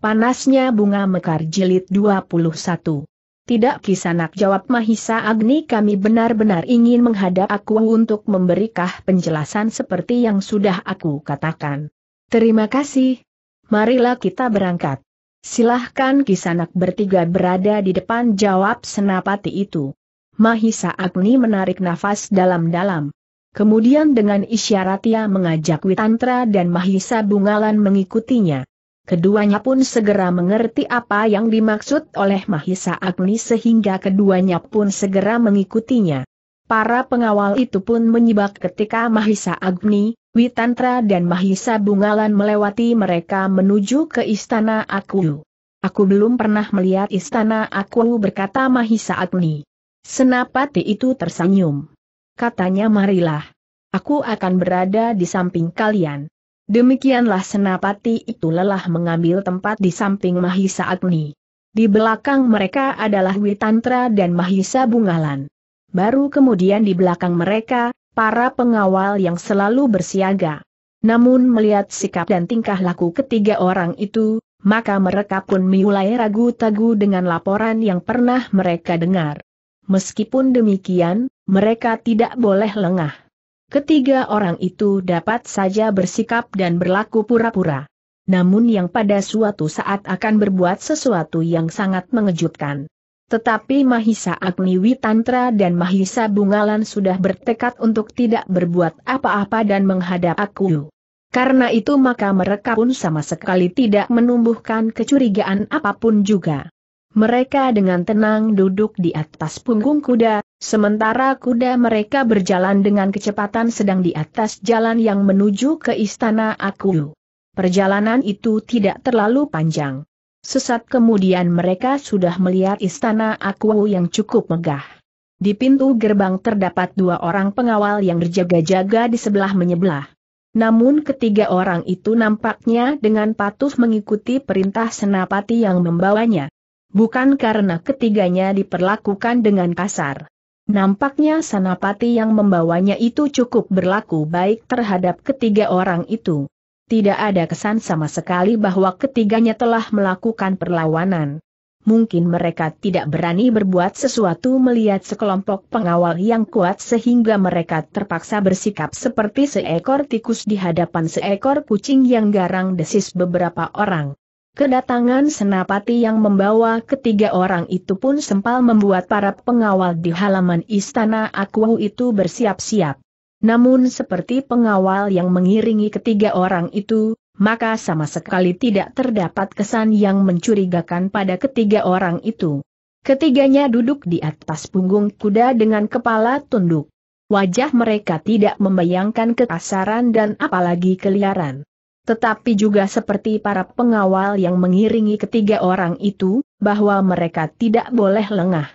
Panasnya bunga mekar jilid 21. Tidak kisanak jawab Mahisa Agni kami benar-benar ingin menghadap aku untuk memberikah penjelasan seperti yang sudah aku katakan. Terima kasih. Marilah kita berangkat. Silahkan kisanak bertiga berada di depan jawab senapati itu. Mahisa Agni menarik nafas dalam-dalam. Kemudian dengan isyarat ia mengajak Witantra dan Mahisa Bungalan mengikutinya. Keduanya pun segera mengerti apa yang dimaksud oleh Mahisa Agni sehingga keduanya pun segera mengikutinya. Para pengawal itu pun menyibak ketika Mahisa Agni, Witantra dan Mahisa Bungalan melewati mereka menuju ke istana Aku. Aku belum pernah melihat istana Aku berkata Mahisa Agni. Senapati itu tersenyum. Katanya marilah. Aku akan berada di samping kalian. Demikianlah Senapati itu lelah mengambil tempat di samping Mahisa Agni. Di belakang mereka adalah Witantra dan Mahisa Bungalan. Baru kemudian di belakang mereka, para pengawal yang selalu bersiaga. Namun melihat sikap dan tingkah laku ketiga orang itu, maka mereka pun mulai ragu-tagu dengan laporan yang pernah mereka dengar. Meskipun demikian, mereka tidak boleh lengah ketiga orang itu dapat saja bersikap dan berlaku pura-pura. Namun yang pada suatu saat akan berbuat sesuatu yang sangat mengejutkan. Tetapi Mahisa Agni Witantra dan Mahisa Bungalan sudah bertekad untuk tidak berbuat apa-apa dan menghadap aku. Karena itu maka mereka pun sama sekali tidak menumbuhkan kecurigaan apapun juga. Mereka dengan tenang duduk di atas punggung kuda, sementara kuda mereka berjalan dengan kecepatan sedang di atas jalan yang menuju ke istana Aku. Perjalanan itu tidak terlalu panjang. Sesat kemudian mereka sudah melihat istana Aku yang cukup megah. Di pintu gerbang terdapat dua orang pengawal yang berjaga-jaga di sebelah menyebelah. Namun ketiga orang itu nampaknya dengan patuh mengikuti perintah senapati yang membawanya bukan karena ketiganya diperlakukan dengan kasar. Nampaknya Sanapati yang membawanya itu cukup berlaku baik terhadap ketiga orang itu. Tidak ada kesan sama sekali bahwa ketiganya telah melakukan perlawanan. Mungkin mereka tidak berani berbuat sesuatu melihat sekelompok pengawal yang kuat sehingga mereka terpaksa bersikap seperti seekor tikus di hadapan seekor kucing yang garang desis beberapa orang. Kedatangan senapati yang membawa ketiga orang itu pun sempal membuat para pengawal di halaman istana aku itu bersiap-siap. Namun seperti pengawal yang mengiringi ketiga orang itu, maka sama sekali tidak terdapat kesan yang mencurigakan pada ketiga orang itu. Ketiganya duduk di atas punggung kuda dengan kepala tunduk. Wajah mereka tidak membayangkan kekasaran dan apalagi keliaran tetapi juga seperti para pengawal yang mengiringi ketiga orang itu, bahwa mereka tidak boleh lengah.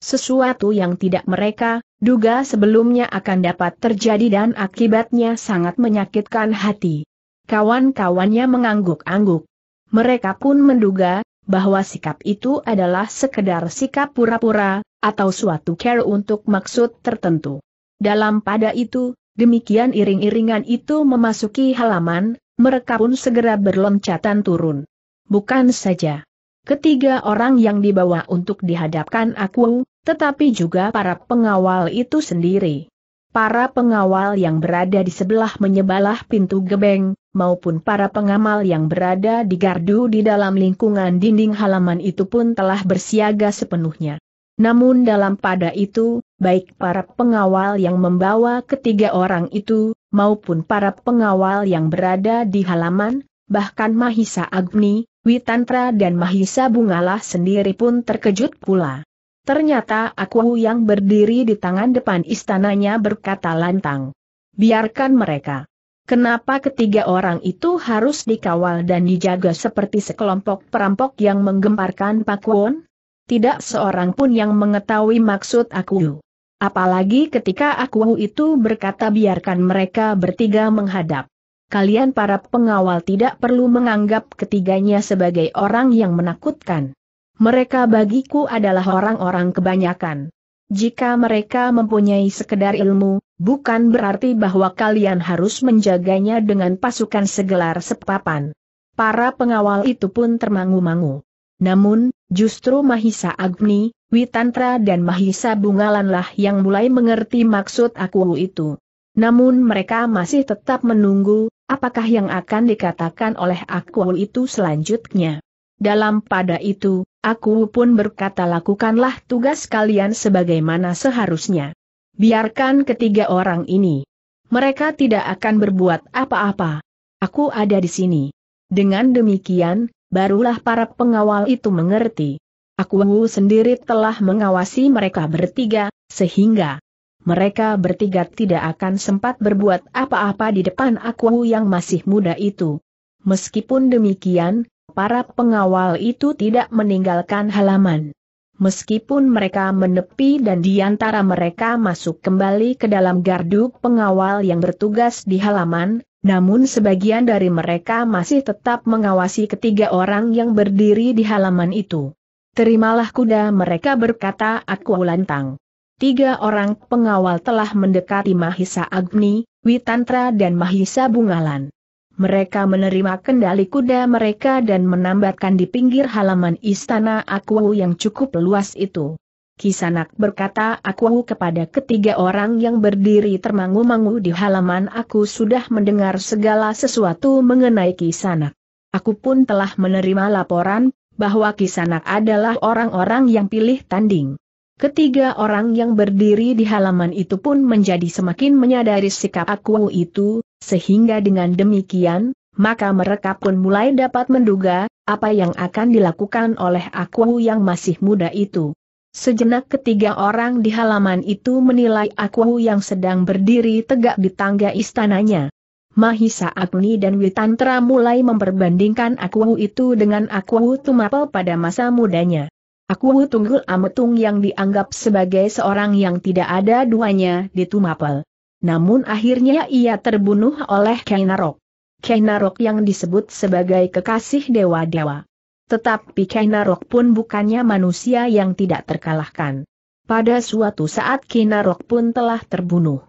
Sesuatu yang tidak mereka duga sebelumnya akan dapat terjadi dan akibatnya sangat menyakitkan hati. Kawan-kawannya mengangguk-angguk. Mereka pun menduga bahwa sikap itu adalah sekedar sikap pura-pura, atau suatu care untuk maksud tertentu. Dalam pada itu, demikian iring-iringan itu memasuki halaman, mereka pun segera berloncatan turun. Bukan saja ketiga orang yang dibawa untuk dihadapkan aku, tetapi juga para pengawal itu sendiri. Para pengawal yang berada di sebelah menyebalah pintu gebeng, maupun para pengamal yang berada di gardu di dalam lingkungan dinding halaman itu pun telah bersiaga sepenuhnya. Namun dalam pada itu, baik para pengawal yang membawa ketiga orang itu, maupun para pengawal yang berada di halaman, bahkan Mahisa Agni, Witantra dan Mahisa Bungalah sendiri pun terkejut pula. Ternyata aku yang berdiri di tangan depan istananya berkata lantang. Biarkan mereka. Kenapa ketiga orang itu harus dikawal dan dijaga seperti sekelompok perampok yang menggemparkan Pakuon? Tidak seorang pun yang mengetahui maksud aku. Apalagi ketika aku itu berkata biarkan mereka bertiga menghadap. Kalian para pengawal tidak perlu menganggap ketiganya sebagai orang yang menakutkan. Mereka bagiku adalah orang-orang kebanyakan. Jika mereka mempunyai sekedar ilmu, bukan berarti bahwa kalian harus menjaganya dengan pasukan segelar sepapan. Para pengawal itu pun termangu-mangu. Namun, justru Mahisa Agni, Witantra dan Mahisa Bungalanlah yang mulai mengerti maksud aku itu. Namun mereka masih tetap menunggu, apakah yang akan dikatakan oleh aku itu selanjutnya. Dalam pada itu, aku pun berkata lakukanlah tugas kalian sebagaimana seharusnya. Biarkan ketiga orang ini. Mereka tidak akan berbuat apa-apa. Aku ada di sini. Dengan demikian, barulah para pengawal itu mengerti. Aku Wu sendiri telah mengawasi mereka bertiga, sehingga mereka bertiga tidak akan sempat berbuat apa-apa di depan Aku Wu yang masih muda itu. Meskipun demikian, para pengawal itu tidak meninggalkan halaman. Meskipun mereka menepi dan di antara mereka masuk kembali ke dalam gardu pengawal yang bertugas di halaman, namun sebagian dari mereka masih tetap mengawasi ketiga orang yang berdiri di halaman itu. Terimalah kuda mereka berkata aku lantang. Tiga orang pengawal telah mendekati Mahisa Agni, Witantra dan Mahisa Bungalan. Mereka menerima kendali kuda mereka dan menambatkan di pinggir halaman istana Aku yang cukup luas itu. Kisanak berkata aku kepada ketiga orang yang berdiri termangu-mangu di halaman aku sudah mendengar segala sesuatu mengenai Kisanak. Aku pun telah menerima laporan bahwa Kisanak adalah orang-orang yang pilih tanding. Ketiga orang yang berdiri di halaman itu pun menjadi semakin menyadari sikap aku itu, sehingga dengan demikian, maka mereka pun mulai dapat menduga, apa yang akan dilakukan oleh aku yang masih muda itu. Sejenak ketiga orang di halaman itu menilai aku yang sedang berdiri tegak di tangga istananya. Mahisa Agni dan Witantra mulai memperbandingkan Akuwu itu dengan Akuwu Tumapel pada masa mudanya. Akuwu Tunggul Ametung yang dianggap sebagai seorang yang tidak ada duanya di Tumapel. Namun akhirnya ia terbunuh oleh Kainarok. Kainarok yang disebut sebagai kekasih dewa-dewa. Tetapi Kainarok pun bukannya manusia yang tidak terkalahkan. Pada suatu saat Kainarok pun telah terbunuh.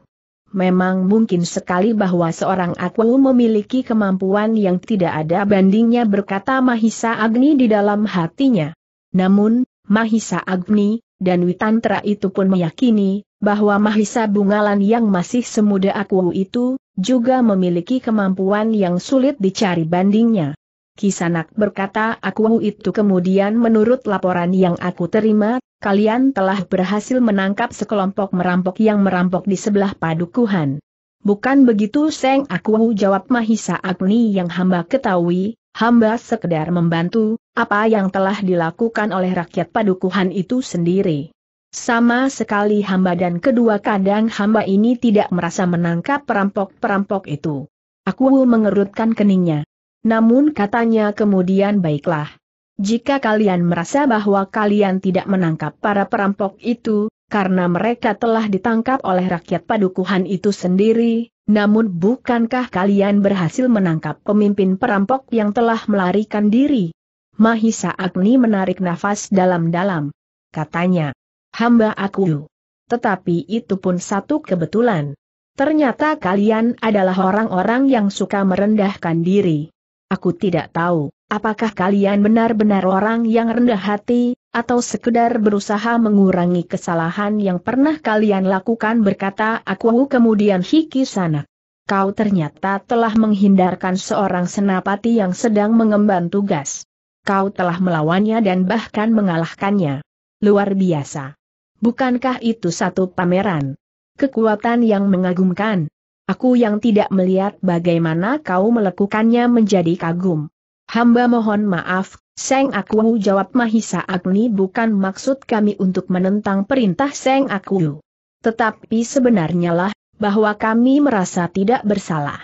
Memang mungkin sekali bahwa seorang aku memiliki kemampuan yang tidak ada bandingnya berkata Mahisa Agni di dalam hatinya. Namun, Mahisa Agni, dan Witantra itu pun meyakini, bahwa Mahisa Bungalan yang masih semuda aku itu, juga memiliki kemampuan yang sulit dicari bandingnya. Kisanak berkata aku itu kemudian menurut laporan yang aku terima, kalian telah berhasil menangkap sekelompok merampok yang merampok di sebelah padukuhan. Bukan begitu Seng Aku jawab Mahisa Agni yang hamba ketahui, hamba sekedar membantu, apa yang telah dilakukan oleh rakyat padukuhan itu sendiri. Sama sekali hamba dan kedua kadang hamba ini tidak merasa menangkap perampok-perampok itu. Aku mengerutkan keningnya namun katanya kemudian baiklah. Jika kalian merasa bahwa kalian tidak menangkap para perampok itu, karena mereka telah ditangkap oleh rakyat padukuhan itu sendiri, namun bukankah kalian berhasil menangkap pemimpin perampok yang telah melarikan diri? Mahisa Agni menarik nafas dalam-dalam. Katanya, hamba aku. Tetapi itu pun satu kebetulan. Ternyata kalian adalah orang-orang yang suka merendahkan diri. Aku tidak tahu, apakah kalian benar-benar orang yang rendah hati, atau sekedar berusaha mengurangi kesalahan yang pernah kalian lakukan berkata aku kemudian hiki sana. Kau ternyata telah menghindarkan seorang senapati yang sedang mengemban tugas. Kau telah melawannya dan bahkan mengalahkannya. Luar biasa. Bukankah itu satu pameran? Kekuatan yang mengagumkan. Aku yang tidak melihat bagaimana kau melakukannya menjadi kagum. Hamba mohon maaf, Seng Aku jawab Mahisa Agni bukan maksud kami untuk menentang perintah Seng Aku. Tetapi sebenarnya lah, bahwa kami merasa tidak bersalah.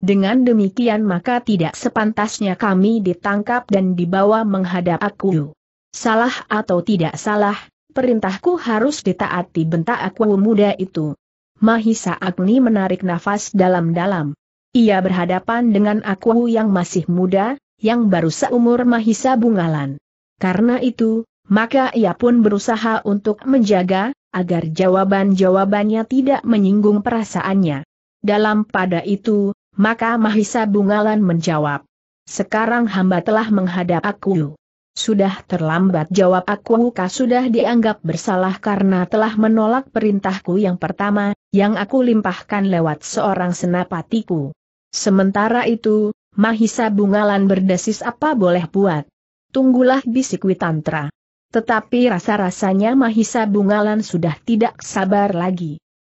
Dengan demikian maka tidak sepantasnya kami ditangkap dan dibawa menghadap aku. Salah atau tidak salah, perintahku harus ditaati bentak aku muda itu. Mahisa Agni menarik nafas dalam-dalam. Ia berhadapan dengan aku yang masih muda, yang baru seumur Mahisa Bungalan. Karena itu, maka ia pun berusaha untuk menjaga, agar jawaban-jawabannya tidak menyinggung perasaannya. Dalam pada itu, maka Mahisa Bungalan menjawab. Sekarang hamba telah menghadap aku. Sudah terlambat jawab aku Wuka sudah dianggap bersalah karena telah menolak perintahku yang pertama, yang aku limpahkan lewat seorang senapatiku. Sementara itu, Mahisa Bungalan berdesis apa boleh buat. Tunggulah bisik Witantra. Tetapi rasa-rasanya Mahisa Bungalan sudah tidak sabar lagi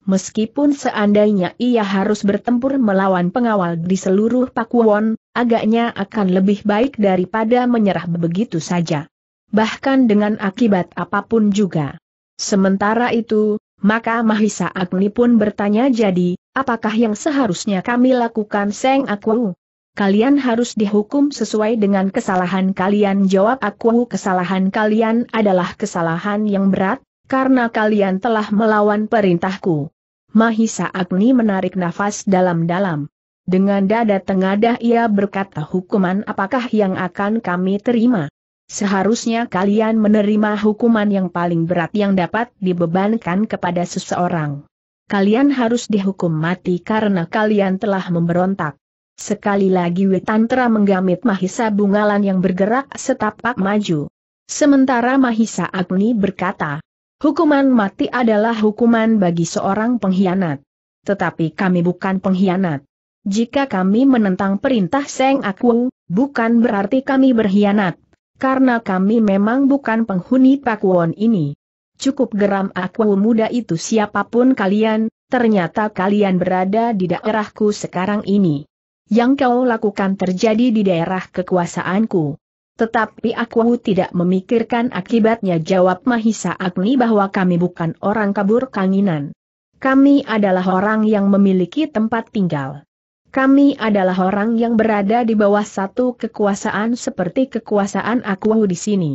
meskipun seandainya ia harus bertempur melawan pengawal di seluruh Pakuwon, agaknya akan lebih baik daripada menyerah begitu saja. Bahkan dengan akibat apapun juga. Sementara itu, maka Mahisa Agni pun bertanya jadi, apakah yang seharusnya kami lakukan Seng Aku? Kalian harus dihukum sesuai dengan kesalahan kalian jawab aku kesalahan kalian adalah kesalahan yang berat, karena kalian telah melawan perintahku. Mahisa Agni menarik nafas dalam-dalam. Dengan dada tengadah ia berkata hukuman apakah yang akan kami terima? Seharusnya kalian menerima hukuman yang paling berat yang dapat dibebankan kepada seseorang. Kalian harus dihukum mati karena kalian telah memberontak. Sekali lagi Witantra menggamit Mahisa Bungalan yang bergerak setapak maju. Sementara Mahisa Agni berkata, Hukuman mati adalah hukuman bagi seorang pengkhianat. Tetapi kami bukan pengkhianat. Jika kami menentang perintah Seng Aku, bukan berarti kami berkhianat, karena kami memang bukan penghuni Pakuon ini. Cukup geram aku muda itu siapapun kalian, ternyata kalian berada di daerahku sekarang ini. Yang kau lakukan terjadi di daerah kekuasaanku. Tetapi aku tidak memikirkan akibatnya jawab Mahisa Agni bahwa kami bukan orang kabur kanginan. Kami adalah orang yang memiliki tempat tinggal. Kami adalah orang yang berada di bawah satu kekuasaan seperti kekuasaan aku di sini.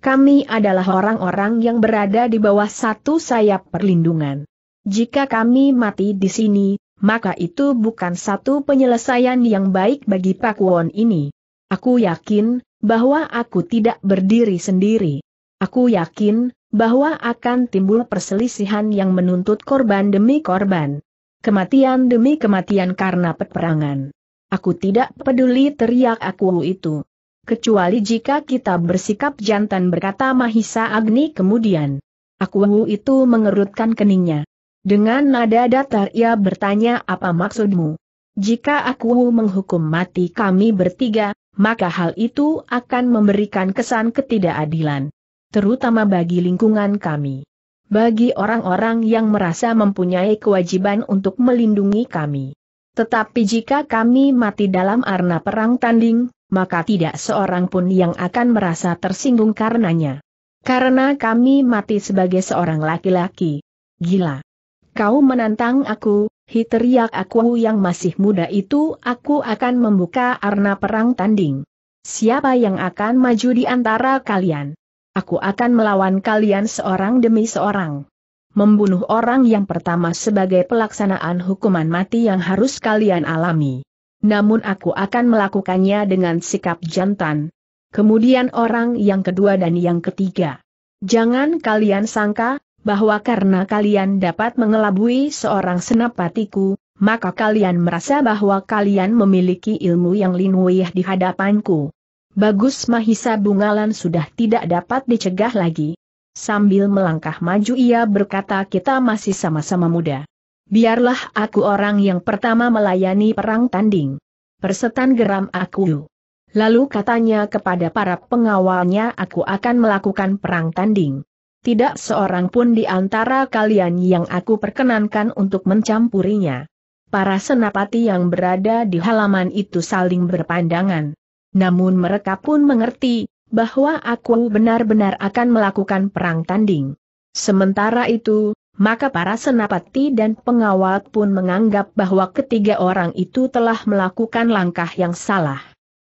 Kami adalah orang-orang yang berada di bawah satu sayap perlindungan. Jika kami mati di sini, maka itu bukan satu penyelesaian yang baik bagi Pakuwon ini. Aku yakin, bahwa aku tidak berdiri sendiri. Aku yakin bahwa akan timbul perselisihan yang menuntut korban demi korban. Kematian demi kematian karena peperangan. Aku tidak peduli teriak aku itu. Kecuali jika kita bersikap jantan berkata Mahisa Agni kemudian. Aku itu mengerutkan keningnya. Dengan nada datar ia bertanya apa maksudmu? Jika aku menghukum mati kami bertiga, maka hal itu akan memberikan kesan ketidakadilan. Terutama bagi lingkungan kami. Bagi orang-orang yang merasa mempunyai kewajiban untuk melindungi kami. Tetapi jika kami mati dalam arena perang tanding, maka tidak seorang pun yang akan merasa tersinggung karenanya. Karena kami mati sebagai seorang laki-laki. Gila. Kau menantang aku, Hi teriak aku yang masih muda itu aku akan membuka arena perang tanding. Siapa yang akan maju di antara kalian? Aku akan melawan kalian seorang demi seorang. Membunuh orang yang pertama sebagai pelaksanaan hukuman mati yang harus kalian alami. Namun aku akan melakukannya dengan sikap jantan. Kemudian orang yang kedua dan yang ketiga. Jangan kalian sangka, bahwa karena kalian dapat mengelabui seorang senapatiku, maka kalian merasa bahwa kalian memiliki ilmu yang linuih di hadapanku. Bagus Mahisa Bungalan sudah tidak dapat dicegah lagi. Sambil melangkah maju ia berkata kita masih sama-sama muda. Biarlah aku orang yang pertama melayani perang tanding. Persetan geram aku. Lalu katanya kepada para pengawalnya aku akan melakukan perang tanding tidak seorang pun di antara kalian yang aku perkenankan untuk mencampurinya. Para senapati yang berada di halaman itu saling berpandangan. Namun mereka pun mengerti, bahwa aku benar-benar akan melakukan perang tanding. Sementara itu, maka para senapati dan pengawal pun menganggap bahwa ketiga orang itu telah melakukan langkah yang salah.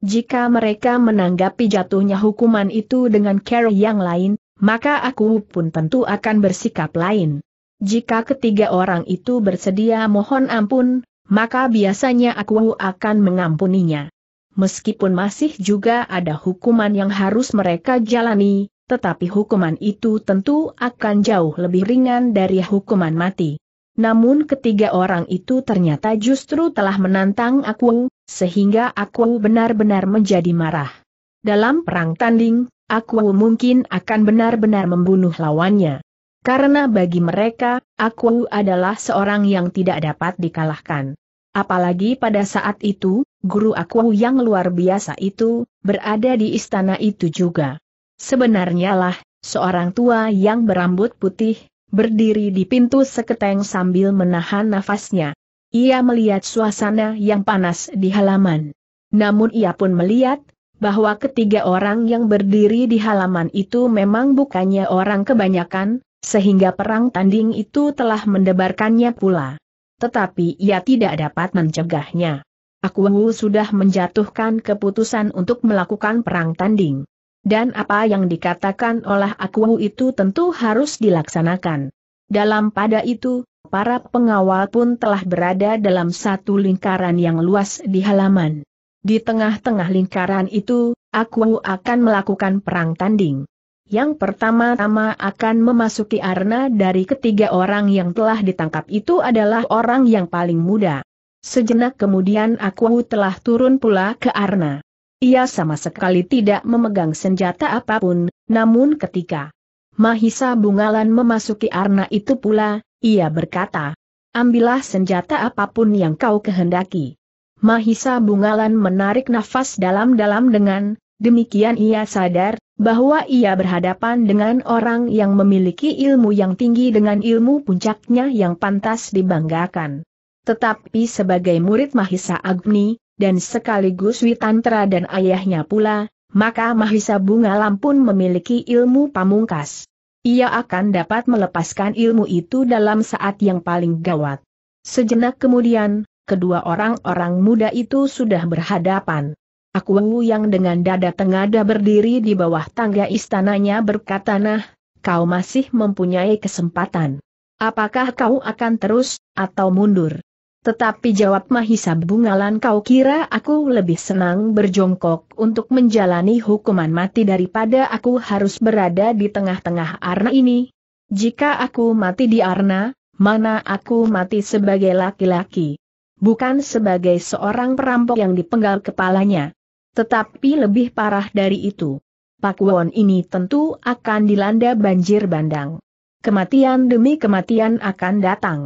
Jika mereka menanggapi jatuhnya hukuman itu dengan cara yang lain, maka aku pun tentu akan bersikap lain. Jika ketiga orang itu bersedia mohon ampun, maka biasanya aku akan mengampuninya. Meskipun masih juga ada hukuman yang harus mereka jalani, tetapi hukuman itu tentu akan jauh lebih ringan dari hukuman mati. Namun ketiga orang itu ternyata justru telah menantang aku, sehingga aku benar-benar menjadi marah. Dalam perang tanding, aku mungkin akan benar-benar membunuh lawannya. Karena bagi mereka, aku adalah seorang yang tidak dapat dikalahkan. Apalagi pada saat itu, guru aku yang luar biasa itu, berada di istana itu juga. Sebenarnya lah, seorang tua yang berambut putih, berdiri di pintu seketeng sambil menahan nafasnya. Ia melihat suasana yang panas di halaman. Namun ia pun melihat, bahwa ketiga orang yang berdiri di halaman itu memang bukannya orang kebanyakan, sehingga perang tanding itu telah mendebarkannya pula. Tetapi ia tidak dapat mencegahnya. Aku sudah menjatuhkan keputusan untuk melakukan perang tanding. Dan apa yang dikatakan oleh aku itu tentu harus dilaksanakan. Dalam pada itu, para pengawal pun telah berada dalam satu lingkaran yang luas di halaman. Di tengah-tengah lingkaran itu, aku akan melakukan perang tanding. Yang pertama-tama akan memasuki arena dari ketiga orang yang telah ditangkap itu adalah orang yang paling muda. Sejenak kemudian aku telah turun pula ke arena. Ia sama sekali tidak memegang senjata apapun, namun ketika Mahisa Bungalan memasuki arena itu pula, ia berkata, Ambillah senjata apapun yang kau kehendaki. Mahisa Bungalan menarik nafas dalam-dalam dengan, demikian ia sadar, bahwa ia berhadapan dengan orang yang memiliki ilmu yang tinggi dengan ilmu puncaknya yang pantas dibanggakan. Tetapi sebagai murid Mahisa Agni, dan sekaligus Witantra dan ayahnya pula, maka Mahisa Bungalan pun memiliki ilmu pamungkas. Ia akan dapat melepaskan ilmu itu dalam saat yang paling gawat. Sejenak kemudian, kedua orang-orang muda itu sudah berhadapan. Aku yang dengan dada tengada berdiri di bawah tangga istananya berkata nah, kau masih mempunyai kesempatan. Apakah kau akan terus, atau mundur? Tetapi jawab Mahisa Bungalan kau kira aku lebih senang berjongkok untuk menjalani hukuman mati daripada aku harus berada di tengah-tengah arna ini. Jika aku mati di arna, mana aku mati sebagai laki-laki bukan sebagai seorang perampok yang dipenggal kepalanya. Tetapi lebih parah dari itu. Pakuwon ini tentu akan dilanda banjir bandang. Kematian demi kematian akan datang.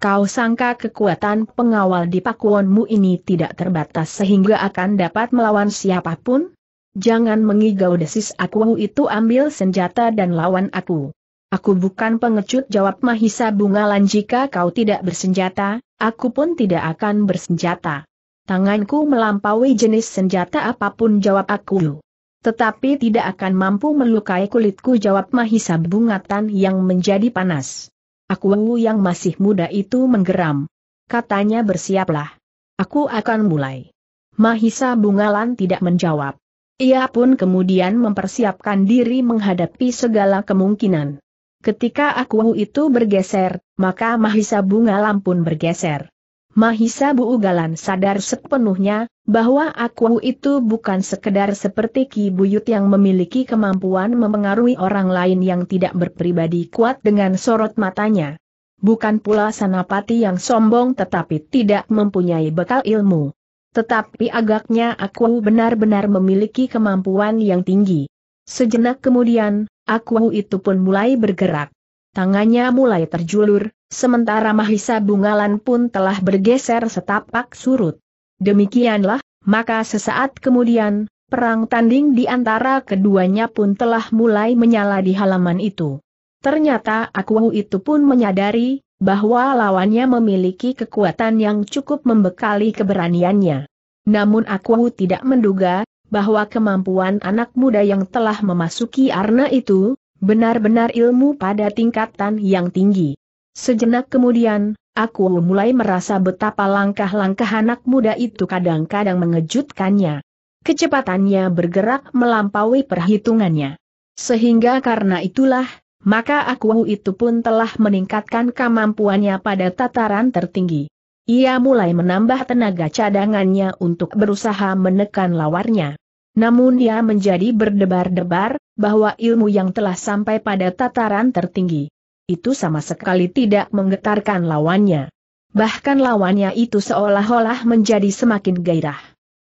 Kau sangka kekuatan pengawal di Pakuwonmu ini tidak terbatas sehingga akan dapat melawan siapapun? Jangan mengigau desis aku itu ambil senjata dan lawan aku. Aku bukan pengecut jawab Mahisa Bungalan jika kau tidak bersenjata, aku pun tidak akan bersenjata. Tanganku melampaui jenis senjata apapun jawab aku. Tetapi tidak akan mampu melukai kulitku jawab Mahisa Bungatan yang menjadi panas. Aku yang masih muda itu menggeram. Katanya bersiaplah. Aku akan mulai. Mahisa Bungalan tidak menjawab. Ia pun kemudian mempersiapkan diri menghadapi segala kemungkinan. Ketika aku itu bergeser, maka Mahisa Bunga Lampun bergeser. Mahisa Buugalan sadar sepenuhnya, bahwa aku itu bukan sekedar seperti Ki Buyut yang memiliki kemampuan memengaruhi orang lain yang tidak berpribadi kuat dengan sorot matanya. Bukan pula Sanapati yang sombong tetapi tidak mempunyai bekal ilmu. Tetapi agaknya aku benar-benar memiliki kemampuan yang tinggi. Sejenak kemudian, aku itu pun mulai bergerak. Tangannya mulai terjulur, sementara Mahisa Bungalan pun telah bergeser setapak surut. Demikianlah, maka sesaat kemudian, perang tanding di antara keduanya pun telah mulai menyala di halaman itu. Ternyata aku itu pun menyadari, bahwa lawannya memiliki kekuatan yang cukup membekali keberaniannya. Namun aku tidak menduga, bahwa kemampuan anak muda yang telah memasuki arna itu, benar-benar ilmu pada tingkatan yang tinggi. Sejenak kemudian, aku mulai merasa betapa langkah-langkah anak muda itu kadang-kadang mengejutkannya. Kecepatannya bergerak melampaui perhitungannya. Sehingga karena itulah, maka aku itu pun telah meningkatkan kemampuannya pada tataran tertinggi. Ia mulai menambah tenaga cadangannya untuk berusaha menekan lawarnya. Namun ia menjadi berdebar-debar, bahwa ilmu yang telah sampai pada tataran tertinggi. Itu sama sekali tidak menggetarkan lawannya. Bahkan lawannya itu seolah-olah menjadi semakin gairah.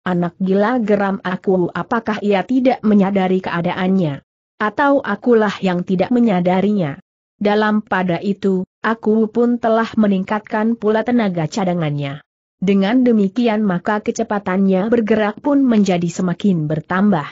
Anak gila geram aku apakah ia tidak menyadari keadaannya? Atau akulah yang tidak menyadarinya? Dalam pada itu, aku pun telah meningkatkan pula tenaga cadangannya. Dengan demikian maka kecepatannya bergerak pun menjadi semakin bertambah.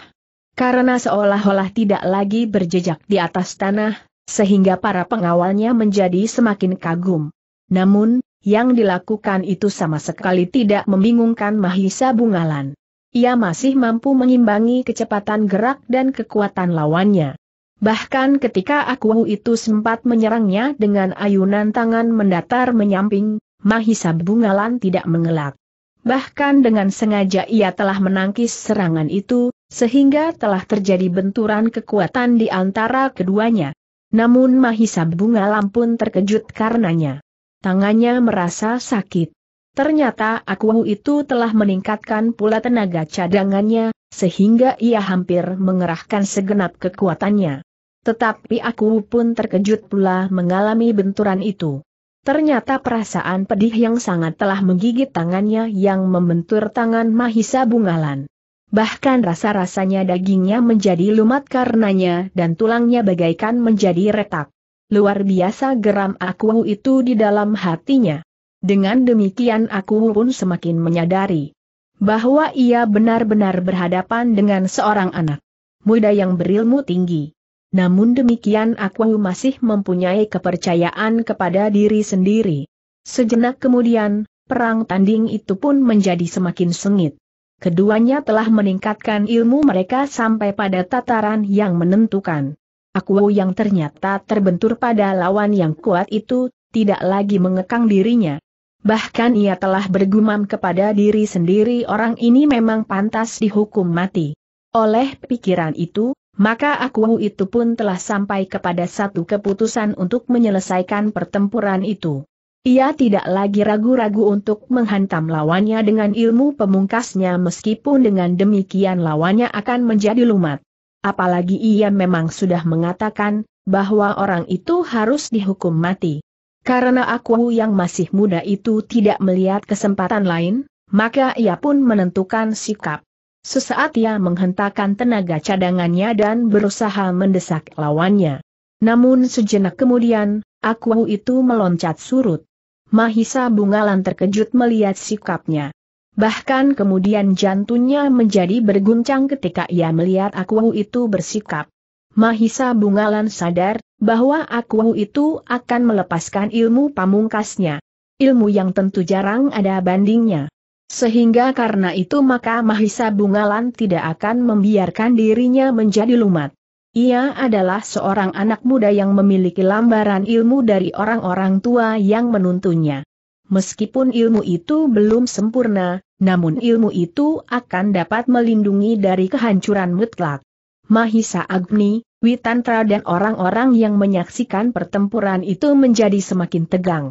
Karena seolah-olah tidak lagi berjejak di atas tanah, sehingga para pengawalnya menjadi semakin kagum. Namun, yang dilakukan itu sama sekali tidak membingungkan Mahisa Bungalan. Ia masih mampu mengimbangi kecepatan gerak dan kekuatan lawannya. Bahkan ketika Akuwu itu sempat menyerangnya dengan ayunan tangan mendatar menyamping, Mahisa Bungalan tidak mengelak. Bahkan dengan sengaja ia telah menangkis serangan itu, sehingga telah terjadi benturan kekuatan di antara keduanya. Namun Mahisa Bungalan pun terkejut karenanya. Tangannya merasa sakit. Ternyata aku itu telah meningkatkan pula tenaga cadangannya, sehingga ia hampir mengerahkan segenap kekuatannya. Tetapi aku pun terkejut pula mengalami benturan itu. Ternyata perasaan pedih yang sangat telah menggigit tangannya yang membentur tangan Mahisa Bungalan. Bahkan rasa-rasanya dagingnya menjadi lumat karenanya dan tulangnya bagaikan menjadi retak. Luar biasa geram aku itu di dalam hatinya. Dengan demikian aku pun semakin menyadari bahwa ia benar-benar berhadapan dengan seorang anak muda yang berilmu tinggi. Namun demikian aku masih mempunyai kepercayaan kepada diri sendiri. Sejenak kemudian, perang tanding itu pun menjadi semakin sengit. Keduanya telah meningkatkan ilmu mereka sampai pada tataran yang menentukan. Aku yang ternyata terbentur pada lawan yang kuat itu, tidak lagi mengekang dirinya. Bahkan ia telah bergumam kepada diri sendiri orang ini memang pantas dihukum mati. Oleh pikiran itu, maka aku itu pun telah sampai kepada satu keputusan untuk menyelesaikan pertempuran itu. Ia tidak lagi ragu-ragu untuk menghantam lawannya dengan ilmu pemungkasnya meskipun dengan demikian lawannya akan menjadi lumat. Apalagi ia memang sudah mengatakan, bahwa orang itu harus dihukum mati. Karena aku yang masih muda itu tidak melihat kesempatan lain, maka ia pun menentukan sikap. Sesaat ia menghentakkan tenaga cadangannya dan berusaha mendesak lawannya. Namun sejenak kemudian, aku itu meloncat surut. Mahisa Bungalan terkejut melihat sikapnya. Bahkan kemudian jantungnya menjadi berguncang ketika ia melihat aku itu bersikap. Mahisa Bungalan sadar bahwa aku itu akan melepaskan ilmu pamungkasnya. Ilmu yang tentu jarang ada bandingnya. Sehingga karena itu maka Mahisa Bungalan tidak akan membiarkan dirinya menjadi lumat. Ia adalah seorang anak muda yang memiliki lambaran ilmu dari orang-orang tua yang menuntunnya. Meskipun ilmu itu belum sempurna, namun ilmu itu akan dapat melindungi dari kehancuran mutlak. Mahisa Agni, Witantra dan orang-orang yang menyaksikan pertempuran itu menjadi semakin tegang.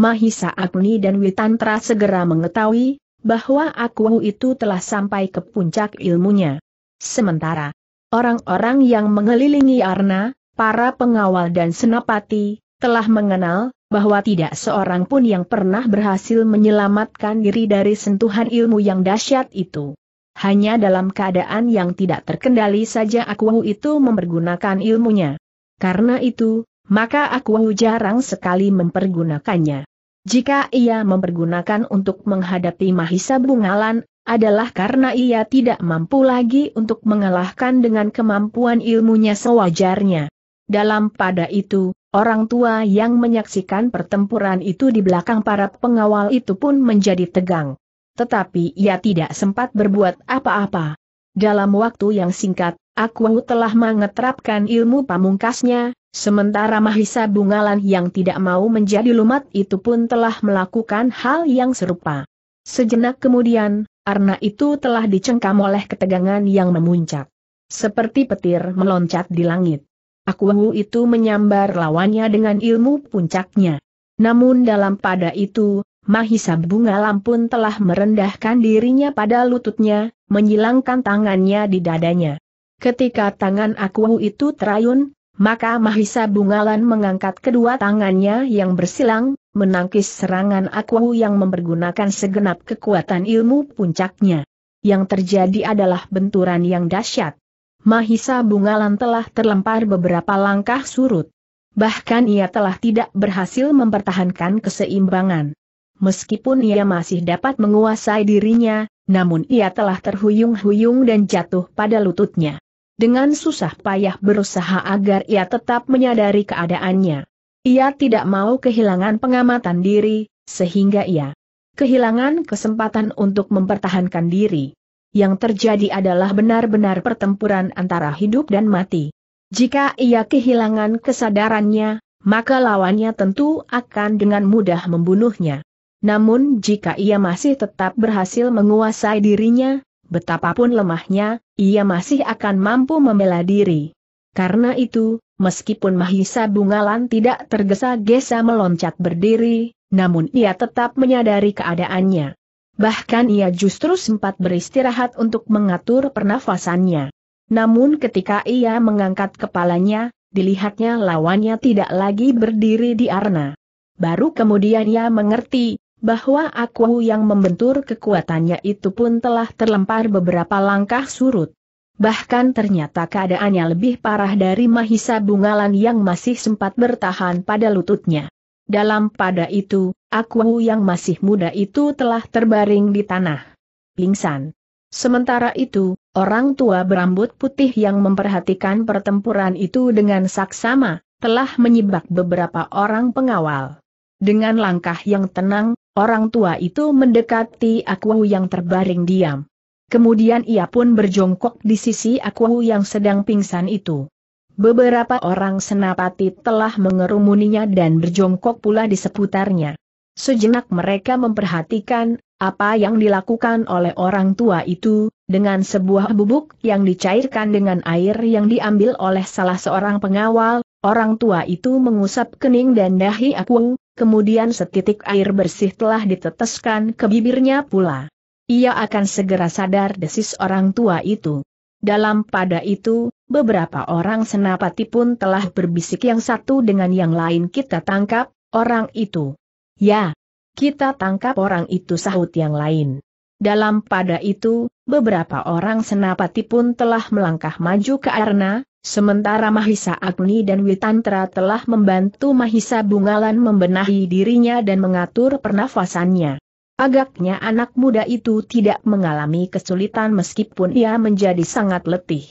Mahisa Agni dan Witantra segera mengetahui bahwa aku itu telah sampai ke puncak ilmunya. Sementara, orang-orang yang mengelilingi Arna, para pengawal dan senapati, telah mengenal bahwa tidak seorang pun yang pernah berhasil menyelamatkan diri dari sentuhan ilmu yang dahsyat itu. Hanya dalam keadaan yang tidak terkendali saja aku itu mempergunakan ilmunya. Karena itu, maka aku jarang sekali mempergunakannya jika ia mempergunakan untuk menghadapi Mahisa Bungalan, adalah karena ia tidak mampu lagi untuk mengalahkan dengan kemampuan ilmunya sewajarnya. Dalam pada itu, orang tua yang menyaksikan pertempuran itu di belakang para pengawal itu pun menjadi tegang. Tetapi ia tidak sempat berbuat apa-apa. Dalam waktu yang singkat, Aku telah mengeterapkan ilmu pamungkasnya, sementara Mahisa Bungalan yang tidak mau menjadi lumat itu pun telah melakukan hal yang serupa. Sejenak kemudian, Arna itu telah dicengkam oleh ketegangan yang memuncak. Seperti petir meloncat di langit. Aku itu menyambar lawannya dengan ilmu puncaknya. Namun dalam pada itu, Mahisa bunga lampun telah merendahkan dirinya pada lututnya, menyilangkan tangannya di dadanya. Ketika tangan aku itu terayun, maka Mahisa bungalan mengangkat kedua tangannya yang bersilang, menangkis serangan aku yang mempergunakan segenap kekuatan ilmu puncaknya. Yang terjadi adalah benturan yang dahsyat. Mahisa bungalan telah terlempar beberapa langkah surut. Bahkan ia telah tidak berhasil mempertahankan keseimbangan. Meskipun ia masih dapat menguasai dirinya, namun ia telah terhuyung-huyung dan jatuh pada lututnya. Dengan susah payah berusaha agar ia tetap menyadari keadaannya. Ia tidak mau kehilangan pengamatan diri, sehingga ia kehilangan kesempatan untuk mempertahankan diri. Yang terjadi adalah benar-benar pertempuran antara hidup dan mati. Jika ia kehilangan kesadarannya, maka lawannya tentu akan dengan mudah membunuhnya. Namun jika ia masih tetap berhasil menguasai dirinya, betapapun lemahnya, ia masih akan mampu membela diri. Karena itu, meskipun Mahisa Bungalan tidak tergesa-gesa meloncat berdiri, namun ia tetap menyadari keadaannya. Bahkan ia justru sempat beristirahat untuk mengatur pernafasannya. Namun ketika ia mengangkat kepalanya, dilihatnya lawannya tidak lagi berdiri di arena. Baru kemudian ia mengerti, bahwa aku yang membentur kekuatannya itu pun telah terlempar beberapa langkah surut. Bahkan ternyata keadaannya lebih parah dari Mahisa Bungalan yang masih sempat bertahan pada lututnya. Dalam pada itu, aku yang masih muda itu telah terbaring di tanah. Pingsan. Sementara itu, orang tua berambut putih yang memperhatikan pertempuran itu dengan saksama, telah menyibak beberapa orang pengawal. Dengan langkah yang tenang, Orang tua itu mendekati aku yang terbaring diam. Kemudian ia pun berjongkok di sisi aku yang sedang pingsan itu. Beberapa orang senapati telah mengerumuninya dan berjongkok pula di seputarnya. Sejenak mereka memperhatikan apa yang dilakukan oleh orang tua itu, dengan sebuah bubuk yang dicairkan dengan air yang diambil oleh salah seorang pengawal, orang tua itu mengusap kening dan dahi aku, kemudian setitik air bersih telah diteteskan ke bibirnya pula. Ia akan segera sadar desis orang tua itu. Dalam pada itu, beberapa orang senapati pun telah berbisik yang satu dengan yang lain kita tangkap, orang itu. Ya, kita tangkap orang itu sahut yang lain. Dalam pada itu, beberapa orang senapati pun telah melangkah maju ke arena, sementara Mahisa Agni dan Witantra telah membantu Mahisa Bungalan membenahi dirinya dan mengatur pernafasannya. Agaknya anak muda itu tidak mengalami kesulitan meskipun ia menjadi sangat letih.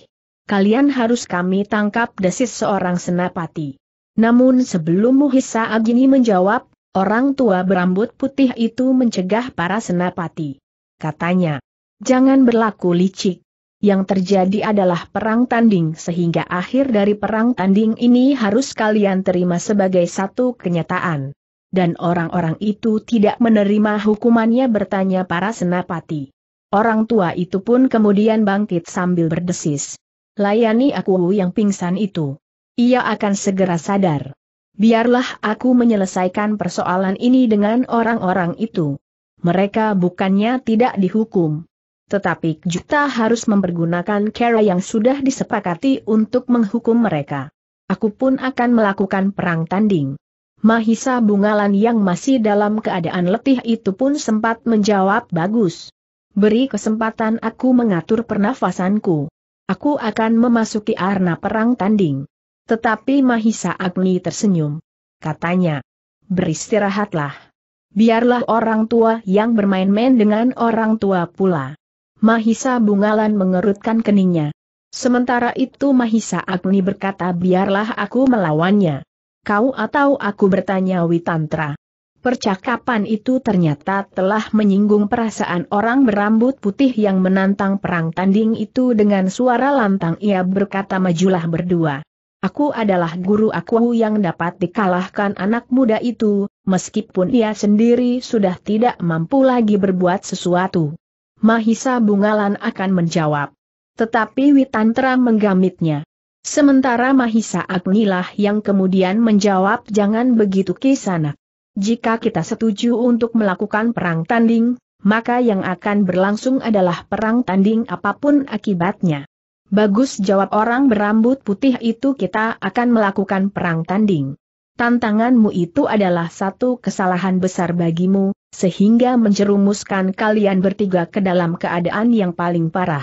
Kalian harus kami tangkap desis seorang senapati. Namun sebelum Muhisa Agni menjawab, orang tua berambut putih itu mencegah para senapati katanya. Jangan berlaku licik. Yang terjadi adalah perang tanding sehingga akhir dari perang tanding ini harus kalian terima sebagai satu kenyataan. Dan orang-orang itu tidak menerima hukumannya bertanya para senapati. Orang tua itu pun kemudian bangkit sambil berdesis. Layani aku yang pingsan itu. Ia akan segera sadar. Biarlah aku menyelesaikan persoalan ini dengan orang-orang itu mereka bukannya tidak dihukum. Tetapi Juta harus mempergunakan cara yang sudah disepakati untuk menghukum mereka. Aku pun akan melakukan perang tanding. Mahisa Bungalan yang masih dalam keadaan letih itu pun sempat menjawab bagus. Beri kesempatan aku mengatur pernafasanku. Aku akan memasuki arena perang tanding. Tetapi Mahisa Agni tersenyum. Katanya, beristirahatlah. Biarlah orang tua yang bermain-main dengan orang tua pula. Mahisa Bungalan mengerutkan keningnya. Sementara itu Mahisa Agni berkata biarlah aku melawannya. Kau atau aku bertanya Witantra. Percakapan itu ternyata telah menyinggung perasaan orang berambut putih yang menantang perang tanding itu dengan suara lantang ia berkata majulah berdua. Aku adalah guru aku yang dapat dikalahkan anak muda itu, meskipun ia sendiri sudah tidak mampu lagi berbuat sesuatu. Mahisa Bungalan akan menjawab. Tetapi Witantra menggamitnya. Sementara Mahisa Agnilah yang kemudian menjawab jangan begitu kisana. Jika kita setuju untuk melakukan perang tanding, maka yang akan berlangsung adalah perang tanding apapun akibatnya. Bagus jawab orang berambut putih itu kita akan melakukan perang tanding. Tantanganmu itu adalah satu kesalahan besar bagimu, sehingga menjerumuskan kalian bertiga ke dalam keadaan yang paling parah.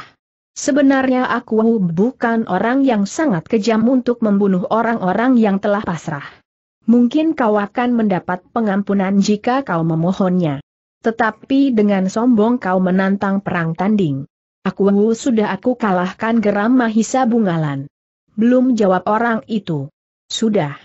Sebenarnya aku bukan orang yang sangat kejam untuk membunuh orang-orang yang telah pasrah. Mungkin kau akan mendapat pengampunan jika kau memohonnya. Tetapi dengan sombong kau menantang perang tanding. Aku sudah aku kalahkan geram Mahisa Bungalan. Belum jawab orang itu. Sudah.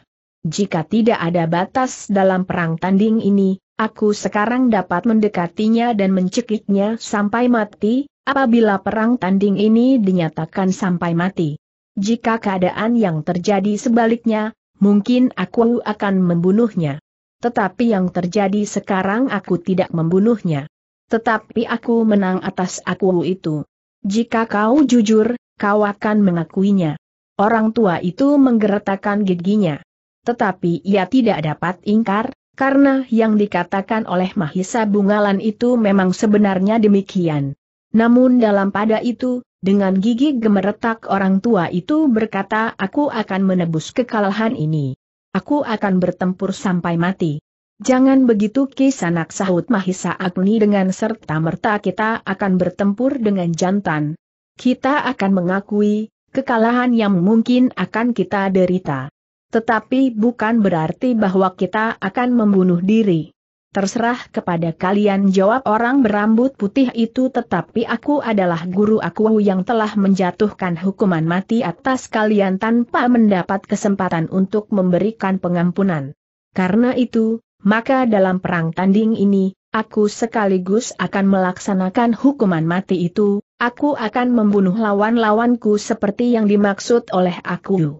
Jika tidak ada batas dalam perang tanding ini, aku sekarang dapat mendekatinya dan mencekiknya sampai mati, apabila perang tanding ini dinyatakan sampai mati. Jika keadaan yang terjadi sebaliknya, mungkin aku akan membunuhnya. Tetapi yang terjadi sekarang aku tidak membunuhnya. Tetapi aku menang atas aku itu. Jika kau jujur, kau akan mengakuinya. Orang tua itu menggeretakkan giginya. Tetapi ia tidak dapat ingkar, karena yang dikatakan oleh Mahisa Bungalan itu memang sebenarnya demikian. Namun dalam pada itu, dengan gigi gemeretak orang tua itu berkata aku akan menebus kekalahan ini. Aku akan bertempur sampai mati. Jangan begitu kisanak sahut Mahisa Agni dengan serta-merta kita akan bertempur dengan jantan. Kita akan mengakui, kekalahan yang mungkin akan kita derita. Tetapi bukan berarti bahwa kita akan membunuh diri. Terserah kepada kalian jawab orang berambut putih itu tetapi aku adalah guru aku yang telah menjatuhkan hukuman mati atas kalian tanpa mendapat kesempatan untuk memberikan pengampunan. Karena itu, maka dalam perang tanding ini, aku sekaligus akan melaksanakan hukuman mati itu, aku akan membunuh lawan-lawanku seperti yang dimaksud oleh aku.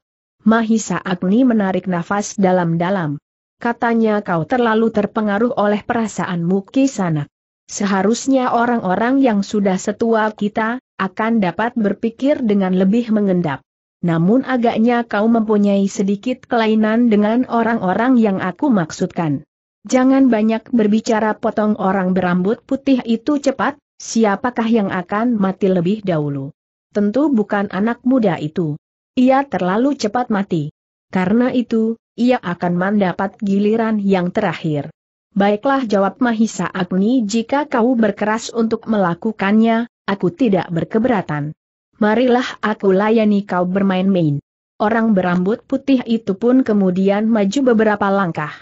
Mahisa Agni menarik nafas dalam-dalam. Katanya kau terlalu terpengaruh oleh perasaanmu kisanak. Seharusnya orang-orang yang sudah setua kita, akan dapat berpikir dengan lebih mengendap. Namun agaknya kau mempunyai sedikit kelainan dengan orang-orang yang aku maksudkan. Jangan banyak berbicara potong orang berambut putih itu cepat, siapakah yang akan mati lebih dahulu? Tentu bukan anak muda itu. Ia terlalu cepat mati. Karena itu, ia akan mendapat giliran yang terakhir. Baiklah jawab Mahisa Agni jika kau berkeras untuk melakukannya, aku tidak berkeberatan. Marilah aku layani kau bermain-main. Orang berambut putih itu pun kemudian maju beberapa langkah.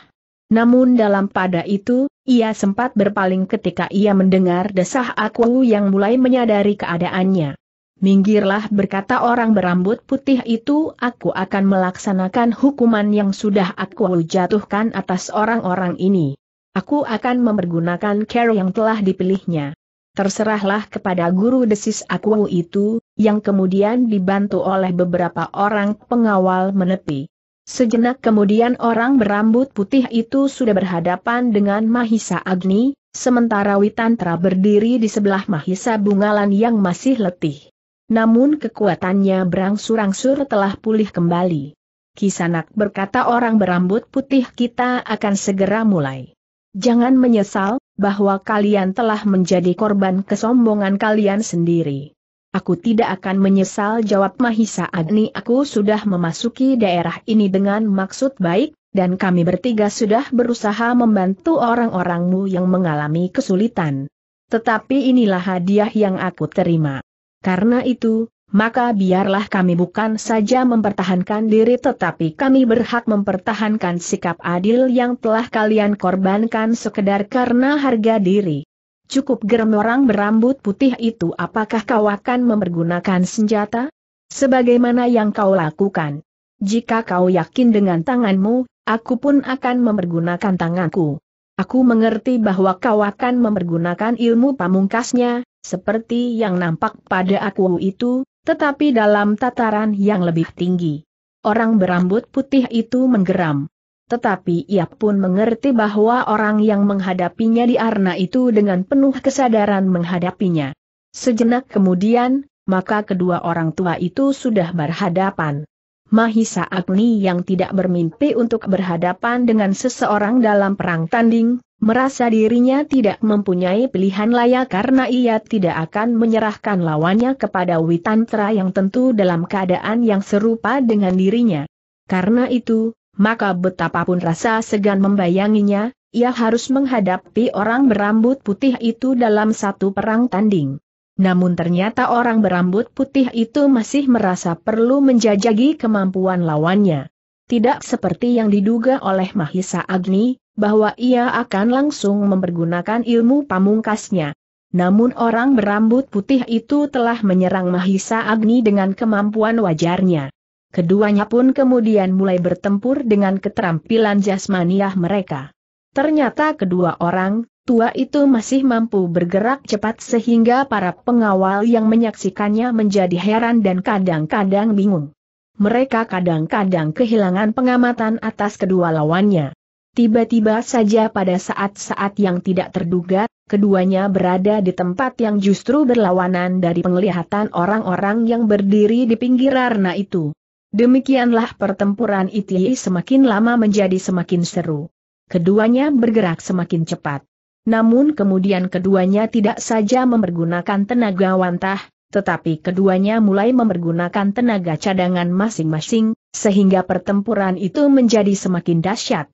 Namun dalam pada itu, ia sempat berpaling ketika ia mendengar desah aku yang mulai menyadari keadaannya. Minggirlah berkata orang berambut putih itu aku akan melaksanakan hukuman yang sudah aku jatuhkan atas orang-orang ini. Aku akan mempergunakan care yang telah dipilihnya. Terserahlah kepada guru desis aku itu, yang kemudian dibantu oleh beberapa orang pengawal menepi. Sejenak kemudian orang berambut putih itu sudah berhadapan dengan Mahisa Agni, sementara Witantra berdiri di sebelah Mahisa Bungalan yang masih letih. Namun kekuatannya berangsur-angsur telah pulih kembali. Kisanak berkata orang berambut putih kita akan segera mulai. Jangan menyesal, bahwa kalian telah menjadi korban kesombongan kalian sendiri. Aku tidak akan menyesal jawab Mahisa Agni aku sudah memasuki daerah ini dengan maksud baik, dan kami bertiga sudah berusaha membantu orang-orangmu yang mengalami kesulitan. Tetapi inilah hadiah yang aku terima. Karena itu, maka biarlah kami bukan saja mempertahankan diri tetapi kami berhak mempertahankan sikap adil yang telah kalian korbankan sekedar karena harga diri. Cukup geram orang berambut putih itu apakah kau akan mempergunakan senjata? Sebagaimana yang kau lakukan. Jika kau yakin dengan tanganmu, aku pun akan mempergunakan tanganku. Aku mengerti bahwa kau akan mempergunakan ilmu pamungkasnya, seperti yang nampak pada aku itu, tetapi dalam tataran yang lebih tinggi. Orang berambut putih itu menggeram. Tetapi ia pun mengerti bahwa orang yang menghadapinya di Arna itu dengan penuh kesadaran menghadapinya. Sejenak kemudian, maka kedua orang tua itu sudah berhadapan. Mahisa Agni yang tidak bermimpi untuk berhadapan dengan seseorang dalam perang tanding, Merasa dirinya tidak mempunyai pilihan layak karena ia tidak akan menyerahkan lawannya kepada Witantra yang tentu dalam keadaan yang serupa dengan dirinya. Karena itu, maka betapapun rasa segan membayanginya, ia harus menghadapi orang berambut putih itu dalam satu perang tanding. Namun ternyata orang berambut putih itu masih merasa perlu menjajagi kemampuan lawannya. Tidak seperti yang diduga oleh Mahisa Agni, bahwa ia akan langsung mempergunakan ilmu pamungkasnya. Namun orang berambut putih itu telah menyerang Mahisa Agni dengan kemampuan wajarnya. Keduanya pun kemudian mulai bertempur dengan keterampilan jasmaniah mereka. Ternyata kedua orang tua itu masih mampu bergerak cepat sehingga para pengawal yang menyaksikannya menjadi heran dan kadang-kadang bingung. Mereka kadang-kadang kehilangan pengamatan atas kedua lawannya. Tiba-tiba saja pada saat-saat yang tidak terduga, keduanya berada di tempat yang justru berlawanan dari penglihatan orang-orang yang berdiri di pinggir arena itu. Demikianlah pertempuran itu semakin lama menjadi semakin seru. Keduanya bergerak semakin cepat. Namun kemudian keduanya tidak saja mempergunakan tenaga wantah, tetapi keduanya mulai mempergunakan tenaga cadangan masing-masing, sehingga pertempuran itu menjadi semakin dahsyat.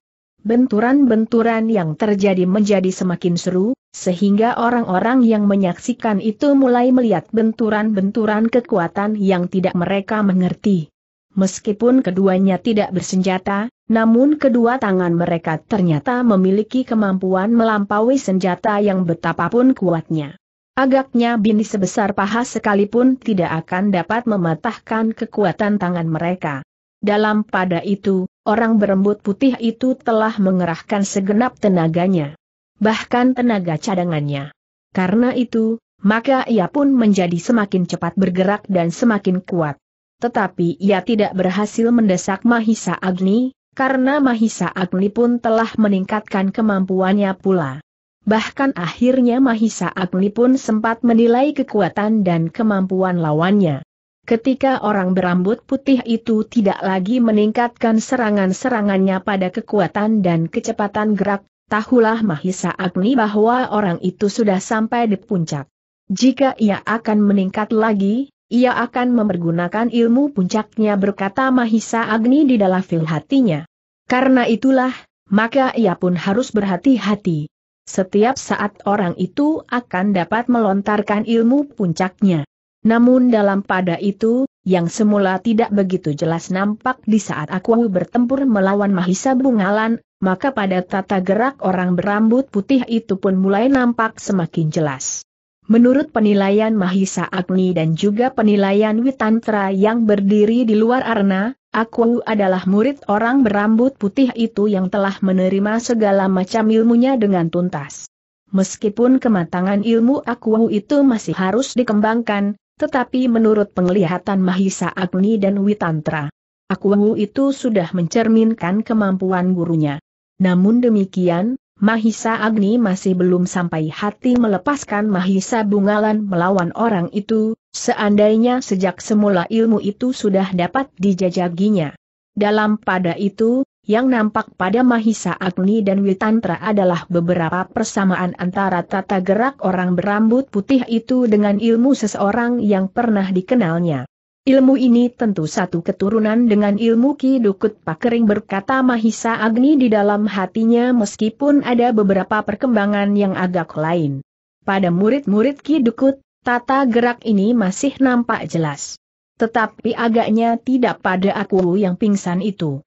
Benturan-benturan yang terjadi menjadi semakin seru, sehingga orang-orang yang menyaksikan itu mulai melihat benturan-benturan kekuatan yang tidak mereka mengerti. Meskipun keduanya tidak bersenjata, namun kedua tangan mereka ternyata memiliki kemampuan melampaui senjata yang betapapun kuatnya. Agaknya bini sebesar paha sekalipun tidak akan dapat mematahkan kekuatan tangan mereka. Dalam pada itu, orang berembut putih itu telah mengerahkan segenap tenaganya. Bahkan tenaga cadangannya. Karena itu, maka ia pun menjadi semakin cepat bergerak dan semakin kuat. Tetapi ia tidak berhasil mendesak Mahisa Agni, karena Mahisa Agni pun telah meningkatkan kemampuannya pula. Bahkan akhirnya Mahisa Agni pun sempat menilai kekuatan dan kemampuan lawannya. Ketika orang berambut putih itu tidak lagi meningkatkan serangan-serangannya pada kekuatan dan kecepatan gerak, tahulah Mahisa Agni bahwa orang itu sudah sampai di puncak. Jika ia akan meningkat lagi, ia akan mempergunakan ilmu puncaknya berkata Mahisa Agni di dalam fil hatinya. Karena itulah, maka ia pun harus berhati-hati. Setiap saat orang itu akan dapat melontarkan ilmu puncaknya. Namun dalam pada itu, yang semula tidak begitu jelas nampak di saat aku bertempur melawan Mahisa Bungalan, maka pada tata gerak orang berambut putih itu pun mulai nampak semakin jelas. Menurut penilaian Mahisa Agni dan juga penilaian Witantra yang berdiri di luar arena, aku adalah murid orang berambut putih itu yang telah menerima segala macam ilmunya dengan tuntas. Meskipun kematangan ilmu aku itu masih harus dikembangkan, tetapi menurut penglihatan Mahisa Agni dan Witantra, Akuangu itu sudah mencerminkan kemampuan gurunya. Namun demikian, Mahisa Agni masih belum sampai hati melepaskan Mahisa Bungalan melawan orang itu, seandainya sejak semula ilmu itu sudah dapat dijajaginya. Dalam pada itu, yang nampak pada Mahisa Agni dan Witantra adalah beberapa persamaan antara tata gerak orang berambut putih itu dengan ilmu seseorang yang pernah dikenalnya. Ilmu ini tentu satu keturunan dengan ilmu Ki Dukut Pakering berkata Mahisa Agni di dalam hatinya meskipun ada beberapa perkembangan yang agak lain. Pada murid-murid Ki Dukut, tata gerak ini masih nampak jelas. Tetapi agaknya tidak pada aku yang pingsan itu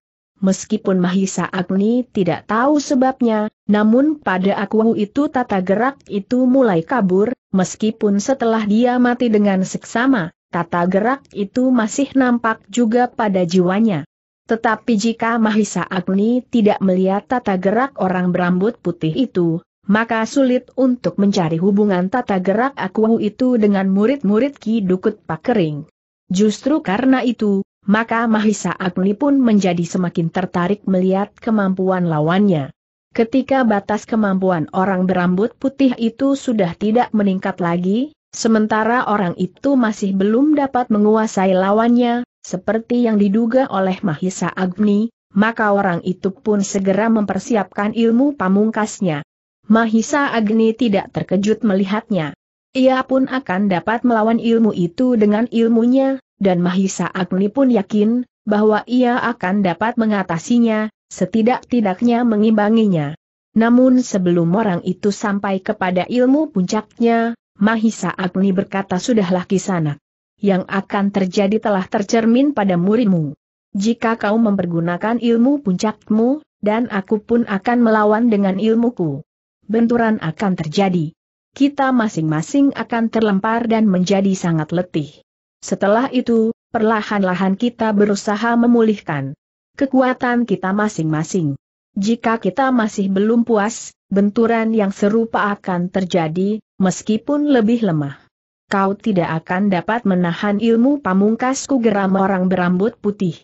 meskipun Mahisa Agni tidak tahu sebabnya, namun pada aku itu tata gerak itu mulai kabur, meskipun setelah dia mati dengan seksama, tata gerak itu masih nampak juga pada jiwanya. Tetapi jika Mahisa Agni tidak melihat tata gerak orang berambut putih itu, maka sulit untuk mencari hubungan tata gerak aku itu dengan murid-murid Ki Dukut Pakering. Justru karena itu, maka Mahisa Agni pun menjadi semakin tertarik melihat kemampuan lawannya. Ketika batas kemampuan orang berambut putih itu sudah tidak meningkat lagi, sementara orang itu masih belum dapat menguasai lawannya, seperti yang diduga oleh Mahisa Agni, maka orang itu pun segera mempersiapkan ilmu pamungkasnya. Mahisa Agni tidak terkejut melihatnya. Ia pun akan dapat melawan ilmu itu dengan ilmunya, dan Mahisa Agni pun yakin, bahwa ia akan dapat mengatasinya, setidak-tidaknya mengimbanginya. Namun sebelum orang itu sampai kepada ilmu puncaknya, Mahisa Agni berkata sudahlah kisanak. Yang akan terjadi telah tercermin pada muridmu. Jika kau mempergunakan ilmu puncakmu, dan aku pun akan melawan dengan ilmuku. Benturan akan terjadi. Kita masing-masing akan terlempar dan menjadi sangat letih. Setelah itu, perlahan-lahan kita berusaha memulihkan kekuatan kita masing-masing. Jika kita masih belum puas, benturan yang serupa akan terjadi, meskipun lebih lemah. Kau tidak akan dapat menahan ilmu pamungkasku geram orang berambut putih.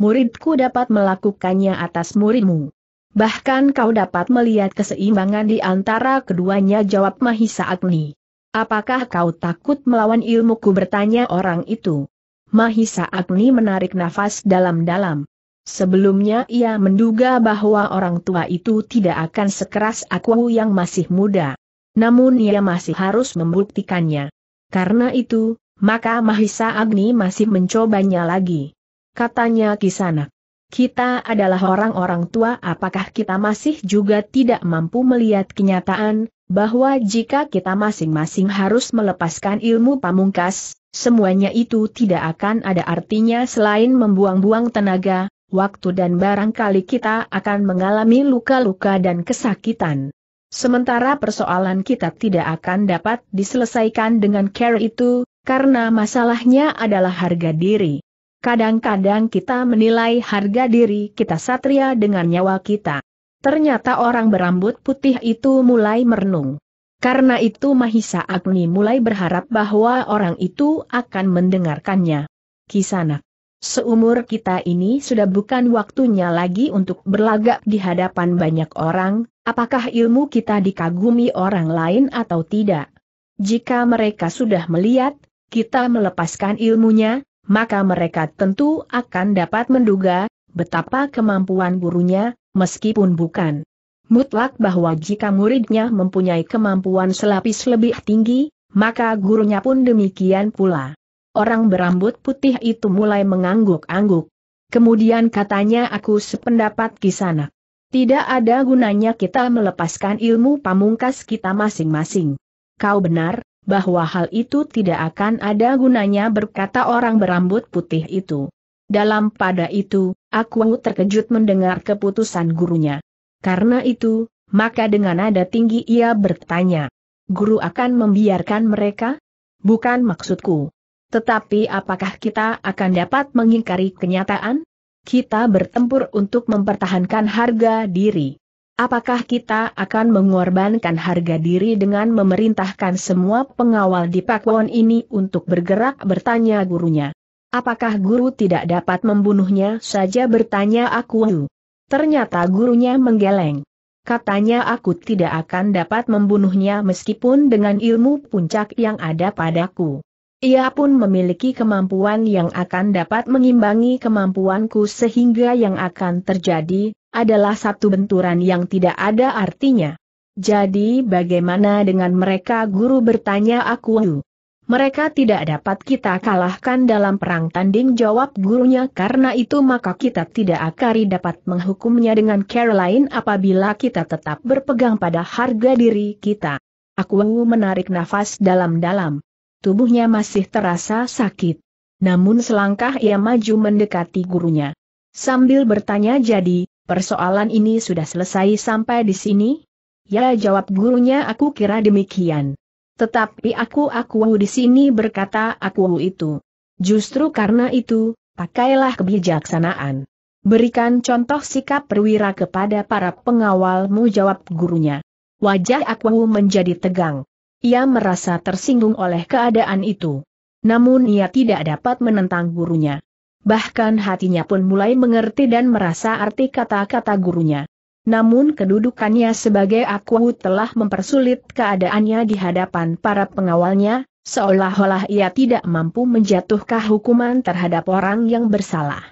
Muridku dapat melakukannya atas muridmu. Bahkan kau dapat melihat keseimbangan di antara keduanya jawab Mahisa Agni. Apakah kau takut melawan ilmuku bertanya orang itu? Mahisa Agni menarik nafas dalam-dalam. Sebelumnya ia menduga bahwa orang tua itu tidak akan sekeras aku yang masih muda. Namun ia masih harus membuktikannya. Karena itu, maka Mahisa Agni masih mencobanya lagi. Katanya Kisana, Kita adalah orang-orang tua apakah kita masih juga tidak mampu melihat kenyataan, bahwa jika kita masing-masing harus melepaskan ilmu pamungkas, semuanya itu tidak akan ada artinya selain membuang-buang tenaga, waktu dan barangkali kita akan mengalami luka-luka dan kesakitan. Sementara persoalan kita tidak akan dapat diselesaikan dengan care itu, karena masalahnya adalah harga diri. Kadang-kadang kita menilai harga diri kita satria dengan nyawa kita. Ternyata orang berambut putih itu mulai merenung. Karena itu Mahisa Agni mulai berharap bahwa orang itu akan mendengarkannya. Kisanak, seumur kita ini sudah bukan waktunya lagi untuk berlagak di hadapan banyak orang, apakah ilmu kita dikagumi orang lain atau tidak. Jika mereka sudah melihat, kita melepaskan ilmunya, maka mereka tentu akan dapat menduga betapa kemampuan gurunya, meskipun bukan mutlak bahwa jika muridnya mempunyai kemampuan selapis lebih tinggi, maka gurunya pun demikian pula. Orang berambut putih itu mulai mengangguk-angguk. Kemudian katanya aku sependapat kisana. Tidak ada gunanya kita melepaskan ilmu pamungkas kita masing-masing. Kau benar, bahwa hal itu tidak akan ada gunanya berkata orang berambut putih itu. Dalam pada itu, aku terkejut mendengar keputusan gurunya. Karena itu, maka dengan nada tinggi ia bertanya. Guru akan membiarkan mereka? Bukan maksudku. Tetapi apakah kita akan dapat mengingkari kenyataan? Kita bertempur untuk mempertahankan harga diri. Apakah kita akan mengorbankan harga diri dengan memerintahkan semua pengawal di Pakwon ini untuk bergerak bertanya gurunya? Apakah guru tidak dapat membunuhnya saja bertanya aku. Ternyata gurunya menggeleng. Katanya aku tidak akan dapat membunuhnya meskipun dengan ilmu puncak yang ada padaku. Ia pun memiliki kemampuan yang akan dapat mengimbangi kemampuanku sehingga yang akan terjadi, adalah satu benturan yang tidak ada artinya. Jadi bagaimana dengan mereka guru bertanya aku? Mereka tidak dapat kita kalahkan dalam perang tanding jawab gurunya karena itu maka kita tidak akari dapat menghukumnya dengan Caroline apabila kita tetap berpegang pada harga diri kita. Aku menarik nafas dalam-dalam. Tubuhnya masih terasa sakit. Namun selangkah ia maju mendekati gurunya. Sambil bertanya jadi, persoalan ini sudah selesai sampai di sini? Ya jawab gurunya aku kira demikian. Tetapi aku-aku di sini berkata aku itu. Justru karena itu, pakailah kebijaksanaan. Berikan contoh sikap perwira kepada para pengawalmu jawab gurunya. Wajah aku menjadi tegang. Ia merasa tersinggung oleh keadaan itu. Namun ia tidak dapat menentang gurunya. Bahkan hatinya pun mulai mengerti dan merasa arti kata-kata gurunya namun kedudukannya sebagai aku telah mempersulit keadaannya di hadapan para pengawalnya, seolah-olah ia tidak mampu menjatuhkan hukuman terhadap orang yang bersalah.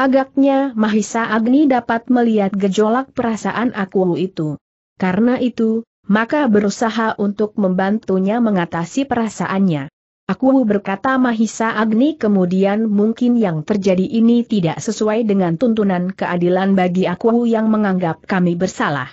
Agaknya Mahisa Agni dapat melihat gejolak perasaan aku itu. Karena itu, maka berusaha untuk membantunya mengatasi perasaannya. Aku berkata Mahisa Agni kemudian mungkin yang terjadi ini tidak sesuai dengan tuntunan keadilan bagi aku yang menganggap kami bersalah.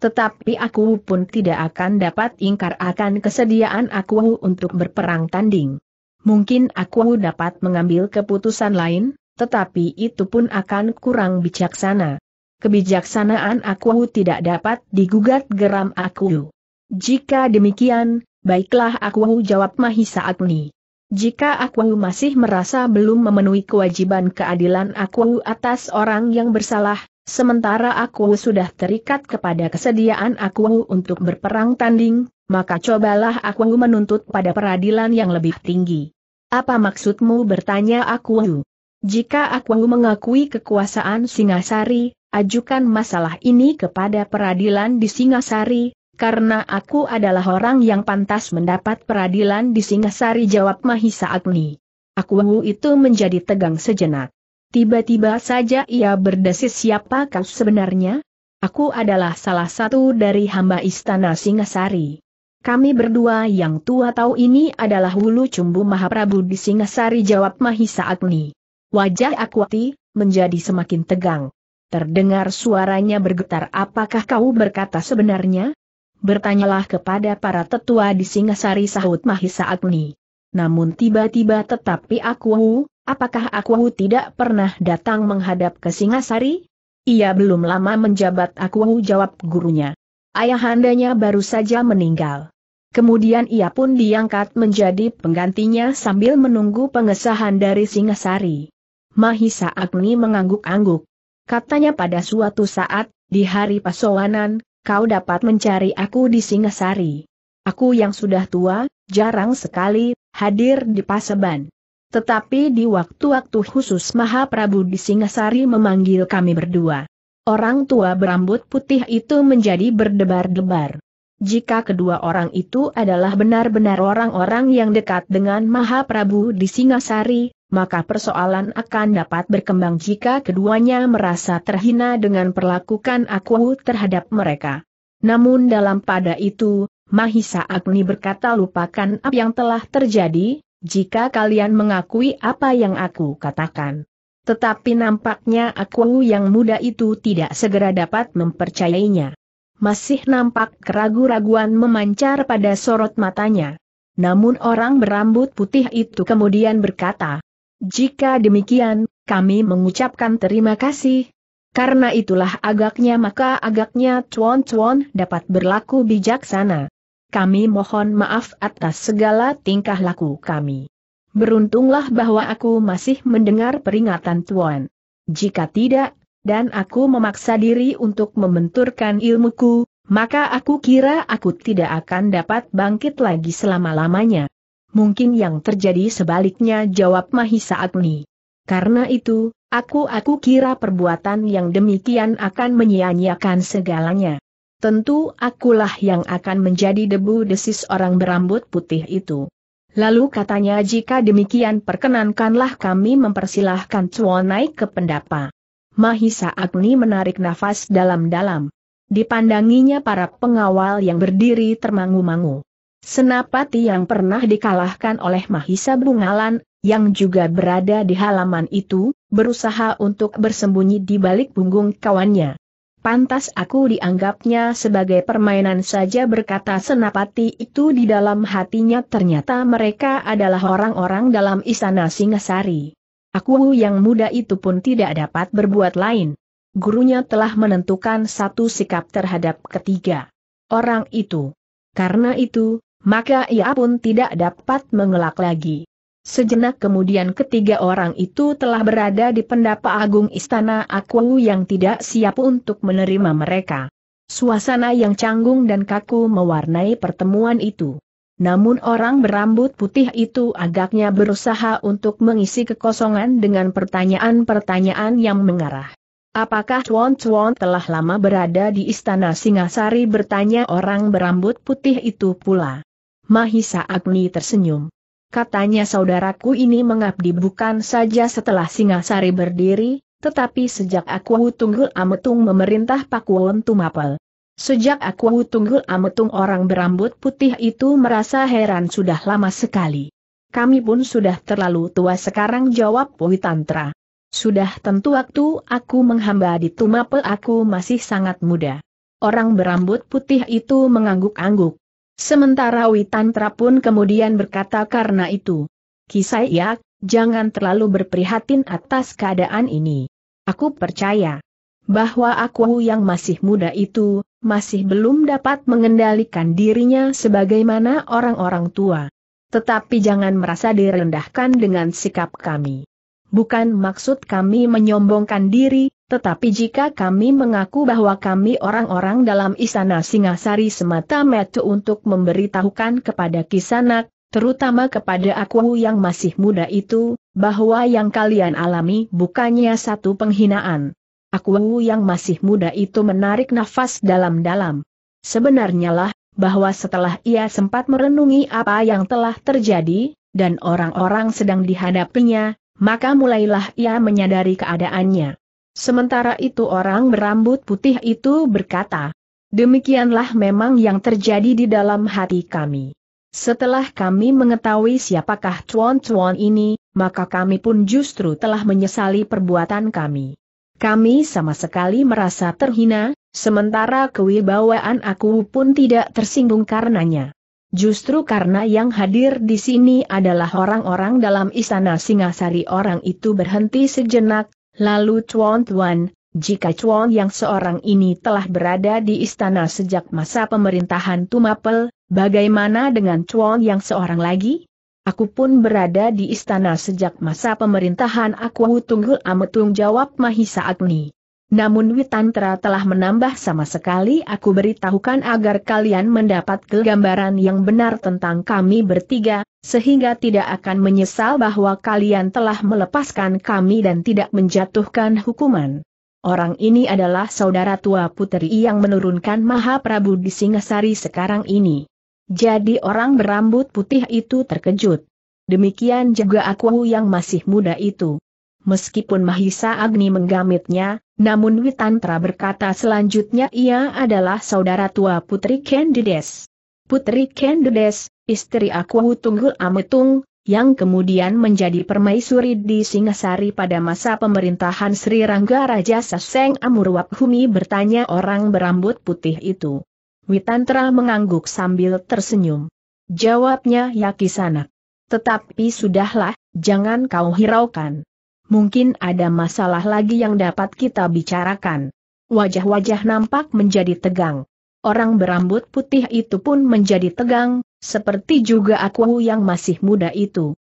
Tetapi aku pun tidak akan dapat ingkar akan kesediaan aku untuk berperang tanding. Mungkin aku dapat mengambil keputusan lain, tetapi itu pun akan kurang bijaksana. Kebijaksanaan aku tidak dapat digugat geram aku. Jika demikian, Baiklah aku jawab Mahisa Agni. Jika aku masih merasa belum memenuhi kewajiban keadilan aku atas orang yang bersalah, sementara aku sudah terikat kepada kesediaan aku untuk berperang tanding, maka cobalah aku menuntut pada peradilan yang lebih tinggi. Apa maksudmu bertanya aku? Jika aku mengakui kekuasaan Singasari, ajukan masalah ini kepada peradilan di Singasari, karena aku adalah orang yang pantas mendapat peradilan di Singasari jawab Mahisa Agni. Aku itu menjadi tegang sejenak. Tiba-tiba saja ia berdesis siapa kau sebenarnya? Aku adalah salah satu dari hamba istana Singasari. Kami berdua yang tua tahu ini adalah hulu Cumbu Mahaprabu di Singasari jawab Mahisa Agni. Wajah Akwati, menjadi semakin tegang. Terdengar suaranya bergetar apakah kau berkata sebenarnya? Bertanyalah kepada para tetua di Singasari sahut Mahisa Agni. Namun tiba-tiba tetapi aku, apakah aku tidak pernah datang menghadap ke Singasari? Ia belum lama menjabat aku jawab gurunya. Ayahandanya baru saja meninggal. Kemudian ia pun diangkat menjadi penggantinya sambil menunggu pengesahan dari Singasari. Mahisa Agni mengangguk-angguk. Katanya pada suatu saat, di hari pasowanan, kau dapat mencari aku di Singasari. Aku yang sudah tua, jarang sekali hadir di Paseban. Tetapi di waktu-waktu khusus Maha Prabu di Singasari memanggil kami berdua. Orang tua berambut putih itu menjadi berdebar-debar. Jika kedua orang itu adalah benar-benar orang-orang yang dekat dengan Maha Prabu di Singasari, maka persoalan akan dapat berkembang jika keduanya merasa terhina dengan perlakukan aku terhadap mereka. Namun dalam pada itu, Mahisa Agni berkata lupakan apa yang telah terjadi, jika kalian mengakui apa yang aku katakan. Tetapi nampaknya aku yang muda itu tidak segera dapat mempercayainya. Masih nampak keragu-raguan memancar pada sorot matanya. Namun orang berambut putih itu kemudian berkata, jika demikian, kami mengucapkan terima kasih. Karena itulah agaknya maka agaknya Tuan Tuan dapat berlaku bijaksana. Kami mohon maaf atas segala tingkah laku kami. Beruntunglah bahwa aku masih mendengar peringatan tuan. Jika tidak, dan aku memaksa diri untuk membenturkan ilmuku, maka aku kira aku tidak akan dapat bangkit lagi selama-lamanya. Mungkin yang terjadi sebaliknya jawab Mahisa Agni. Karena itu, aku-aku kira perbuatan yang demikian akan menyia-nyiakan segalanya. Tentu akulah yang akan menjadi debu desis orang berambut putih itu. Lalu katanya jika demikian perkenankanlah kami mempersilahkan Cuanai naik ke pendapa. Mahisa Agni menarik nafas dalam-dalam. Dipandanginya para pengawal yang berdiri termangu-mangu. Senapati yang pernah dikalahkan oleh Mahisa Bungalan, yang juga berada di halaman itu, berusaha untuk bersembunyi di balik punggung kawannya. Pantas aku dianggapnya sebagai permainan saja berkata Senapati itu di dalam hatinya ternyata mereka adalah orang-orang dalam istana Singasari. Aku yang muda itu pun tidak dapat berbuat lain. Gurunya telah menentukan satu sikap terhadap ketiga orang itu. Karena itu, maka ia pun tidak dapat mengelak lagi. Sejenak kemudian ketiga orang itu telah berada di pendapa agung istana Aku yang tidak siap untuk menerima mereka. Suasana yang canggung dan kaku mewarnai pertemuan itu. Namun orang berambut putih itu agaknya berusaha untuk mengisi kekosongan dengan pertanyaan-pertanyaan yang mengarah. Apakah Tuan Tuan telah lama berada di istana Singasari bertanya orang berambut putih itu pula. Mahisa Agni tersenyum. Katanya saudaraku ini mengabdi bukan saja setelah Singasari berdiri, tetapi sejak aku Tunggul Ametung memerintah Pakuwon Tumapel. Sejak aku Tunggul Ametung orang berambut putih itu merasa heran sudah lama sekali. Kami pun sudah terlalu tua sekarang jawab Pui Tantra. Sudah tentu waktu aku menghamba di Tumapel aku masih sangat muda. Orang berambut putih itu mengangguk-angguk. Sementara Witantra pun kemudian berkata karena itu. Kisai Yak, jangan terlalu berprihatin atas keadaan ini. Aku percaya bahwa aku yang masih muda itu, masih belum dapat mengendalikan dirinya sebagaimana orang-orang tua. Tetapi jangan merasa direndahkan dengan sikap kami. Bukan maksud kami menyombongkan diri, tetapi jika kami mengaku bahwa kami orang-orang dalam istana Singasari semata metu untuk memberitahukan kepada Kisanak, terutama kepada aku yang masih muda itu, bahwa yang kalian alami bukannya satu penghinaan. Aku yang masih muda itu menarik nafas dalam-dalam. Sebenarnya lah, bahwa setelah ia sempat merenungi apa yang telah terjadi, dan orang-orang sedang dihadapinya, maka mulailah ia menyadari keadaannya. Sementara itu orang berambut putih itu berkata, Demikianlah memang yang terjadi di dalam hati kami. Setelah kami mengetahui siapakah cuan-cuan ini, maka kami pun justru telah menyesali perbuatan kami. Kami sama sekali merasa terhina, sementara kewibawaan aku pun tidak tersinggung karenanya. Justru karena yang hadir di sini adalah orang-orang dalam istana Singasari orang itu berhenti sejenak, Lalu Chuan Tuan, jika Chuan yang seorang ini telah berada di istana sejak masa pemerintahan Tumapel, bagaimana dengan Chuan yang seorang lagi? Aku pun berada di istana sejak masa pemerintahan Aku Tunggul Ametung jawab Mahisa Agni. Namun Witantra telah menambah sama sekali aku beritahukan agar kalian mendapat gambaran yang benar tentang kami bertiga, sehingga tidak akan menyesal bahwa kalian telah melepaskan kami dan tidak menjatuhkan hukuman. Orang ini adalah saudara tua putri yang menurunkan Mahaprabu di Singasari sekarang ini. Jadi orang berambut putih itu terkejut. Demikian juga aku yang masih muda itu. Meskipun Mahisa Agni menggamitnya, namun Witantra berkata selanjutnya ia adalah saudara tua Putri Candides. Putri Candides, istri aku Tunggul Ametung, yang kemudian menjadi permaisuri di Singasari pada masa pemerintahan Sri Rangga Raja Saseng Humi bertanya orang berambut putih itu. Witantra mengangguk sambil tersenyum. Jawabnya Yakisana. Tetapi sudahlah, jangan kau hiraukan mungkin ada masalah lagi yang dapat kita bicarakan. Wajah-wajah nampak menjadi tegang. Orang berambut putih itu pun menjadi tegang, seperti juga aku yang masih muda itu.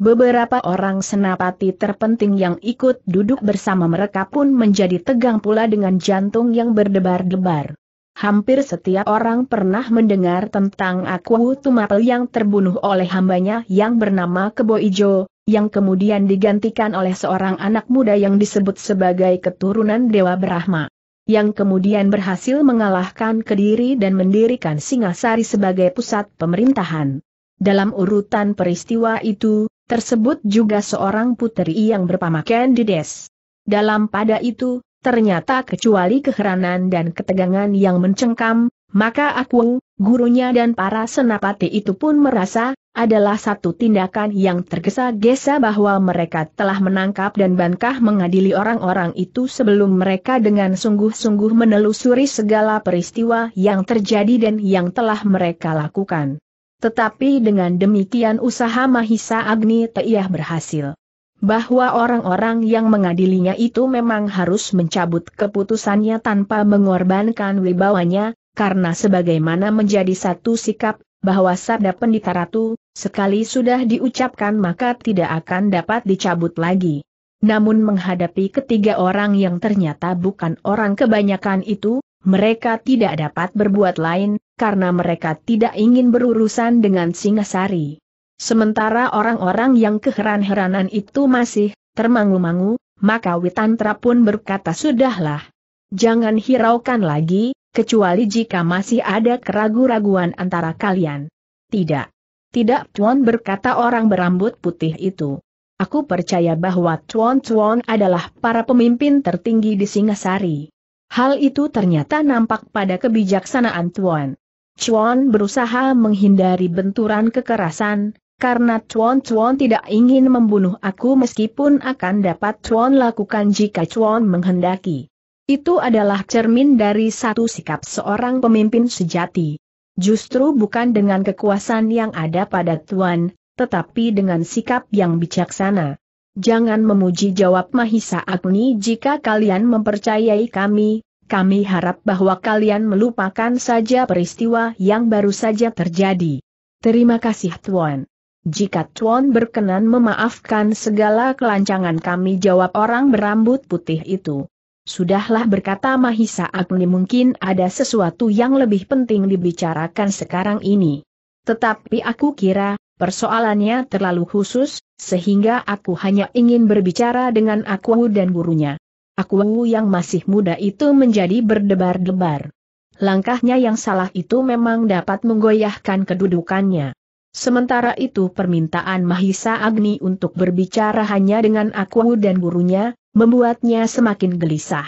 Beberapa orang senapati terpenting yang ikut duduk bersama mereka pun menjadi tegang pula dengan jantung yang berdebar-debar. Hampir setiap orang pernah mendengar tentang Aku Tumapel yang terbunuh oleh hambanya yang bernama Kebo Ijo, yang kemudian digantikan oleh seorang anak muda yang disebut sebagai keturunan Dewa Brahma. Yang kemudian berhasil mengalahkan Kediri dan mendirikan Singasari sebagai pusat pemerintahan. Dalam urutan peristiwa itu, tersebut juga seorang puteri yang berpamakan di Des. Dalam pada itu, ternyata kecuali keheranan dan ketegangan yang mencengkam, maka aku, gurunya dan para senapati itu pun merasa, adalah satu tindakan yang tergesa-gesa bahwa mereka telah menangkap dan bantah mengadili orang-orang itu sebelum mereka dengan sungguh-sungguh menelusuri segala peristiwa yang terjadi dan yang telah mereka lakukan. Tetapi dengan demikian usaha Mahisa Agni Teiyah berhasil. Bahwa orang-orang yang mengadilinya itu memang harus mencabut keputusannya tanpa mengorbankan wibawanya, karena sebagaimana menjadi satu sikap bahwa sabda pendita ratu, sekali sudah diucapkan maka tidak akan dapat dicabut lagi. Namun menghadapi ketiga orang yang ternyata bukan orang kebanyakan itu, mereka tidak dapat berbuat lain, karena mereka tidak ingin berurusan dengan Singasari. Sementara orang-orang yang keheran-heranan itu masih termangu-mangu, maka Witantra pun berkata sudahlah. Jangan hiraukan lagi, kecuali jika masih ada keraguan-raguan antara kalian. Tidak. Tidak Tuan berkata orang berambut putih itu. Aku percaya bahwa Tuan-Tuan adalah para pemimpin tertinggi di Singasari. Hal itu ternyata nampak pada kebijaksanaan Tuan. Chuan berusaha menghindari benturan kekerasan, karena Chuan Chuan tidak ingin membunuh aku meskipun akan dapat Chuan lakukan jika Chuan menghendaki. Itu adalah cermin dari satu sikap seorang pemimpin sejati. Justru bukan dengan kekuasaan yang ada pada Tuan, tetapi dengan sikap yang bijaksana. Jangan memuji jawab Mahisa Agni jika kalian mempercayai kami, kami harap bahwa kalian melupakan saja peristiwa yang baru saja terjadi. Terima kasih Tuan. Jika Tuan berkenan memaafkan segala kelancangan kami jawab orang berambut putih itu. Sudahlah berkata Mahisa Agni mungkin ada sesuatu yang lebih penting dibicarakan sekarang ini. Tetapi aku kira, persoalannya terlalu khusus, sehingga aku hanya ingin berbicara dengan aku dan gurunya. Aku yang masih muda itu menjadi berdebar-debar. Langkahnya yang salah itu memang dapat menggoyahkan kedudukannya. Sementara itu permintaan Mahisa Agni untuk berbicara hanya dengan aku dan gurunya, membuatnya semakin gelisah.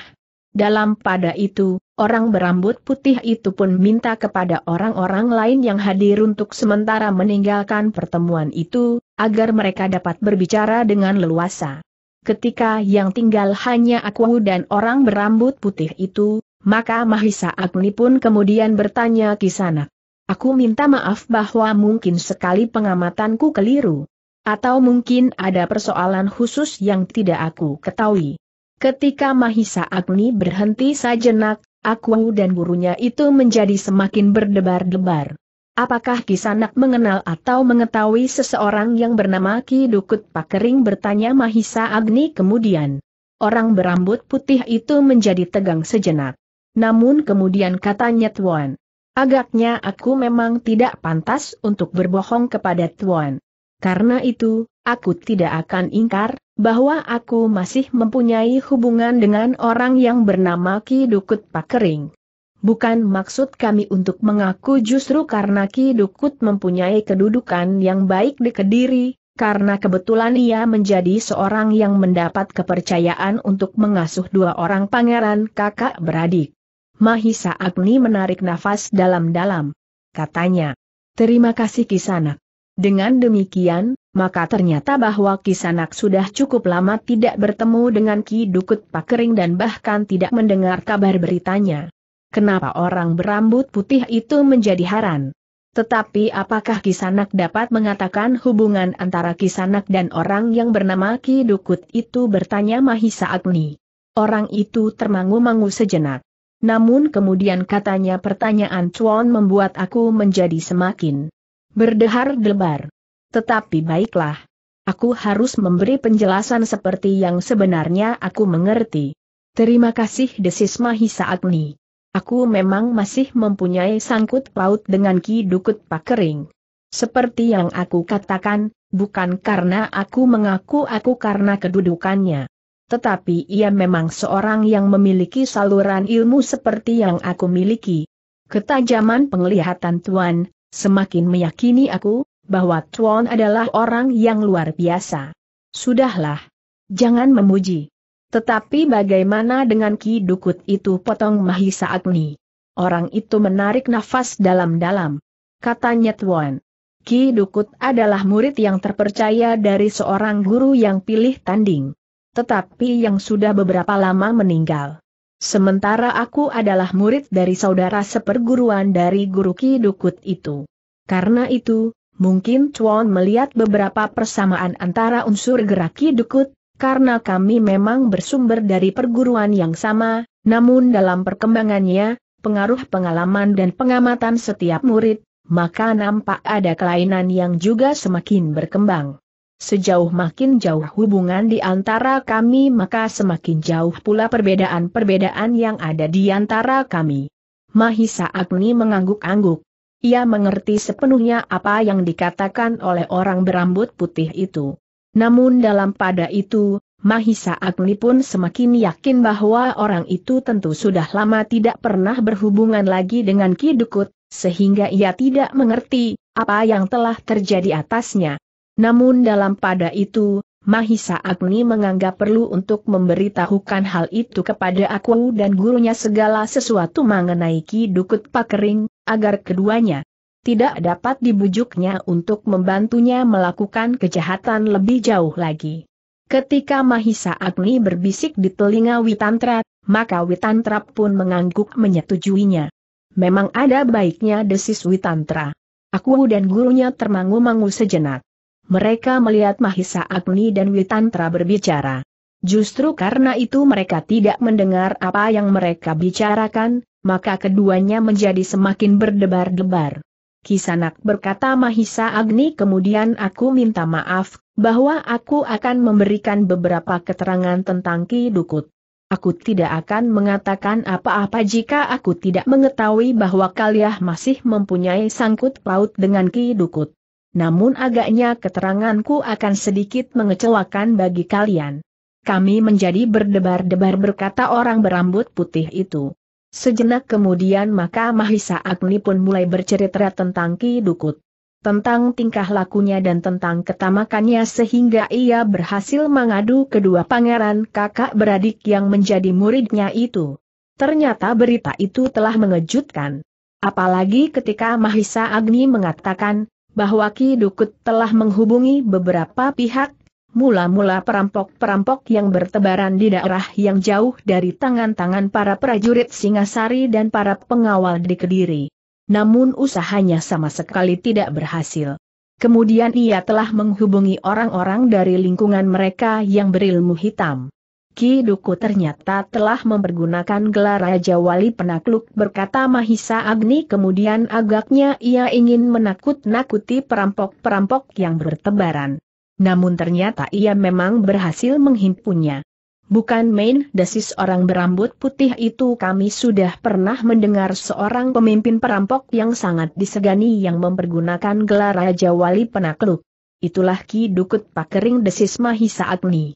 Dalam pada itu, orang berambut putih itu pun minta kepada orang-orang lain yang hadir untuk sementara meninggalkan pertemuan itu, agar mereka dapat berbicara dengan leluasa. Ketika yang tinggal hanya aku dan orang berambut putih itu, maka Mahisa Agni pun kemudian bertanya Kisanak. Aku minta maaf bahwa mungkin sekali pengamatanku keliru, atau mungkin ada persoalan khusus yang tidak aku ketahui. Ketika Mahisa Agni berhenti sajenak, aku dan gurunya itu menjadi semakin berdebar-debar. Apakah Kisanak mengenal atau mengetahui seseorang yang bernama Ki Dukut Pakering bertanya Mahisa Agni kemudian. Orang berambut putih itu menjadi tegang sejenak. Namun kemudian katanya Tuan. Agaknya aku memang tidak pantas untuk berbohong kepada Tuan. Karena itu, aku tidak akan ingkar, bahwa aku masih mempunyai hubungan dengan orang yang bernama Ki Dukut Pakering. Bukan maksud kami untuk mengaku justru karena Ki Dukut mempunyai kedudukan yang baik di Kediri, karena kebetulan ia menjadi seorang yang mendapat kepercayaan untuk mengasuh dua orang pangeran kakak beradik. Mahisa Agni menarik nafas dalam-dalam. Katanya, terima kasih Kisanak. Dengan demikian, maka ternyata bahwa Kisanak sudah cukup lama tidak bertemu dengan Ki Dukut Pakering dan bahkan tidak mendengar kabar beritanya. Kenapa orang berambut putih itu menjadi haran? Tetapi apakah Kisanak dapat mengatakan hubungan antara Kisanak dan orang yang bernama Ki Dukut itu bertanya Mahisa Agni. Orang itu termangu-mangu sejenak. Namun kemudian katanya pertanyaan Chuan membuat aku menjadi semakin Berdehar-debar. Tetapi baiklah. Aku harus memberi penjelasan seperti yang sebenarnya aku mengerti. Terima kasih desis Mahisa Agni. Aku memang masih mempunyai sangkut paut dengan Ki Dukut Pakering. Seperti yang aku katakan, bukan karena aku mengaku aku karena kedudukannya. Tetapi ia memang seorang yang memiliki saluran ilmu seperti yang aku miliki. Ketajaman penglihatan Tuan, Semakin meyakini aku, bahwa Tuan adalah orang yang luar biasa. Sudahlah. Jangan memuji. Tetapi bagaimana dengan Ki Dukut itu potong Mahisa Agni? Orang itu menarik nafas dalam-dalam. Katanya Tuan. Ki Dukut adalah murid yang terpercaya dari seorang guru yang pilih tanding. Tetapi yang sudah beberapa lama meninggal. Sementara aku adalah murid dari saudara seperguruan dari guru Ki Dukut itu. Karena itu, mungkin Chuan melihat beberapa persamaan antara unsur gerak Ki Dukut, karena kami memang bersumber dari perguruan yang sama, namun dalam perkembangannya, pengaruh pengalaman dan pengamatan setiap murid, maka nampak ada kelainan yang juga semakin berkembang. Sejauh makin jauh hubungan di antara kami maka semakin jauh pula perbedaan-perbedaan yang ada di antara kami. Mahisa Agni mengangguk-angguk. Ia mengerti sepenuhnya apa yang dikatakan oleh orang berambut putih itu. Namun dalam pada itu, Mahisa Agni pun semakin yakin bahwa orang itu tentu sudah lama tidak pernah berhubungan lagi dengan Kidukut, sehingga ia tidak mengerti apa yang telah terjadi atasnya. Namun dalam pada itu, Mahisa Agni menganggap perlu untuk memberitahukan hal itu kepada aku dan gurunya segala sesuatu mengenai Ki Dukut Pakering, agar keduanya tidak dapat dibujuknya untuk membantunya melakukan kejahatan lebih jauh lagi. Ketika Mahisa Agni berbisik di telinga Witantra, maka Witantra pun mengangguk menyetujuinya. Memang ada baiknya desis Witantra. Aku dan gurunya termangu-mangu sejenak mereka melihat Mahisa Agni dan Witantra berbicara. Justru karena itu mereka tidak mendengar apa yang mereka bicarakan, maka keduanya menjadi semakin berdebar-debar. Kisanak berkata Mahisa Agni kemudian aku minta maaf, bahwa aku akan memberikan beberapa keterangan tentang Ki Dukut. Aku tidak akan mengatakan apa-apa jika aku tidak mengetahui bahwa kalian masih mempunyai sangkut paut dengan Ki Dukut namun agaknya keteranganku akan sedikit mengecewakan bagi kalian. Kami menjadi berdebar-debar berkata orang berambut putih itu. Sejenak kemudian maka Mahisa Agni pun mulai bercerita tentang Ki Dukut. Tentang tingkah lakunya dan tentang ketamakannya sehingga ia berhasil mengadu kedua pangeran kakak beradik yang menjadi muridnya itu. Ternyata berita itu telah mengejutkan. Apalagi ketika Mahisa Agni mengatakan, bahwa Ki Dukut telah menghubungi beberapa pihak, mula-mula perampok-perampok yang bertebaran di daerah yang jauh dari tangan-tangan para prajurit Singasari dan para pengawal di Kediri. Namun usahanya sama sekali tidak berhasil. Kemudian ia telah menghubungi orang-orang dari lingkungan mereka yang berilmu hitam. Ki Duku ternyata telah mempergunakan gelar Raja Wali Penakluk berkata Mahisa Agni kemudian agaknya ia ingin menakut-nakuti perampok-perampok yang bertebaran. Namun ternyata ia memang berhasil menghimpunnya. Bukan main desis orang berambut putih itu kami sudah pernah mendengar seorang pemimpin perampok yang sangat disegani yang mempergunakan gelar Raja Wali Penakluk. Itulah Ki Dukut Pakering desis Mahisa Agni.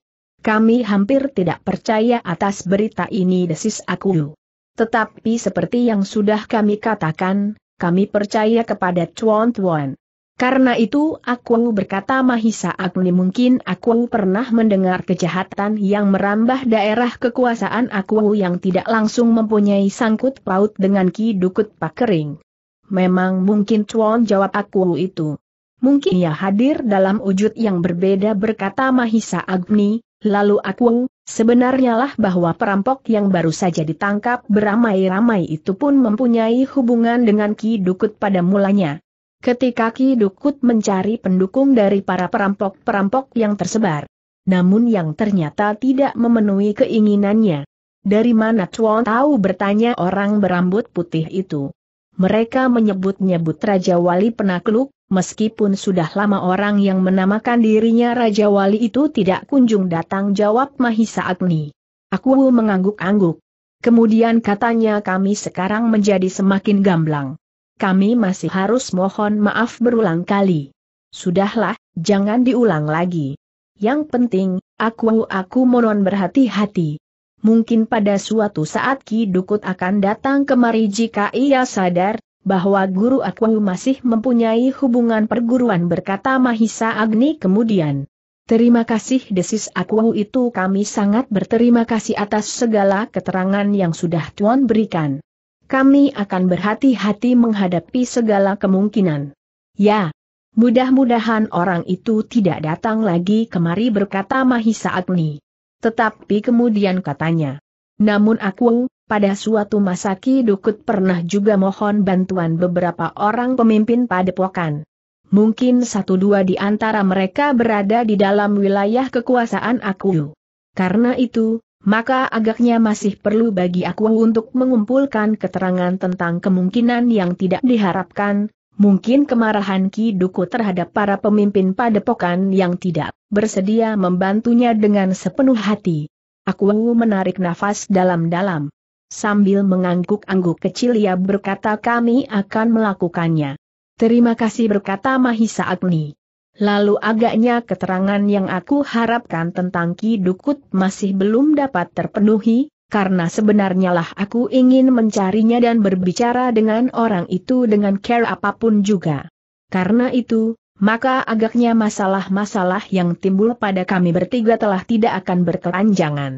Kami hampir tidak percaya atas berita ini desis aku. Tetapi seperti yang sudah kami katakan, kami percaya kepada Chuan Tuan. Karena itu aku berkata Mahisa Agni mungkin aku pernah mendengar kejahatan yang merambah daerah kekuasaan aku yang tidak langsung mempunyai sangkut paut dengan Ki Dukut Pak Kering. Memang mungkin Chuan jawab aku itu. Mungkin ia hadir dalam wujud yang berbeda berkata Mahisa Agni, Lalu Akung, sebenarnya lah bahwa perampok yang baru saja ditangkap beramai-ramai itu pun mempunyai hubungan dengan Ki Dukut pada mulanya. Ketika Ki Dukut mencari pendukung dari para perampok-perampok yang tersebar. Namun yang ternyata tidak memenuhi keinginannya. Dari mana Chuan tahu bertanya orang berambut putih itu. Mereka menyebut-nyebut Raja Wali Penakluk, Meskipun sudah lama orang yang menamakan dirinya Raja Wali itu tidak kunjung datang jawab Mahisa Agni. Aku mengangguk-angguk. Kemudian katanya kami sekarang menjadi semakin gamblang. Kami masih harus mohon maaf berulang kali. Sudahlah, jangan diulang lagi. Yang penting, aku aku monon berhati-hati. Mungkin pada suatu saat Ki Dukut akan datang kemari jika ia sadar, bahwa Guru Akwahu masih mempunyai hubungan perguruan berkata Mahisa Agni kemudian. Terima kasih desis Akwahu itu kami sangat berterima kasih atas segala keterangan yang sudah Tuan berikan. Kami akan berhati-hati menghadapi segala kemungkinan. Ya, mudah-mudahan orang itu tidak datang lagi kemari berkata Mahisa Agni. Tetapi kemudian katanya. Namun aku, pada suatu masa Ki Dukut pernah juga mohon bantuan beberapa orang pemimpin padepokan. Mungkin satu dua di antara mereka berada di dalam wilayah kekuasaan aku. Karena itu, maka agaknya masih perlu bagi aku untuk mengumpulkan keterangan tentang kemungkinan yang tidak diharapkan, mungkin kemarahan Ki Dukut terhadap para pemimpin padepokan yang tidak bersedia membantunya dengan sepenuh hati. Aku menarik nafas dalam-dalam. Sambil mengangguk-angguk kecil ia berkata kami akan melakukannya. Terima kasih berkata Mahisa Agni. Lalu agaknya keterangan yang aku harapkan tentang Ki Dukut masih belum dapat terpenuhi, karena sebenarnya lah aku ingin mencarinya dan berbicara dengan orang itu dengan care apapun juga. Karena itu, maka agaknya masalah-masalah yang timbul pada kami bertiga telah tidak akan berkelanjangan.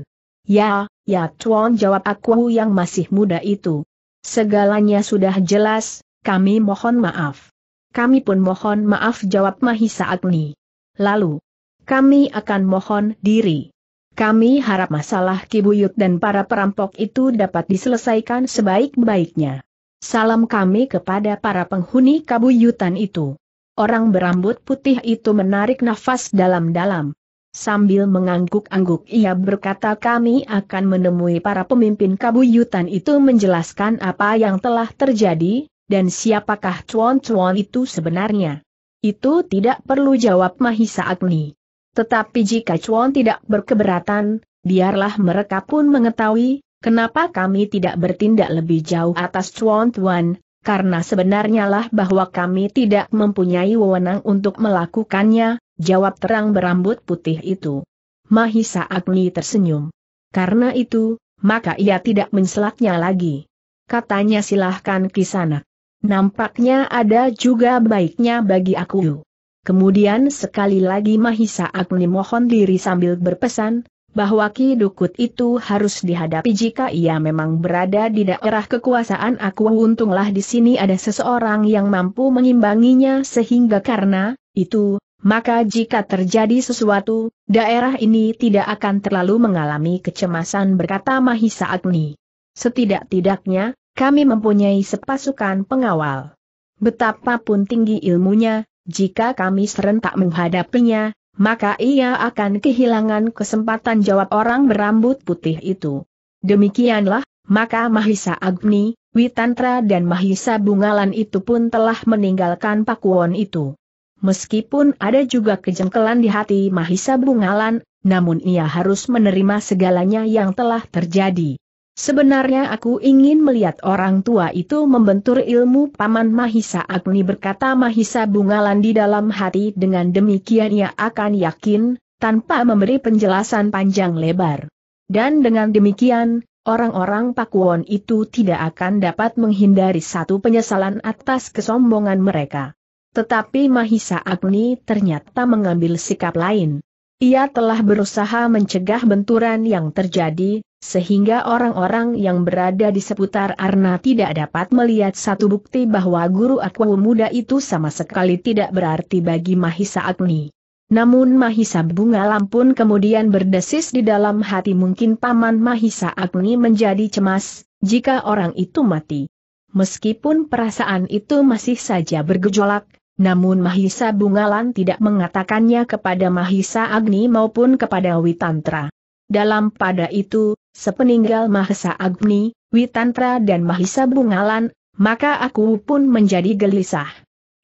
Ya, ya Tuan jawab aku yang masih muda itu. Segalanya sudah jelas, kami mohon maaf. Kami pun mohon maaf jawab Mahisa Agni. Lalu, kami akan mohon diri. Kami harap masalah Kibuyut dan para perampok itu dapat diselesaikan sebaik-baiknya. Salam kami kepada para penghuni Kabuyutan itu. Orang berambut putih itu menarik nafas dalam-dalam. Sambil mengangguk-angguk ia berkata kami akan menemui para pemimpin kabuyutan itu menjelaskan apa yang telah terjadi, dan siapakah cuan-cuan itu sebenarnya. Itu tidak perlu jawab Mahisa Agni. Tetapi jika cuan tidak berkeberatan, biarlah mereka pun mengetahui, kenapa kami tidak bertindak lebih jauh atas cuan-cuan, karena sebenarnya lah bahwa kami tidak mempunyai wewenang untuk melakukannya, jawab terang berambut putih itu. Mahisa Agni tersenyum. Karena itu, maka ia tidak menselaknya lagi. Katanya silahkan sana. Nampaknya ada juga baiknya bagi aku. Kemudian sekali lagi Mahisa Agni mohon diri sambil berpesan, bahwa Ki Dukut itu harus dihadapi jika ia memang berada di daerah kekuasaan aku untunglah di sini ada seseorang yang mampu mengimbanginya sehingga karena, itu, maka jika terjadi sesuatu, daerah ini tidak akan terlalu mengalami kecemasan berkata Mahisa Agni. Setidak-tidaknya, kami mempunyai sepasukan pengawal. Betapapun tinggi ilmunya, jika kami serentak menghadapinya, maka ia akan kehilangan kesempatan jawab orang berambut putih itu. Demikianlah, maka Mahisa Agni, Witantra dan Mahisa Bungalan itu pun telah meninggalkan Pakuwon itu. Meskipun ada juga kejengkelan di hati Mahisa Bungalan, namun ia harus menerima segalanya yang telah terjadi. Sebenarnya aku ingin melihat orang tua itu membentur ilmu Paman Mahisa Agni berkata Mahisa Bungalan di dalam hati dengan demikian ia akan yakin, tanpa memberi penjelasan panjang lebar. Dan dengan demikian, orang-orang Pakuwon itu tidak akan dapat menghindari satu penyesalan atas kesombongan mereka. Tetapi Mahisa Agni ternyata mengambil sikap lain. Ia telah berusaha mencegah benturan yang terjadi, sehingga orang-orang yang berada di seputar Arna tidak dapat melihat satu bukti bahwa guru Aku muda itu sama sekali tidak berarti bagi Mahisa Agni. Namun Mahisa Bunga Lampun kemudian berdesis di dalam hati mungkin Paman Mahisa Agni menjadi cemas, jika orang itu mati. Meskipun perasaan itu masih saja bergejolak, namun Mahisa Bungalan tidak mengatakannya kepada Mahisa Agni maupun kepada Witantra. Dalam pada itu, sepeninggal Mahisa Agni, Witantra dan Mahisa Bungalan, maka aku pun menjadi gelisah.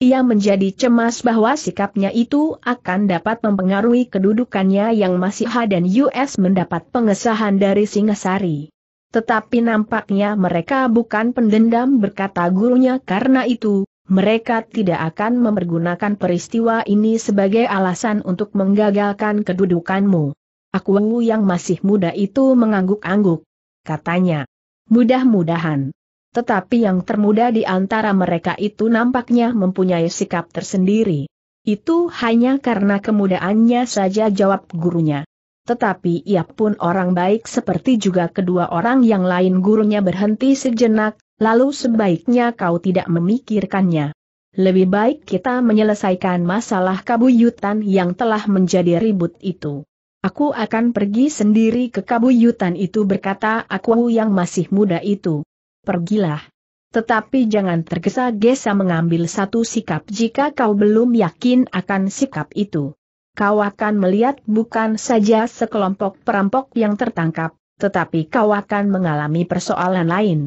Ia menjadi cemas bahwa sikapnya itu akan dapat mempengaruhi kedudukannya yang masih H dan US mendapat pengesahan dari Singasari. Tetapi nampaknya mereka bukan pendendam berkata gurunya karena itu, mereka tidak akan mempergunakan peristiwa ini sebagai alasan untuk menggagalkan kedudukanmu. Aku yang masih muda itu mengangguk-angguk, katanya. Mudah-mudahan. Tetapi yang termuda di antara mereka itu nampaknya mempunyai sikap tersendiri. Itu hanya karena kemudaannya saja jawab gurunya. Tetapi ia pun orang baik seperti juga kedua orang yang lain gurunya berhenti sejenak, lalu sebaiknya kau tidak memikirkannya. Lebih baik kita menyelesaikan masalah kabuyutan yang telah menjadi ribut itu. Aku akan pergi sendiri ke kabuyutan itu berkata aku yang masih muda itu. Pergilah. Tetapi jangan tergesa-gesa mengambil satu sikap jika kau belum yakin akan sikap itu. Kau akan melihat bukan saja sekelompok perampok yang tertangkap, tetapi kau akan mengalami persoalan lain.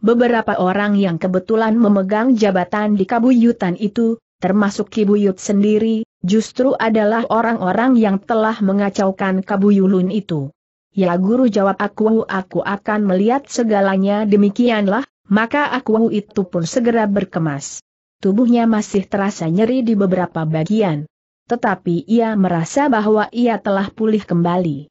Beberapa orang yang kebetulan memegang jabatan di kabuyutan itu, termasuk kibuyut sendiri, justru adalah orang-orang yang telah mengacaukan kabuyulun itu. Ya guru jawab aku, aku akan melihat segalanya demikianlah, maka aku itu pun segera berkemas. Tubuhnya masih terasa nyeri di beberapa bagian. Tetapi ia merasa bahwa ia telah pulih kembali.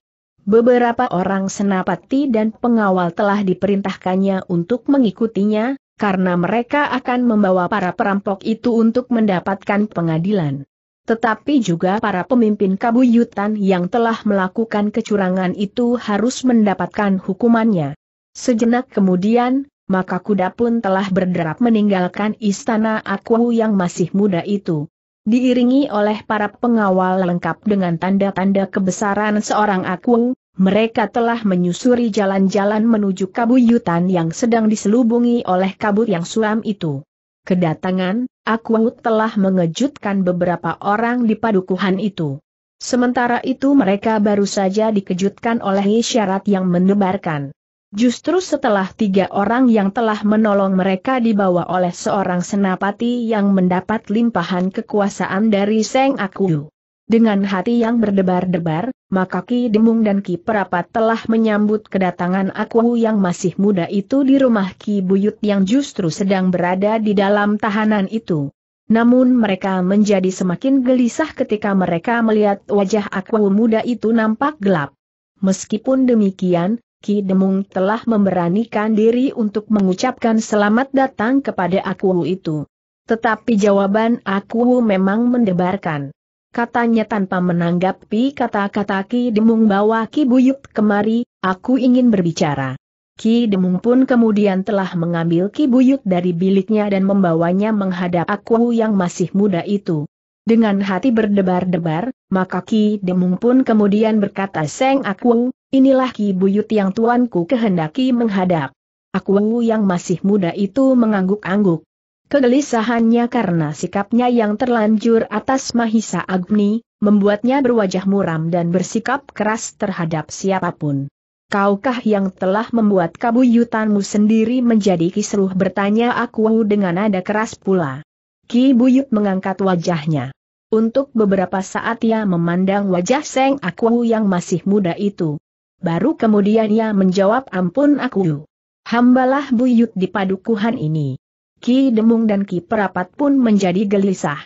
Beberapa orang senapati dan pengawal telah diperintahkannya untuk mengikutinya, karena mereka akan membawa para perampok itu untuk mendapatkan pengadilan. Tetapi juga para pemimpin kabuyutan yang telah melakukan kecurangan itu harus mendapatkan hukumannya. Sejenak kemudian, maka kuda pun telah berderap meninggalkan istana Aku yang masih muda itu diiringi oleh para pengawal lengkap dengan tanda-tanda kebesaran seorang akung, mereka telah menyusuri jalan-jalan menuju kabuyutan yang sedang diselubungi oleh kabut yang suram itu. Kedatangan, akung telah mengejutkan beberapa orang di padukuhan itu. Sementara itu mereka baru saja dikejutkan oleh isyarat yang menebarkan. Justru setelah tiga orang yang telah menolong mereka dibawa oleh seorang senapati yang mendapat limpahan kekuasaan dari Seng Akuyu. Dengan hati yang berdebar-debar, maka Ki Demung dan Ki Perapat telah menyambut kedatangan Aku yang masih muda itu di rumah Ki Buyut yang justru sedang berada di dalam tahanan itu. Namun mereka menjadi semakin gelisah ketika mereka melihat wajah Aku muda itu nampak gelap. Meskipun demikian, Ki Demung telah memberanikan diri untuk mengucapkan selamat datang kepada aku itu. Tetapi jawaban aku memang mendebarkan. Katanya tanpa menanggapi kata-kata Ki Demung bahwa Ki Buyut kemari, aku ingin berbicara. Ki Demung pun kemudian telah mengambil Ki Buyut dari biliknya dan membawanya menghadap aku yang masih muda itu. Dengan hati berdebar-debar, maka Ki Demung pun kemudian berkata Seng Aku, inilah Ki Buyut yang tuanku kehendaki menghadap. Aku yang masih muda itu mengangguk-angguk. Kegelisahannya karena sikapnya yang terlanjur atas Mahisa Agni, membuatnya berwajah muram dan bersikap keras terhadap siapapun. Kaukah yang telah membuat kabuyutanmu sendiri menjadi kisruh bertanya aku dengan nada keras pula. Ki Buyut mengangkat wajahnya. Untuk beberapa saat ia memandang wajah Seng Aku yang masih muda itu. Baru kemudian ia menjawab ampun aku. Hambalah Buyut di padukuhan ini. Ki Demung dan Ki Perapat pun menjadi gelisah.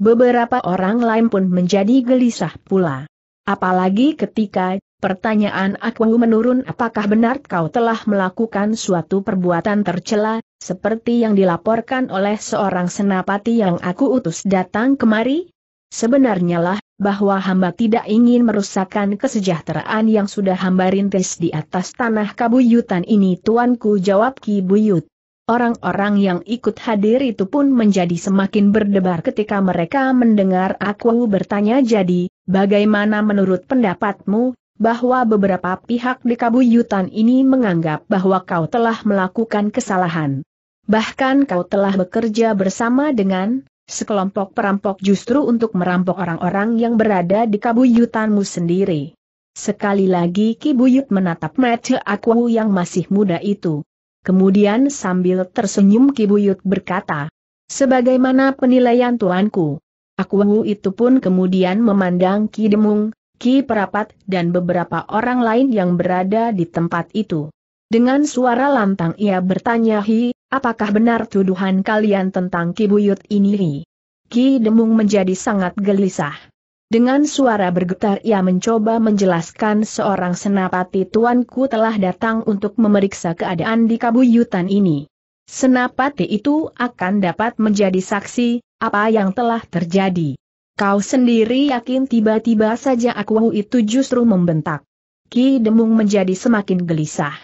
Beberapa orang lain pun menjadi gelisah pula. Apalagi ketika Pertanyaan aku menurun apakah benar kau telah melakukan suatu perbuatan tercela, seperti yang dilaporkan oleh seorang senapati yang aku utus datang kemari? Sebenarnya lah, bahwa hamba tidak ingin merusakkan kesejahteraan yang sudah hamba rintis di atas tanah kabuyutan ini tuanku jawab Ki Buyut. Orang-orang yang ikut hadir itu pun menjadi semakin berdebar ketika mereka mendengar aku bertanya jadi, bagaimana menurut pendapatmu, bahwa beberapa pihak di kabuyutan ini menganggap bahwa kau telah melakukan kesalahan. Bahkan kau telah bekerja bersama dengan sekelompok perampok justru untuk merampok orang-orang yang berada di kabuyutanmu sendiri. Sekali lagi Kibuyut menatap mata aku yang masih muda itu. Kemudian sambil tersenyum Kibuyut berkata, Sebagaimana penilaian tuanku, aku itu pun kemudian memandang Kidemung, Ki Perapat dan beberapa orang lain yang berada di tempat itu. Dengan suara lantang ia bertanya Hi, apakah benar tuduhan kalian tentang Ki Buyut ini Hi? Ki Demung menjadi sangat gelisah. Dengan suara bergetar ia mencoba menjelaskan seorang senapati tuanku telah datang untuk memeriksa keadaan di kabuyutan ini. Senapati itu akan dapat menjadi saksi, apa yang telah terjadi. Kau sendiri yakin tiba-tiba saja aku itu justru membentak. Ki Demung menjadi semakin gelisah.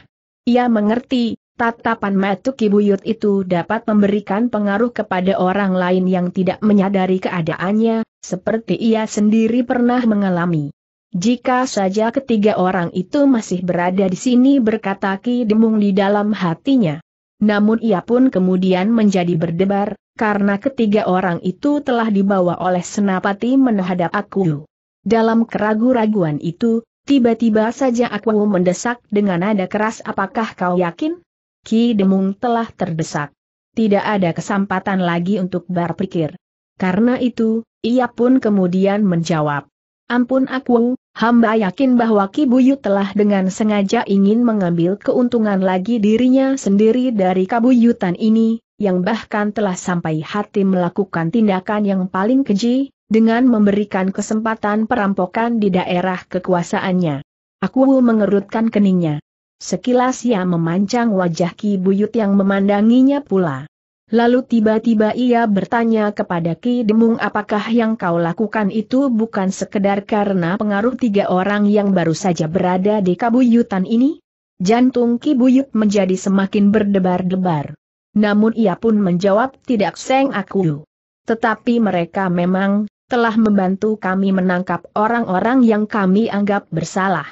Ia mengerti, tatapan mata Ki Buyut itu dapat memberikan pengaruh kepada orang lain yang tidak menyadari keadaannya, seperti ia sendiri pernah mengalami. Jika saja ketiga orang itu masih berada di sini berkata Ki Demung di dalam hatinya. Namun ia pun kemudian menjadi berdebar, karena ketiga orang itu telah dibawa oleh senapati menghadap aku. Dalam keragu-raguan itu, tiba-tiba saja aku mendesak dengan nada keras apakah kau yakin? Ki Demung telah terdesak. Tidak ada kesempatan lagi untuk berpikir. Karena itu, ia pun kemudian menjawab. Ampun aku, hamba yakin bahwa Ki Buyut telah dengan sengaja ingin mengambil keuntungan lagi dirinya sendiri dari kabuyutan ini, yang bahkan telah sampai hati melakukan tindakan yang paling keji, dengan memberikan kesempatan perampokan di daerah kekuasaannya. Aku mengerutkan keningnya. Sekilas ia memancang wajah Ki Buyut yang memandanginya pula. Lalu tiba-tiba ia bertanya kepada Ki Demung apakah yang kau lakukan itu bukan sekedar karena pengaruh tiga orang yang baru saja berada di kabuyutan ini? Jantung Ki Buyut menjadi semakin berdebar-debar. Namun ia pun menjawab tidak seng aku. Tetapi mereka memang telah membantu kami menangkap orang-orang yang kami anggap bersalah.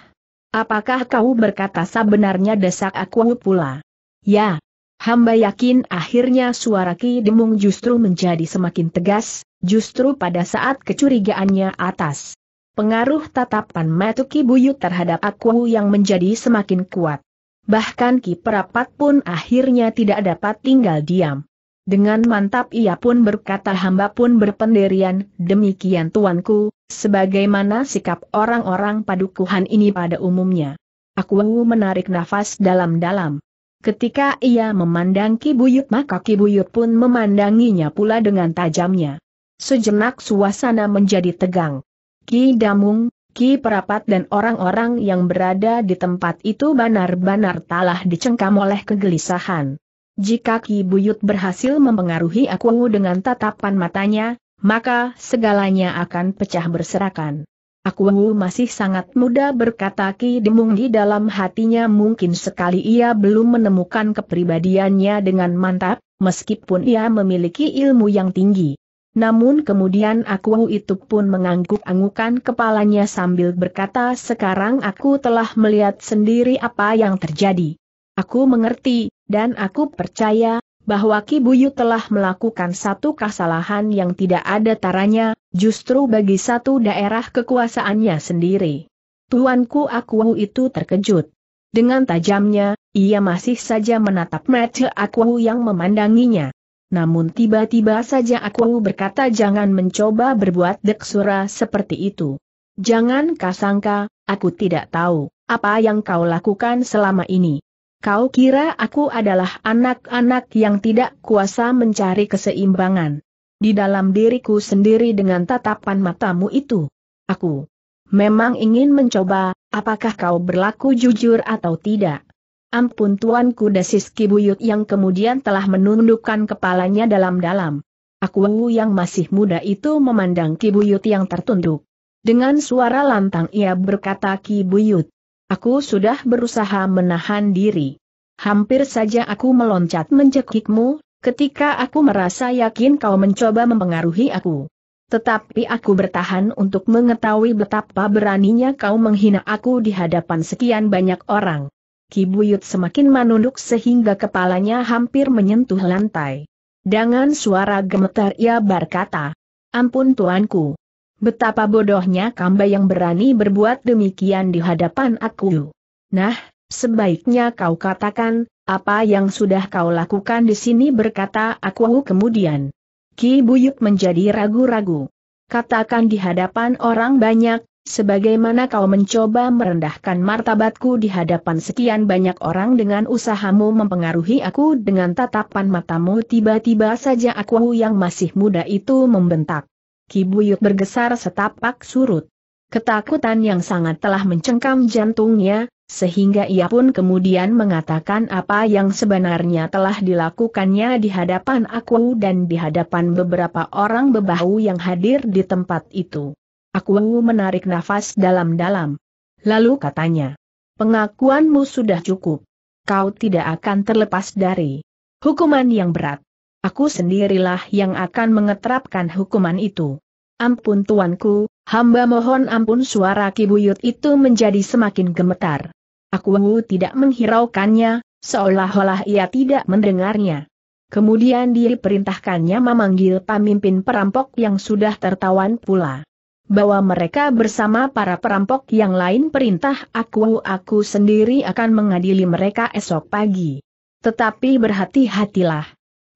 Apakah kau berkata sebenarnya desak aku pula? Ya. Hamba yakin akhirnya suara Ki Demung justru menjadi semakin tegas, justru pada saat kecurigaannya atas. Pengaruh tatapan Matuki Buyut terhadap aku yang menjadi semakin kuat. Bahkan Ki Perapat pun akhirnya tidak dapat tinggal diam. Dengan mantap ia pun berkata hamba pun berpendirian, demikian tuanku, sebagaimana sikap orang-orang padukuhan ini pada umumnya. Aku menarik nafas dalam-dalam. Ketika ia memandang Ki Buyut maka Ki Buyut pun memandanginya pula dengan tajamnya. Sejenak suasana menjadi tegang. Ki Damung, Ki Perapat dan orang-orang yang berada di tempat itu benar-benar telah dicengkam oleh kegelisahan. Jika Ki Buyut berhasil mempengaruhi aku dengan tatapan matanya, maka segalanya akan pecah berserakan. Aku masih sangat muda berkata Ki Demung di dalam hatinya mungkin sekali ia belum menemukan kepribadiannya dengan mantap, meskipun ia memiliki ilmu yang tinggi. Namun kemudian aku itu pun mengangguk-anggukan kepalanya sambil berkata sekarang aku telah melihat sendiri apa yang terjadi. Aku mengerti, dan aku percaya, bahwa Kibuyu telah melakukan satu kesalahan yang tidak ada taranya, justru bagi satu daerah kekuasaannya sendiri. Tuanku aku itu terkejut. Dengan tajamnya, ia masih saja menatap mata aku yang memandanginya. Namun tiba-tiba saja aku berkata jangan mencoba berbuat deksura seperti itu. Jangan kasangka, aku tidak tahu apa yang kau lakukan selama ini. Kau kira aku adalah anak-anak yang tidak kuasa mencari keseimbangan. Di dalam diriku sendiri dengan tatapan matamu itu. Aku memang ingin mencoba, apakah kau berlaku jujur atau tidak. Ampun tuanku desis Kibuyut yang kemudian telah menundukkan kepalanya dalam-dalam. Aku yang masih muda itu memandang Kibuyut yang tertunduk. Dengan suara lantang ia berkata Kibuyut. Aku sudah berusaha menahan diri. Hampir saja aku meloncat mencekikmu, ketika aku merasa yakin kau mencoba mempengaruhi aku. Tetapi aku bertahan untuk mengetahui betapa beraninya kau menghina aku di hadapan sekian banyak orang. Ki Buyut semakin menunduk sehingga kepalanya hampir menyentuh lantai. Dengan suara gemetar ia berkata, Ampun tuanku. Betapa bodohnya kamba yang berani berbuat demikian di hadapan aku. Nah, sebaiknya kau katakan, apa yang sudah kau lakukan di sini berkata aku kemudian. Ki Buyut menjadi ragu-ragu. Katakan di hadapan orang banyak, Sebagaimana kau mencoba merendahkan martabatku di hadapan sekian banyak orang dengan usahamu mempengaruhi aku dengan tatapan matamu tiba-tiba saja aku yang masih muda itu membentak. Kibuyut bergesar setapak surut. Ketakutan yang sangat telah mencengkam jantungnya, sehingga ia pun kemudian mengatakan apa yang sebenarnya telah dilakukannya di hadapan aku dan di hadapan beberapa orang bebahu yang hadir di tempat itu. Aku Wengu menarik nafas dalam-dalam. Lalu katanya, pengakuanmu sudah cukup. Kau tidak akan terlepas dari hukuman yang berat. Aku sendirilah yang akan mengeterapkan hukuman itu. Ampun tuanku, hamba mohon ampun suara kibuyut itu menjadi semakin gemetar. Aku Wengu tidak menghiraukannya, seolah-olah ia tidak mendengarnya. Kemudian diperintahkannya memanggil pemimpin perampok yang sudah tertawan pula bahwa mereka bersama para perampok yang lain perintah aku aku sendiri akan mengadili mereka esok pagi. Tetapi berhati-hatilah.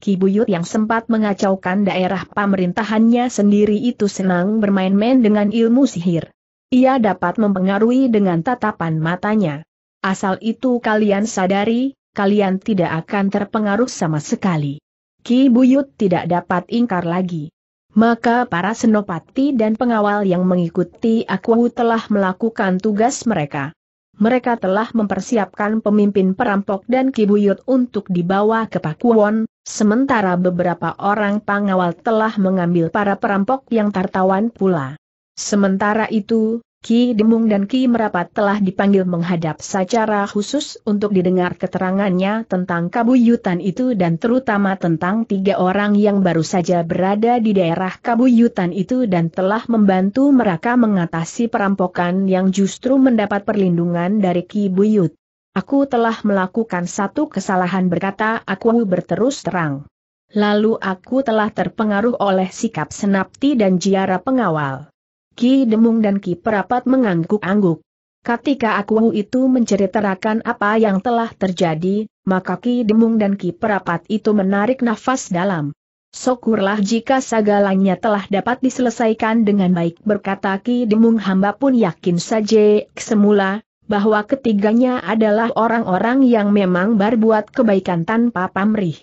Ki Buyut yang sempat mengacaukan daerah pemerintahannya sendiri itu senang bermain-main dengan ilmu sihir. Ia dapat mempengaruhi dengan tatapan matanya. Asal itu kalian sadari, kalian tidak akan terpengaruh sama sekali. Ki Buyut tidak dapat ingkar lagi maka para senopati dan pengawal yang mengikuti aku telah melakukan tugas mereka. Mereka telah mempersiapkan pemimpin perampok dan kibuyut untuk dibawa ke Pakuwon, sementara beberapa orang pengawal telah mengambil para perampok yang tertawan pula. Sementara itu, Ki Demung dan Ki Merapat telah dipanggil menghadap secara khusus untuk didengar keterangannya tentang kabuyutan itu dan terutama tentang tiga orang yang baru saja berada di daerah kabuyutan itu dan telah membantu mereka mengatasi perampokan yang justru mendapat perlindungan dari Ki Buyut. Aku telah melakukan satu kesalahan berkata aku berterus terang. Lalu aku telah terpengaruh oleh sikap Senapti dan Jiara Pengawal. Ki Demung dan Ki Perapat mengangguk-angguk. Ketika aku itu menceritakan apa yang telah terjadi, maka Ki Demung dan Ki Perapat itu menarik nafas dalam. Syukurlah jika segalanya telah dapat diselesaikan dengan baik berkata Ki Demung hamba pun yakin saja semula, bahwa ketiganya adalah orang-orang yang memang berbuat kebaikan tanpa pamrih.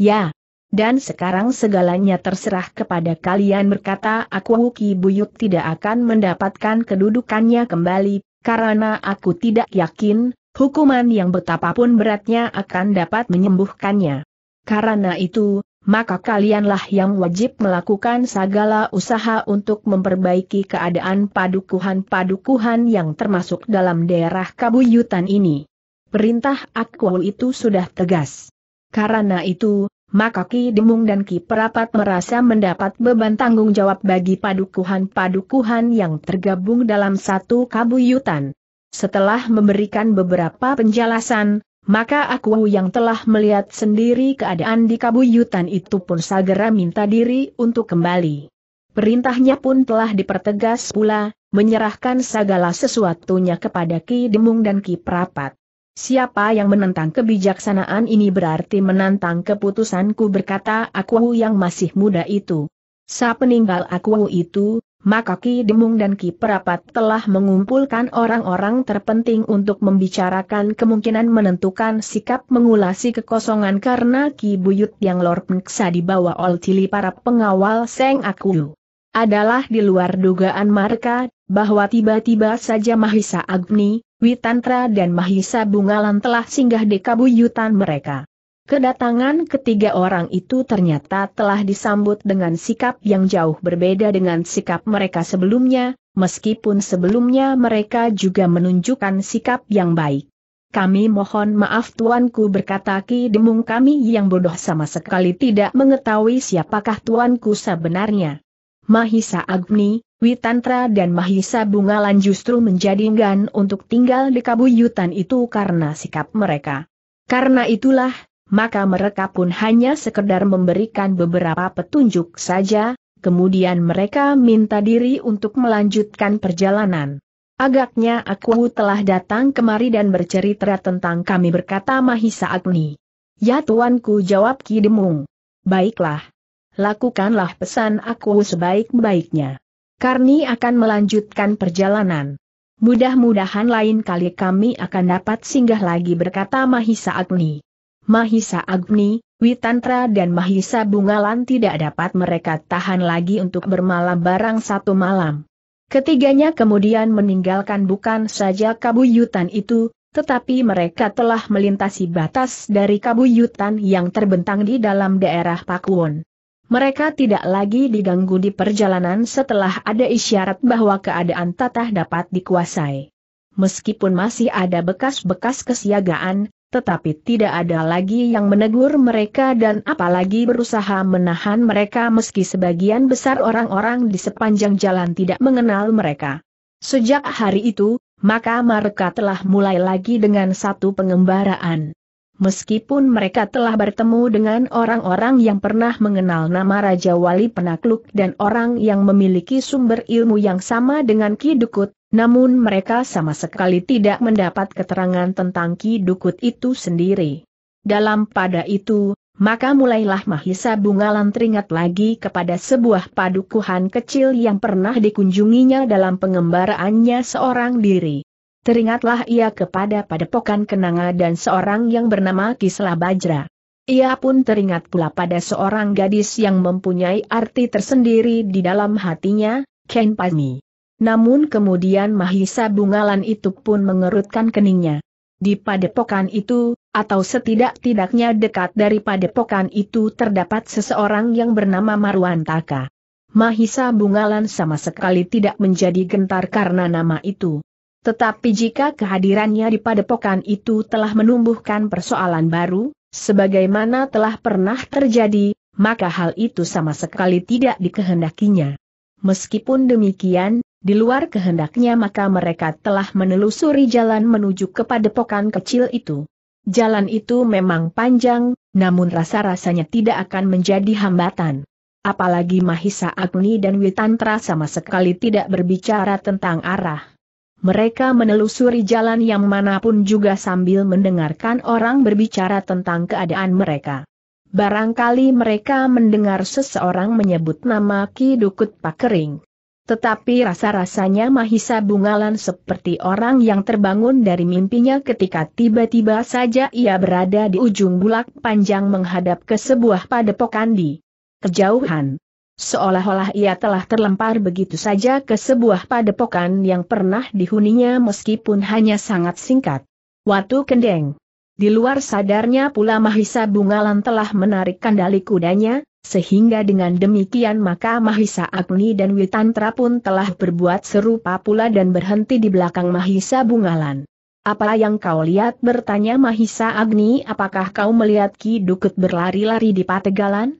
Ya, dan sekarang segalanya terserah kepada kalian berkata aku wuki Buyut tidak akan mendapatkan kedudukannya kembali, karena aku tidak yakin, hukuman yang betapapun beratnya akan dapat menyembuhkannya. Karena itu, maka kalianlah yang wajib melakukan segala usaha untuk memperbaiki keadaan padukuhan-padukuhan yang termasuk dalam daerah kabuyutan ini. Perintah aku itu sudah tegas. Karena itu, maka Ki Demung dan Ki Perapat merasa mendapat beban tanggung jawab bagi padukuhan-padukuhan yang tergabung dalam satu kabuyutan. Setelah memberikan beberapa penjelasan, maka aku yang telah melihat sendiri keadaan di kabuyutan itu pun segera minta diri untuk kembali. Perintahnya pun telah dipertegas pula, menyerahkan segala sesuatunya kepada Ki Demung dan Ki Prapat. Siapa yang menentang kebijaksanaan ini berarti menantang keputusanku berkata aku yang masih muda itu. Sa peninggal aku itu, maka Ki Demung dan Ki Perapat telah mengumpulkan orang-orang terpenting untuk membicarakan kemungkinan menentukan sikap mengulasi kekosongan karena Ki Buyut yang Lord Meksa dibawa oleh para pengawal Seng akuwu adalah di luar dugaan mereka bahwa tiba-tiba saja Mahisa Agni, Witantra dan Mahisa Bungalan telah singgah di kabuyutan mereka. Kedatangan ketiga orang itu ternyata telah disambut dengan sikap yang jauh berbeda dengan sikap mereka sebelumnya, meskipun sebelumnya mereka juga menunjukkan sikap yang baik. Kami mohon maaf tuanku berkata Ki Demung kami yang bodoh sama sekali tidak mengetahui siapakah tuanku sebenarnya. Mahisa Agni, Witantra dan Mahisa Bungalan justru menjadi enggan untuk tinggal di kabuyutan itu karena sikap mereka. Karena itulah, maka mereka pun hanya sekedar memberikan beberapa petunjuk saja, kemudian mereka minta diri untuk melanjutkan perjalanan. Agaknya aku telah datang kemari dan bercerita tentang kami berkata Mahisa Agni. Ya tuanku jawab Ki Demung. Baiklah lakukanlah pesan aku sebaik-baiknya. Karni akan melanjutkan perjalanan. Mudah-mudahan lain kali kami akan dapat singgah lagi berkata Mahisa Agni. Mahisa Agni, Witantra dan Mahisa Bungalan tidak dapat mereka tahan lagi untuk bermalam barang satu malam. Ketiganya kemudian meninggalkan bukan saja kabuyutan itu, tetapi mereka telah melintasi batas dari kabuyutan yang terbentang di dalam daerah Pakuwon. Mereka tidak lagi diganggu di perjalanan setelah ada isyarat bahwa keadaan tatah dapat dikuasai. Meskipun masih ada bekas-bekas kesiagaan, tetapi tidak ada lagi yang menegur mereka dan apalagi berusaha menahan mereka meski sebagian besar orang-orang di sepanjang jalan tidak mengenal mereka. Sejak hari itu, maka mereka telah mulai lagi dengan satu pengembaraan. Meskipun mereka telah bertemu dengan orang-orang yang pernah mengenal nama Raja Wali Penakluk dan orang yang memiliki sumber ilmu yang sama dengan Ki Dukut, namun mereka sama sekali tidak mendapat keterangan tentang Ki Dukut itu sendiri. Dalam pada itu, maka mulailah Mahisa Bungalan teringat lagi kepada sebuah padukuhan kecil yang pernah dikunjunginya dalam pengembaraannya seorang diri. Teringatlah ia kepada padepokan Kenanga dan seorang yang bernama Kislah Bajra. Ia pun teringat pula pada seorang gadis yang mempunyai arti tersendiri di dalam hatinya, Ken Pani. Namun kemudian Mahisa Bungalan itu pun mengerutkan keningnya. Di padepokan itu, atau setidak-tidaknya dekat dari padepokan itu terdapat seseorang yang bernama Marwantaka. Mahisa Bungalan sama sekali tidak menjadi gentar karena nama itu. Tetapi jika kehadirannya di padepokan itu telah menumbuhkan persoalan baru, sebagaimana telah pernah terjadi, maka hal itu sama sekali tidak dikehendakinya. Meskipun demikian, di luar kehendaknya maka mereka telah menelusuri jalan menuju ke padepokan kecil itu. Jalan itu memang panjang, namun rasa-rasanya tidak akan menjadi hambatan. Apalagi Mahisa Agni dan Witantra sama sekali tidak berbicara tentang arah. Mereka menelusuri jalan yang manapun juga sambil mendengarkan orang berbicara tentang keadaan mereka. Barangkali mereka mendengar seseorang menyebut nama Ki Dukut Pakering. Tetapi rasa-rasanya Mahisa Bungalan seperti orang yang terbangun dari mimpinya ketika tiba-tiba saja ia berada di ujung bulak panjang menghadap ke sebuah padepokan di kejauhan. Seolah-olah ia telah terlempar begitu saja ke sebuah padepokan yang pernah dihuninya meskipun hanya sangat singkat. Watu kendeng. Di luar sadarnya pula Mahisa Bungalan telah menarik kendali kudanya, sehingga dengan demikian maka Mahisa Agni dan Witantra pun telah berbuat serupa pula dan berhenti di belakang Mahisa Bungalan. Apa yang kau lihat bertanya Mahisa Agni apakah kau melihat Ki Dukut berlari-lari di pategalan?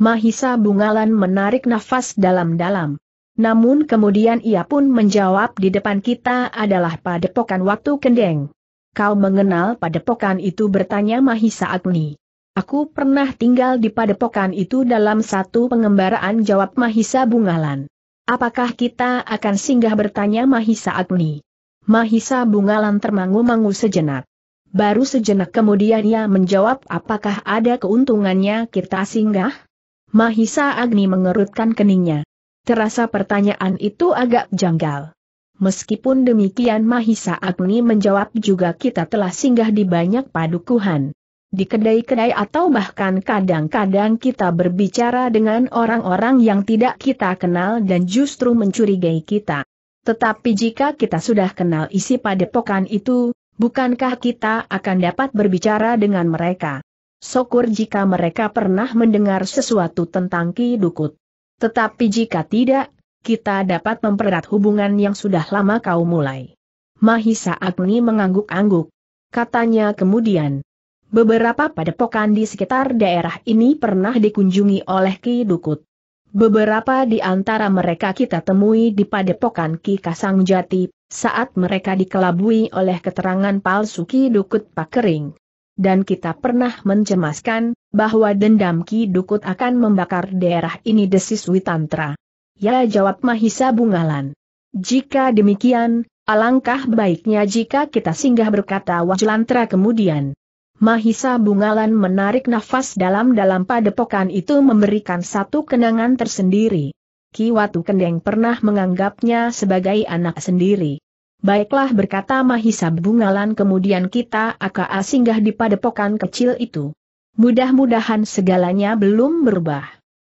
Mahisa Bungalan menarik nafas dalam-dalam. Namun kemudian ia pun menjawab di depan kita adalah padepokan waktu kendeng. Kau mengenal padepokan itu bertanya Mahisa Agni. Aku pernah tinggal di padepokan itu dalam satu pengembaraan jawab Mahisa Bungalan. Apakah kita akan singgah bertanya Mahisa Agni? Mahisa Bungalan termangu-mangu sejenak. Baru sejenak kemudian ia menjawab apakah ada keuntungannya kita singgah? Mahisa Agni mengerutkan keningnya. Terasa pertanyaan itu agak janggal. Meskipun demikian Mahisa Agni menjawab juga kita telah singgah di banyak padukuhan. Di kedai-kedai atau bahkan kadang-kadang kita berbicara dengan orang-orang yang tidak kita kenal dan justru mencurigai kita. Tetapi jika kita sudah kenal isi padepokan itu, bukankah kita akan dapat berbicara dengan mereka? Syukur jika mereka pernah mendengar sesuatu tentang Ki Dukut. Tetapi jika tidak, kita dapat mempererat hubungan yang sudah lama kau mulai. Mahisa Agni mengangguk-angguk. Katanya kemudian, beberapa padepokan di sekitar daerah ini pernah dikunjungi oleh Ki Dukut. Beberapa di antara mereka kita temui di padepokan Ki Kasangjati, saat mereka dikelabui oleh keterangan palsu Ki Dukut Pakering dan kita pernah mencemaskan, bahwa dendam Ki Dukut akan membakar daerah ini desis Witantra. Ya jawab Mahisa Bungalan. Jika demikian, alangkah baiknya jika kita singgah berkata Wajlantra kemudian. Mahisa Bungalan menarik nafas dalam-dalam padepokan itu memberikan satu kenangan tersendiri. Ki Watu Kendeng pernah menganggapnya sebagai anak sendiri. Baiklah berkata Mahisa Bungalan kemudian kita akan singgah di padepokan kecil itu. Mudah-mudahan segalanya belum berubah.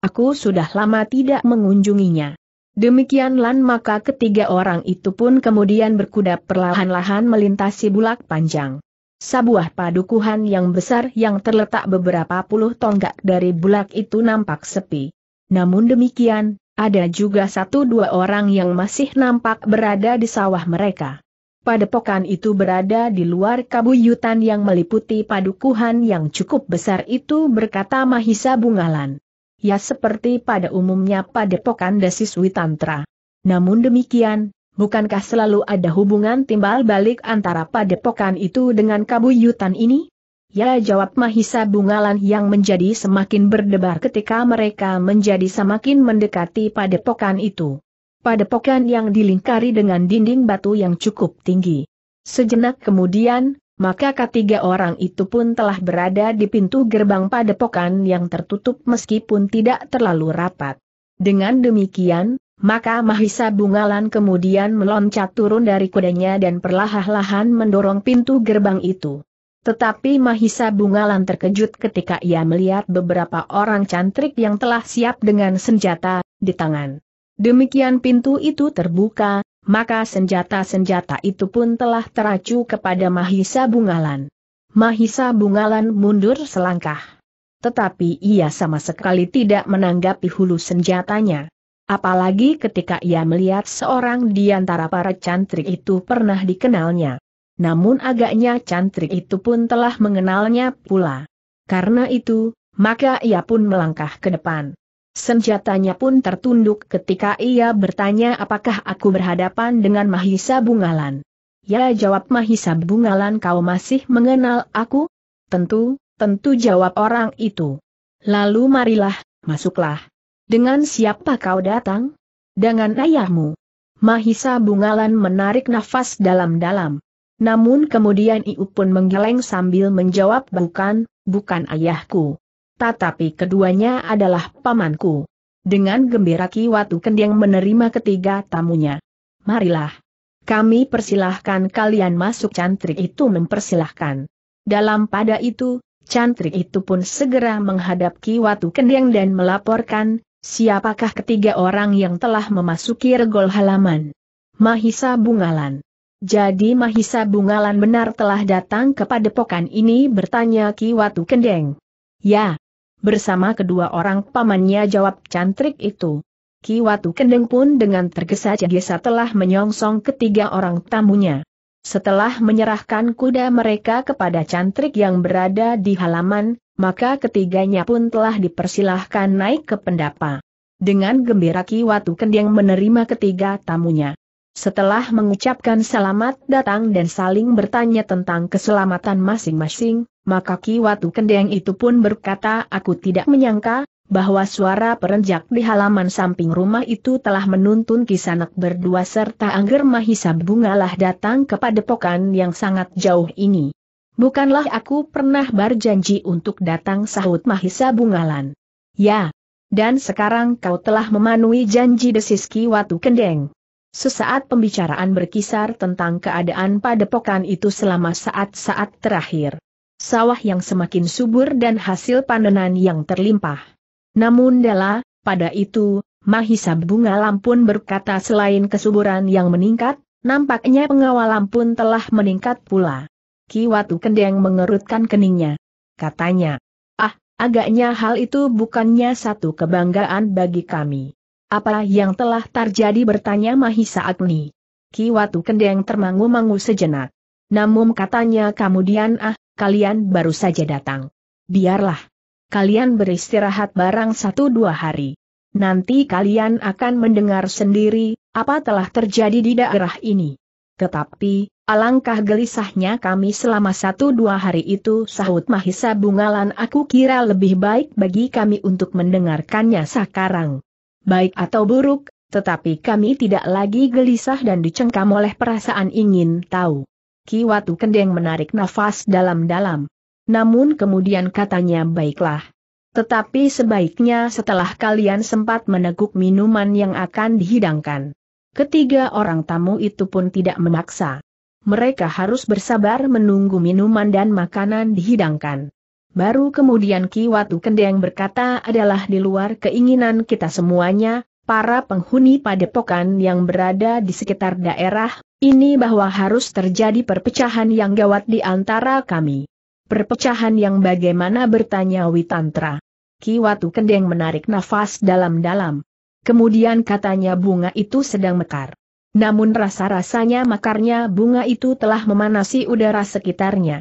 Aku sudah lama tidak mengunjunginya. Demikianlah maka ketiga orang itu pun kemudian berkuda perlahan-lahan melintasi bulak panjang. Sebuah padukuhan yang besar yang terletak beberapa puluh tonggak dari bulak itu nampak sepi. Namun demikian, ada juga satu dua orang yang masih nampak berada di sawah mereka. Padepokan itu berada di luar kabuyutan yang meliputi padukuhan yang cukup besar itu berkata Mahisa Bungalan. Ya seperti pada umumnya padepokan Desis Tantra. Namun demikian, bukankah selalu ada hubungan timbal balik antara padepokan itu dengan kabuyutan ini? Ya jawab Mahisa Bungalan yang menjadi semakin berdebar ketika mereka menjadi semakin mendekati padepokan itu. Padepokan yang dilingkari dengan dinding batu yang cukup tinggi. Sejenak kemudian, maka ketiga orang itu pun telah berada di pintu gerbang padepokan yang tertutup meskipun tidak terlalu rapat. Dengan demikian, maka Mahisa Bungalan kemudian meloncat turun dari kudanya dan perlahan-lahan mendorong pintu gerbang itu. Tetapi Mahisa Bungalan terkejut ketika ia melihat beberapa orang cantrik yang telah siap dengan senjata di tangan. Demikian pintu itu terbuka, maka senjata-senjata itu pun telah teracu kepada Mahisa Bungalan. Mahisa Bungalan mundur selangkah. Tetapi ia sama sekali tidak menanggapi hulu senjatanya. Apalagi ketika ia melihat seorang di antara para cantrik itu pernah dikenalnya namun agaknya cantrik itu pun telah mengenalnya pula. Karena itu, maka ia pun melangkah ke depan. Senjatanya pun tertunduk ketika ia bertanya apakah aku berhadapan dengan Mahisa Bungalan. Ya jawab Mahisa Bungalan kau masih mengenal aku? Tentu, tentu jawab orang itu. Lalu marilah, masuklah. Dengan siapa kau datang? Dengan ayahmu. Mahisa Bungalan menarik nafas dalam-dalam. Namun kemudian Iu pun menggeleng sambil menjawab bukan, bukan ayahku. Tetapi keduanya adalah pamanku. Dengan gembira Ki Watu Kendeng menerima ketiga tamunya. Marilah. Kami persilahkan kalian masuk cantrik itu mempersilahkan. Dalam pada itu, cantrik itu pun segera menghadap Ki Watu Kendeng dan melaporkan, siapakah ketiga orang yang telah memasuki regol halaman. Mahisa Bungalan. Jadi Mahisa Bungalan benar telah datang kepada pokan ini bertanya Ki Watu Kendeng. Ya. Bersama kedua orang pamannya jawab cantrik itu. Ki Watu Kendeng pun dengan tergesa-gesa telah menyongsong ketiga orang tamunya. Setelah menyerahkan kuda mereka kepada cantrik yang berada di halaman, maka ketiganya pun telah dipersilahkan naik ke pendapa. Dengan gembira Ki Watu Kendeng menerima ketiga tamunya. Setelah mengucapkan selamat datang dan saling bertanya tentang keselamatan masing-masing, maka Ki Watu Kendeng itu pun berkata aku tidak menyangka, bahwa suara perenjak di halaman samping rumah itu telah menuntun kisanak berdua serta Angger Mahisa Bungalah datang ke padepokan yang sangat jauh ini. Bukanlah aku pernah berjanji untuk datang sahut Mahisa Bungalan. Ya, dan sekarang kau telah memenuhi janji desiski Watu Kendeng. Sesaat pembicaraan berkisar tentang keadaan padepokan itu selama saat-saat terakhir. Sawah yang semakin subur dan hasil panenan yang terlimpah. Namun Dela, pada itu, Mahisa Bunga Lampun berkata selain kesuburan yang meningkat, nampaknya pengawal lampun telah meningkat pula. Kiwatu Kendeng mengerutkan keningnya. Katanya, ah, agaknya hal itu bukannya satu kebanggaan bagi kami. Apa yang telah terjadi bertanya Mahisa Agni. Kiwatu Kendeng termangu-mangu sejenak. Namun katanya kemudian ah, kalian baru saja datang. Biarlah. Kalian beristirahat barang satu dua hari. Nanti kalian akan mendengar sendiri, apa telah terjadi di daerah ini. Tetapi, alangkah gelisahnya kami selama satu dua hari itu sahut Mahisa Bungalan aku kira lebih baik bagi kami untuk mendengarkannya sekarang baik atau buruk, tetapi kami tidak lagi gelisah dan dicengkam oleh perasaan ingin tahu. Kiwatu Kendeng menarik nafas dalam-dalam. Namun kemudian katanya baiklah. Tetapi sebaiknya setelah kalian sempat meneguk minuman yang akan dihidangkan. Ketiga orang tamu itu pun tidak memaksa. Mereka harus bersabar menunggu minuman dan makanan dihidangkan. Baru kemudian Ki Watu Kendeng berkata adalah di luar keinginan kita semuanya, para penghuni padepokan yang berada di sekitar daerah, ini bahwa harus terjadi perpecahan yang gawat di antara kami. Perpecahan yang bagaimana bertanya Witantra. Ki Watu Kendeng menarik nafas dalam-dalam. Kemudian katanya bunga itu sedang mekar. Namun rasa-rasanya makarnya bunga itu telah memanasi udara sekitarnya.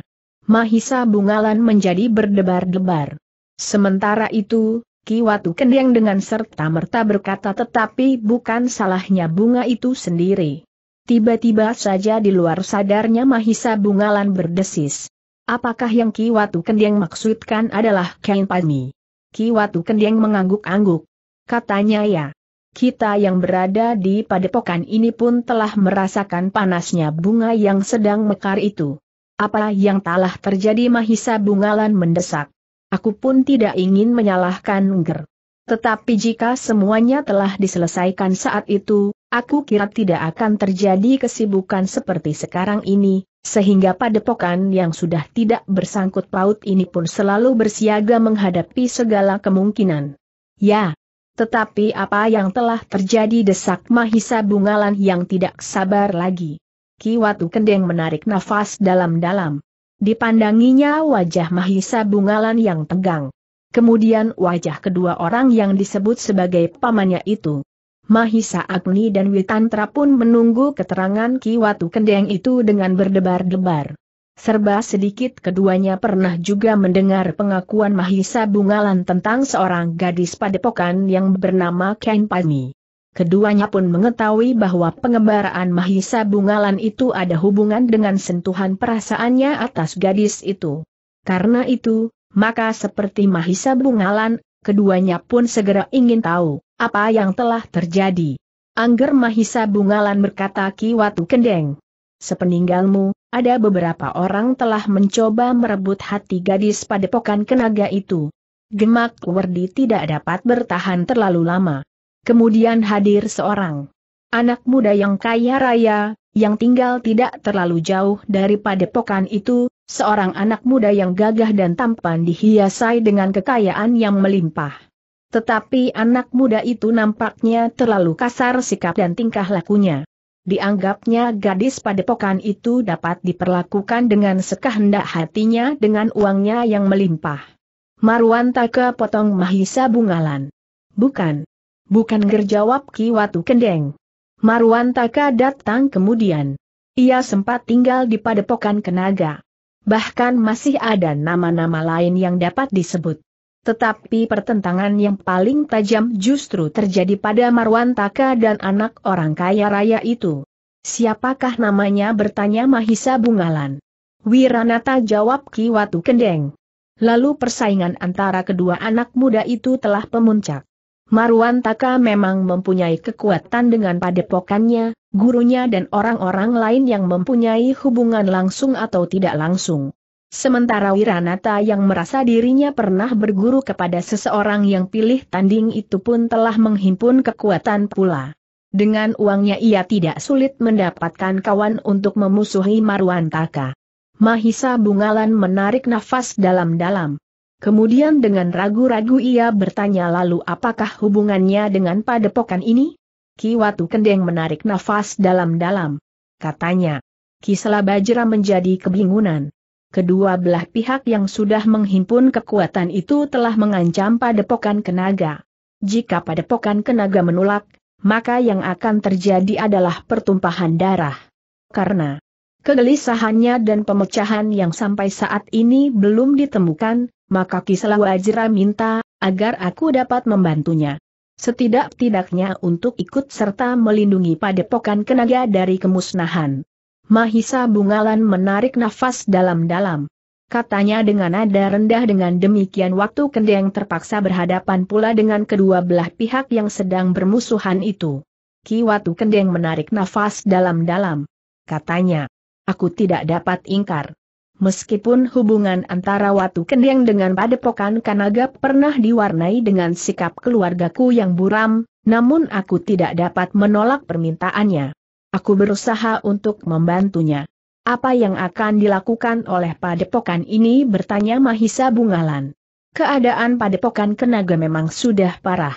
Mahisa Bungalan menjadi berdebar-debar. Sementara itu, Kiwatu Kendeng dengan serta-merta berkata tetapi bukan salahnya bunga itu sendiri. Tiba-tiba saja di luar sadarnya Mahisa Bungalan berdesis. Apakah yang Kiwatu Kendeng maksudkan adalah kain Ki Kiwatu Kendeng mengangguk-angguk. Katanya ya. Kita yang berada di padepokan ini pun telah merasakan panasnya bunga yang sedang mekar itu. Apa yang telah terjadi Mahisa Bungalan mendesak. Aku pun tidak ingin menyalahkan Nger. Tetapi jika semuanya telah diselesaikan saat itu, aku kira tidak akan terjadi kesibukan seperti sekarang ini, sehingga padepokan yang sudah tidak bersangkut paut ini pun selalu bersiaga menghadapi segala kemungkinan. Ya, tetapi apa yang telah terjadi desak Mahisa Bungalan yang tidak sabar lagi. Kiwatu Kendeng menarik nafas dalam-dalam. Dipandanginya wajah Mahisa Bungalan yang tegang. Kemudian wajah kedua orang yang disebut sebagai pamannya itu. Mahisa Agni dan Witantra pun menunggu keterangan Kiwatu Kendeng itu dengan berdebar-debar. Serba sedikit keduanya pernah juga mendengar pengakuan Mahisa Bungalan tentang seorang gadis padepokan yang bernama Ken Pani. Keduanya pun mengetahui bahwa pengembaraan Mahisa Bungalan itu ada hubungan dengan sentuhan perasaannya atas gadis itu. Karena itu, maka seperti Mahisa Bungalan, keduanya pun segera ingin tahu apa yang telah terjadi. Angger Mahisa Bungalan berkata Ki Watu Kendeng. Sepeninggalmu, ada beberapa orang telah mencoba merebut hati gadis pada padepokan kenaga itu. Gemak Werdi tidak dapat bertahan terlalu lama. Kemudian hadir seorang anak muda yang kaya raya, yang tinggal tidak terlalu jauh dari padepokan itu, seorang anak muda yang gagah dan tampan dihiasai dengan kekayaan yang melimpah. Tetapi anak muda itu nampaknya terlalu kasar sikap dan tingkah lakunya. Dianggapnya gadis padepokan itu dapat diperlakukan dengan sekehendak hatinya dengan uangnya yang melimpah. Marwanta ke potong Mahisa Bungalan. Bukan. Bukan gerjawab Ki Watu Kendeng. Marwan Taka datang kemudian. Ia sempat tinggal di padepokan Kenaga. Bahkan masih ada nama-nama lain yang dapat disebut. Tetapi pertentangan yang paling tajam justru terjadi pada Marwan Taka dan anak orang kaya raya itu. Siapakah namanya bertanya Mahisa Bungalan. Wiranata jawab Ki Watu Kendeng. Lalu persaingan antara kedua anak muda itu telah pemuncak. Marwan memang mempunyai kekuatan dengan padepokannya, gurunya dan orang-orang lain yang mempunyai hubungan langsung atau tidak langsung. Sementara Wiranata yang merasa dirinya pernah berguru kepada seseorang yang pilih tanding itu pun telah menghimpun kekuatan pula. Dengan uangnya ia tidak sulit mendapatkan kawan untuk memusuhi Marwan Mahisa Bungalan menarik nafas dalam-dalam. Kemudian dengan ragu-ragu ia bertanya lalu apakah hubungannya dengan padepokan ini? Ki Watu Kendeng menarik nafas dalam-dalam. Katanya, Kisela Bajra menjadi kebingungan. Kedua belah pihak yang sudah menghimpun kekuatan itu telah mengancam padepokan Kenaga. Jika padepokan Kenaga menolak, maka yang akan terjadi adalah pertumpahan darah. Karena kegelisahannya dan pemecahan yang sampai saat ini belum ditemukan, maka Kisela Wajira minta, agar aku dapat membantunya. Setidak-tidaknya untuk ikut serta melindungi padepokan kenaga dari kemusnahan. Mahisa Bungalan menarik nafas dalam-dalam. Katanya dengan nada rendah dengan demikian waktu kendeng terpaksa berhadapan pula dengan kedua belah pihak yang sedang bermusuhan itu. Ki Watu kendeng menarik nafas dalam-dalam. Katanya, Aku tidak dapat ingkar. Meskipun hubungan antara Watu Kendeng dengan Padepokan Kanaga pernah diwarnai dengan sikap keluargaku yang buram, namun aku tidak dapat menolak permintaannya. Aku berusaha untuk membantunya. Apa yang akan dilakukan oleh Padepokan ini bertanya Mahisa Bungalan. Keadaan Padepokan Kenaga memang sudah parah.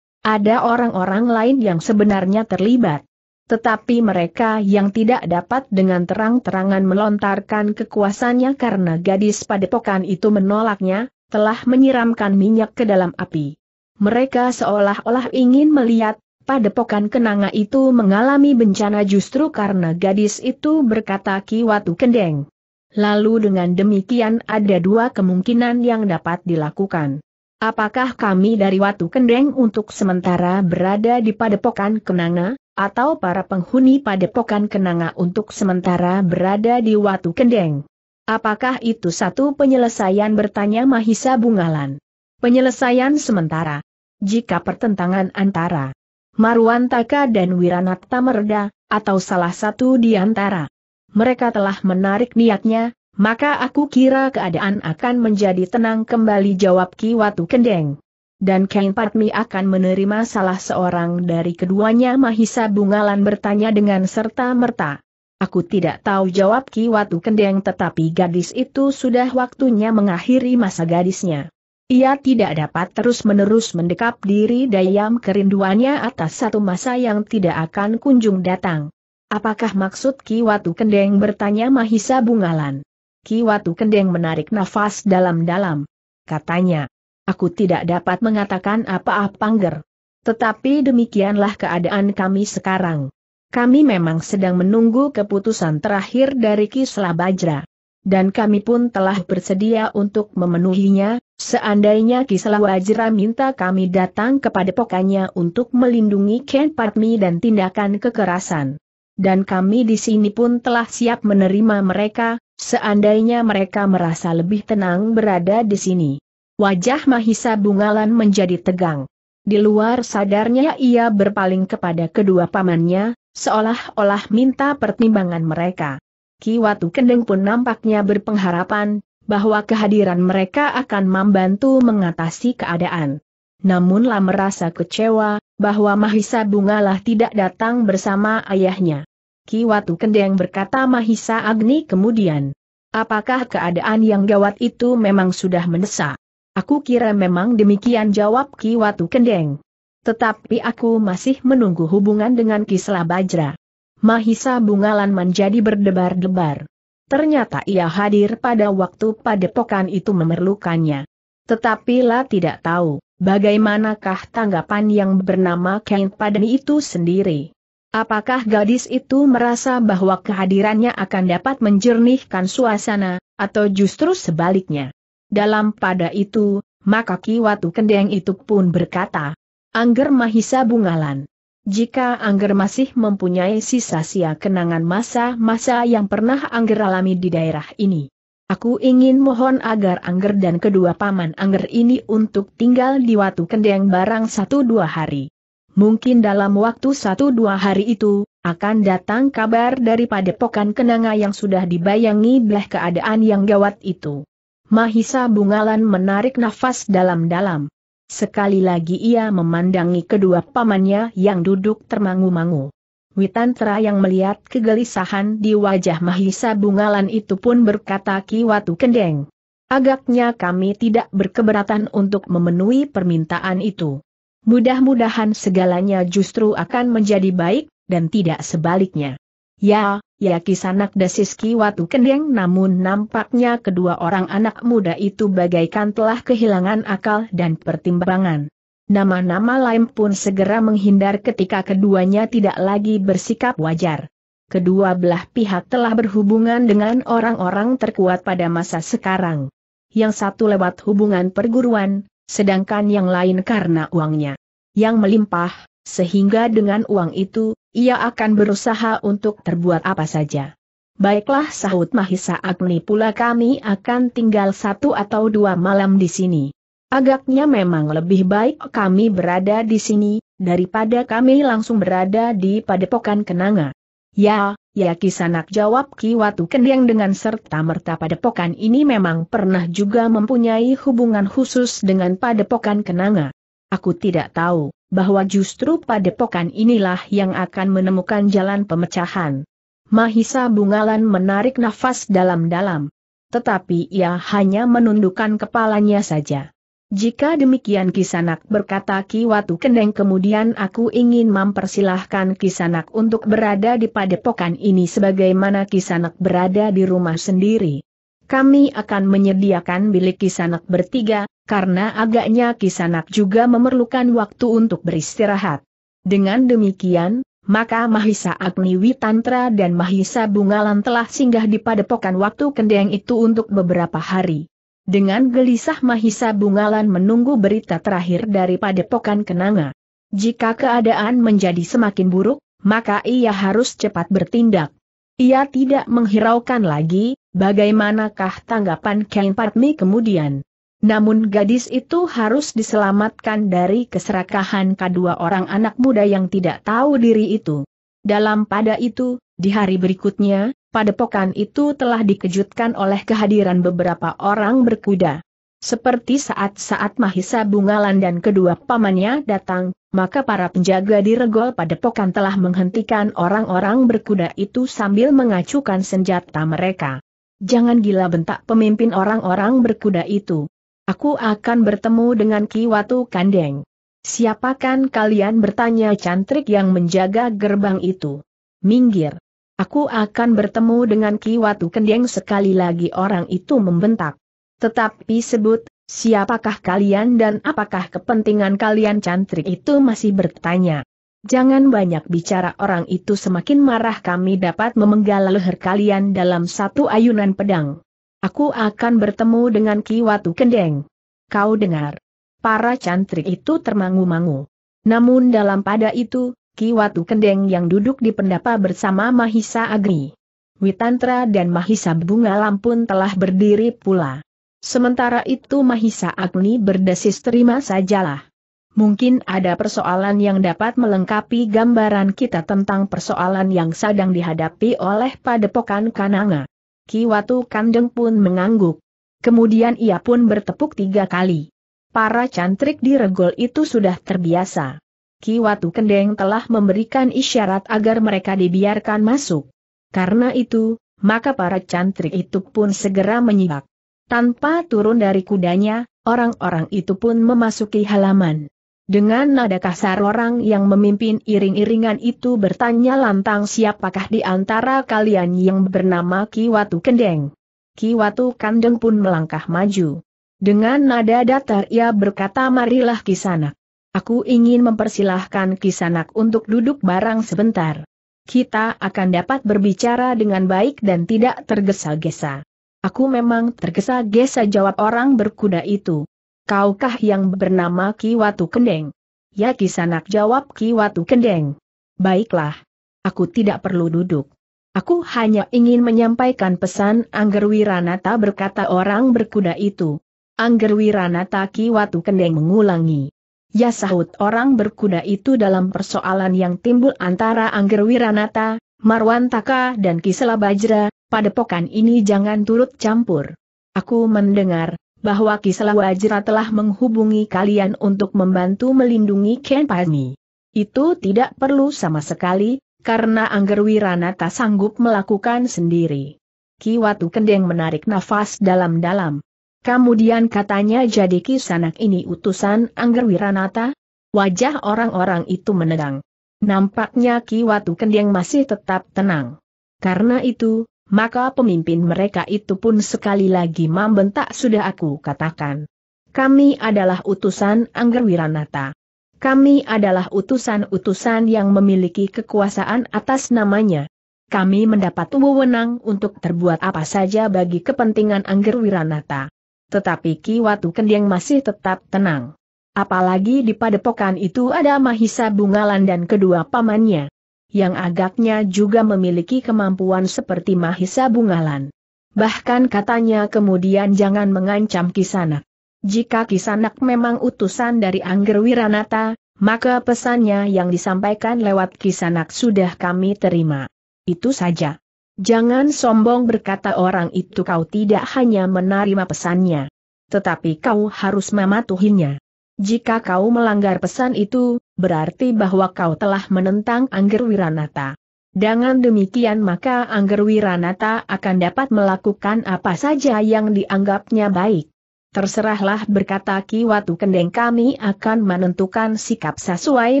Ada orang-orang lain yang sebenarnya terlibat. Tetapi mereka yang tidak dapat dengan terang-terangan melontarkan kekuasaannya karena gadis padepokan itu menolaknya, telah menyiramkan minyak ke dalam api. Mereka seolah-olah ingin melihat, padepokan kenanga itu mengalami bencana justru karena gadis itu berkata kiwatu kendeng. Lalu dengan demikian ada dua kemungkinan yang dapat dilakukan. Apakah kami dari Watu Kendeng untuk sementara berada di padepokan Kenanga? atau para penghuni padepokan Kenanga untuk sementara berada di Watu Kendeng. Apakah itu satu penyelesaian bertanya Mahisa Bungalan? Penyelesaian sementara. Jika pertentangan antara Marwan Taka dan Wiranatta mereda, atau salah satu di antara mereka telah menarik niatnya, maka aku kira keadaan akan menjadi tenang kembali jawab Ki Watu Kendeng. Dan Kain Patmi akan menerima salah seorang dari keduanya Mahisa Bungalan bertanya dengan serta-merta. Aku tidak tahu jawab Ki Watu Kendeng tetapi gadis itu sudah waktunya mengakhiri masa gadisnya. Ia tidak dapat terus-menerus mendekap diri dayam kerinduannya atas satu masa yang tidak akan kunjung datang. Apakah maksud Ki Watu Kendeng bertanya Mahisa Bungalan? Ki Watu Kendeng menarik nafas dalam-dalam. Katanya, Aku tidak dapat mengatakan apa-apa ger. Tetapi demikianlah keadaan kami sekarang. Kami memang sedang menunggu keputusan terakhir dari Kisla Bajra. Dan kami pun telah bersedia untuk memenuhinya, seandainya Kisla Bajra minta kami datang kepada pokoknya untuk melindungi Ken Patmi dan tindakan kekerasan. Dan kami di sini pun telah siap menerima mereka, seandainya mereka merasa lebih tenang berada di sini. Wajah Mahisa Bungalan menjadi tegang. Di luar sadarnya ia berpaling kepada kedua pamannya, seolah-olah minta pertimbangan mereka. Ki Watu Kendeng pun nampaknya berpengharapan, bahwa kehadiran mereka akan membantu mengatasi keadaan. Namunlah merasa kecewa, bahwa Mahisa Bungalah tidak datang bersama ayahnya. Ki Watu Kendeng berkata Mahisa Agni kemudian. Apakah keadaan yang gawat itu memang sudah mendesak? Aku kira memang demikian jawab Ki Watu Kendeng. Tetapi aku masih menunggu hubungan dengan Kisla Bajra. Mahisa Bungalan menjadi berdebar-debar. Ternyata ia hadir pada waktu padepokan itu memerlukannya. Tetapi lah tidak tahu, bagaimanakah tanggapan yang bernama Kain Padani itu sendiri. Apakah gadis itu merasa bahwa kehadirannya akan dapat menjernihkan suasana, atau justru sebaliknya? Dalam pada itu, maka Kiwatu Kendeng itu pun berkata, Angger Mahisa Bungalan. Jika Angger masih mempunyai sisa-sia kenangan masa-masa yang pernah Angger alami di daerah ini. Aku ingin mohon agar Angger dan kedua paman Angger ini untuk tinggal di Watu Kendeng barang satu dua hari. Mungkin dalam waktu satu dua hari itu, akan datang kabar daripada pokan kenanga yang sudah dibayangi belah keadaan yang gawat itu. Mahisa Bungalan menarik nafas dalam-dalam. Sekali lagi ia memandangi kedua pamannya yang duduk termangu-mangu. Witantra yang melihat kegelisahan di wajah Mahisa Bungalan itu pun berkata Ki Watu Kendeng. Agaknya kami tidak berkeberatan untuk memenuhi permintaan itu. Mudah-mudahan segalanya justru akan menjadi baik, dan tidak sebaliknya. Ya, ya kisanak dasiski kiwatu kendeng namun nampaknya kedua orang anak muda itu bagaikan telah kehilangan akal dan pertimbangan. Nama-nama lain pun segera menghindar ketika keduanya tidak lagi bersikap wajar. Kedua belah pihak telah berhubungan dengan orang-orang terkuat pada masa sekarang. Yang satu lewat hubungan perguruan, sedangkan yang lain karena uangnya. Yang melimpah, sehingga dengan uang itu, ia akan berusaha untuk terbuat apa saja. Baiklah sahut Mahisa Agni pula kami akan tinggal satu atau dua malam di sini. Agaknya memang lebih baik kami berada di sini, daripada kami langsung berada di padepokan kenanga. Ya, ya kisanak jawab Ki Watu Kendeng dengan serta-merta padepokan ini memang pernah juga mempunyai hubungan khusus dengan padepokan kenanga. Aku tidak tahu bahwa justru padepokan inilah yang akan menemukan jalan pemecahan. Mahisa Bungalan menarik nafas dalam-dalam. Tetapi ia hanya menundukkan kepalanya saja. Jika demikian Kisanak berkata Ki Watu Kendeng kemudian aku ingin mempersilahkan Kisanak untuk berada di padepokan ini sebagaimana Kisanak berada di rumah sendiri. Kami akan menyediakan bilik kisanak bertiga, karena agaknya kisanak juga memerlukan waktu untuk beristirahat. Dengan demikian, maka Mahisa Agni Witantra dan Mahisa Bungalan telah singgah di padepokan waktu kendeng itu untuk beberapa hari. Dengan gelisah Mahisa Bungalan menunggu berita terakhir dari padepokan Kenanga. Jika keadaan menjadi semakin buruk, maka ia harus cepat bertindak. Ia tidak menghiraukan lagi, bagaimanakah tanggapan Kang Patmi kemudian? Namun gadis itu harus diselamatkan dari keserakahan kedua orang anak muda yang tidak tahu diri itu. Dalam pada itu, di hari berikutnya, padepokan itu telah dikejutkan oleh kehadiran beberapa orang berkuda. Seperti saat-saat Mahisa Bungalan dan kedua pamannya datang, maka para penjaga di regol padepokan telah menghentikan orang-orang berkuda itu sambil mengacukan senjata mereka. Jangan gila bentak pemimpin orang-orang berkuda itu. Aku akan bertemu dengan Ki Watu Kandeng. Siapakan kalian bertanya cantrik yang menjaga gerbang itu? Minggir. Aku akan bertemu dengan Ki Watu Kandeng sekali lagi orang itu membentak. Tetapi sebut, siapakah kalian dan apakah kepentingan kalian cantrik itu masih bertanya. Jangan banyak bicara orang itu semakin marah kami dapat memenggal leher kalian dalam satu ayunan pedang. Aku akan bertemu dengan Ki Watu Kendeng. Kau dengar. Para cantrik itu termangu-mangu. Namun dalam pada itu, Ki Watu Kendeng yang duduk di pendapa bersama Mahisa Agni. Witantra dan Mahisa Bunga Lampun telah berdiri pula. Sementara itu Mahisa Agni berdesis terima sajalah. Mungkin ada persoalan yang dapat melengkapi gambaran kita tentang persoalan yang sedang dihadapi oleh padepokan Kananga. Ki Watu Kandeng pun mengangguk. Kemudian ia pun bertepuk tiga kali. Para cantrik di regol itu sudah terbiasa. Ki Watu Kendeng telah memberikan isyarat agar mereka dibiarkan masuk. Karena itu, maka para cantrik itu pun segera menyibak. Tanpa turun dari kudanya, orang-orang itu pun memasuki halaman. Dengan nada kasar orang yang memimpin iring-iringan itu bertanya lantang siapakah di antara kalian yang bernama Kiwatu Kendeng. Kiwatu Kandeng pun melangkah maju. Dengan nada datar ia berkata marilah kisanak. Aku ingin mempersilahkan kisanak untuk duduk barang sebentar. Kita akan dapat berbicara dengan baik dan tidak tergesa-gesa. Aku memang tergesa-gesa jawab orang berkuda itu kaukah yang bernama Ki Watu Kendeng? Ya Kisanak jawab Ki Watu Kendeng. Baiklah. Aku tidak perlu duduk. Aku hanya ingin menyampaikan pesan Angger Wiranata berkata orang berkuda itu. Angger Wiranata Ki Watu Kendeng mengulangi. Ya sahut orang berkuda itu dalam persoalan yang timbul antara Angger Wiranata, Marwan Taka dan Kisela Bajra, Pada pokan ini jangan turut campur. Aku mendengar, bahwa Kisela Wajra telah menghubungi kalian untuk membantu melindungi Ken Pani. Itu tidak perlu sama sekali, karena Angger Wirana sanggup melakukan sendiri. Ki Watu Kendeng menarik nafas dalam-dalam. Kemudian katanya jadi kisanak ini utusan Angger Wiranata? Wajah orang-orang itu menegang. Nampaknya Ki Watu Kendeng masih tetap tenang. Karena itu, maka pemimpin mereka itu pun sekali lagi membentak sudah aku katakan. Kami adalah utusan Angger Wiranata. Kami adalah utusan-utusan yang memiliki kekuasaan atas namanya. Kami mendapat wewenang untuk terbuat apa saja bagi kepentingan Angger Wiranata. Tetapi Ki Watu Kendeng masih tetap tenang. Apalagi di padepokan itu ada Mahisa Bungalan dan kedua pamannya yang agaknya juga memiliki kemampuan seperti Mahisa Bungalan. Bahkan katanya kemudian jangan mengancam Kisanak. Jika Kisanak memang utusan dari Angger Wiranata, maka pesannya yang disampaikan lewat Kisanak sudah kami terima. Itu saja. Jangan sombong berkata orang itu kau tidak hanya menerima pesannya. Tetapi kau harus mematuhinya. Jika kau melanggar pesan itu, berarti bahwa kau telah menentang Angger Wiranata. Dengan demikian maka Angger Wiranata akan dapat melakukan apa saja yang dianggapnya baik. Terserahlah berkata Ki Watu Kendeng kami akan menentukan sikap sesuai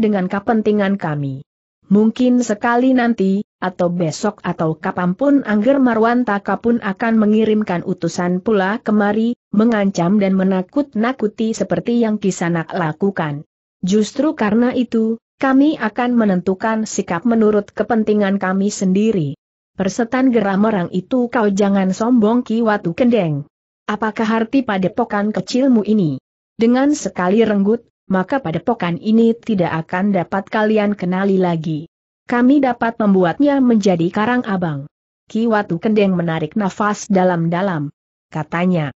dengan kepentingan kami. Mungkin sekali nanti, atau besok atau kapanpun Angger Marwantaka pun akan mengirimkan utusan pula kemari, mengancam dan menakut-nakuti seperti yang Kisanak lakukan. Justru karena itu, kami akan menentukan sikap menurut kepentingan kami sendiri. Persetan geram orang itu kau jangan sombong Ki Watu kendeng. Apakah arti padepokan kecilmu ini? Dengan sekali renggut, maka pada padepokan ini tidak akan dapat kalian kenali lagi. Kami dapat membuatnya menjadi karang abang. Ki Watu Kendeng menarik nafas dalam-dalam. Katanya,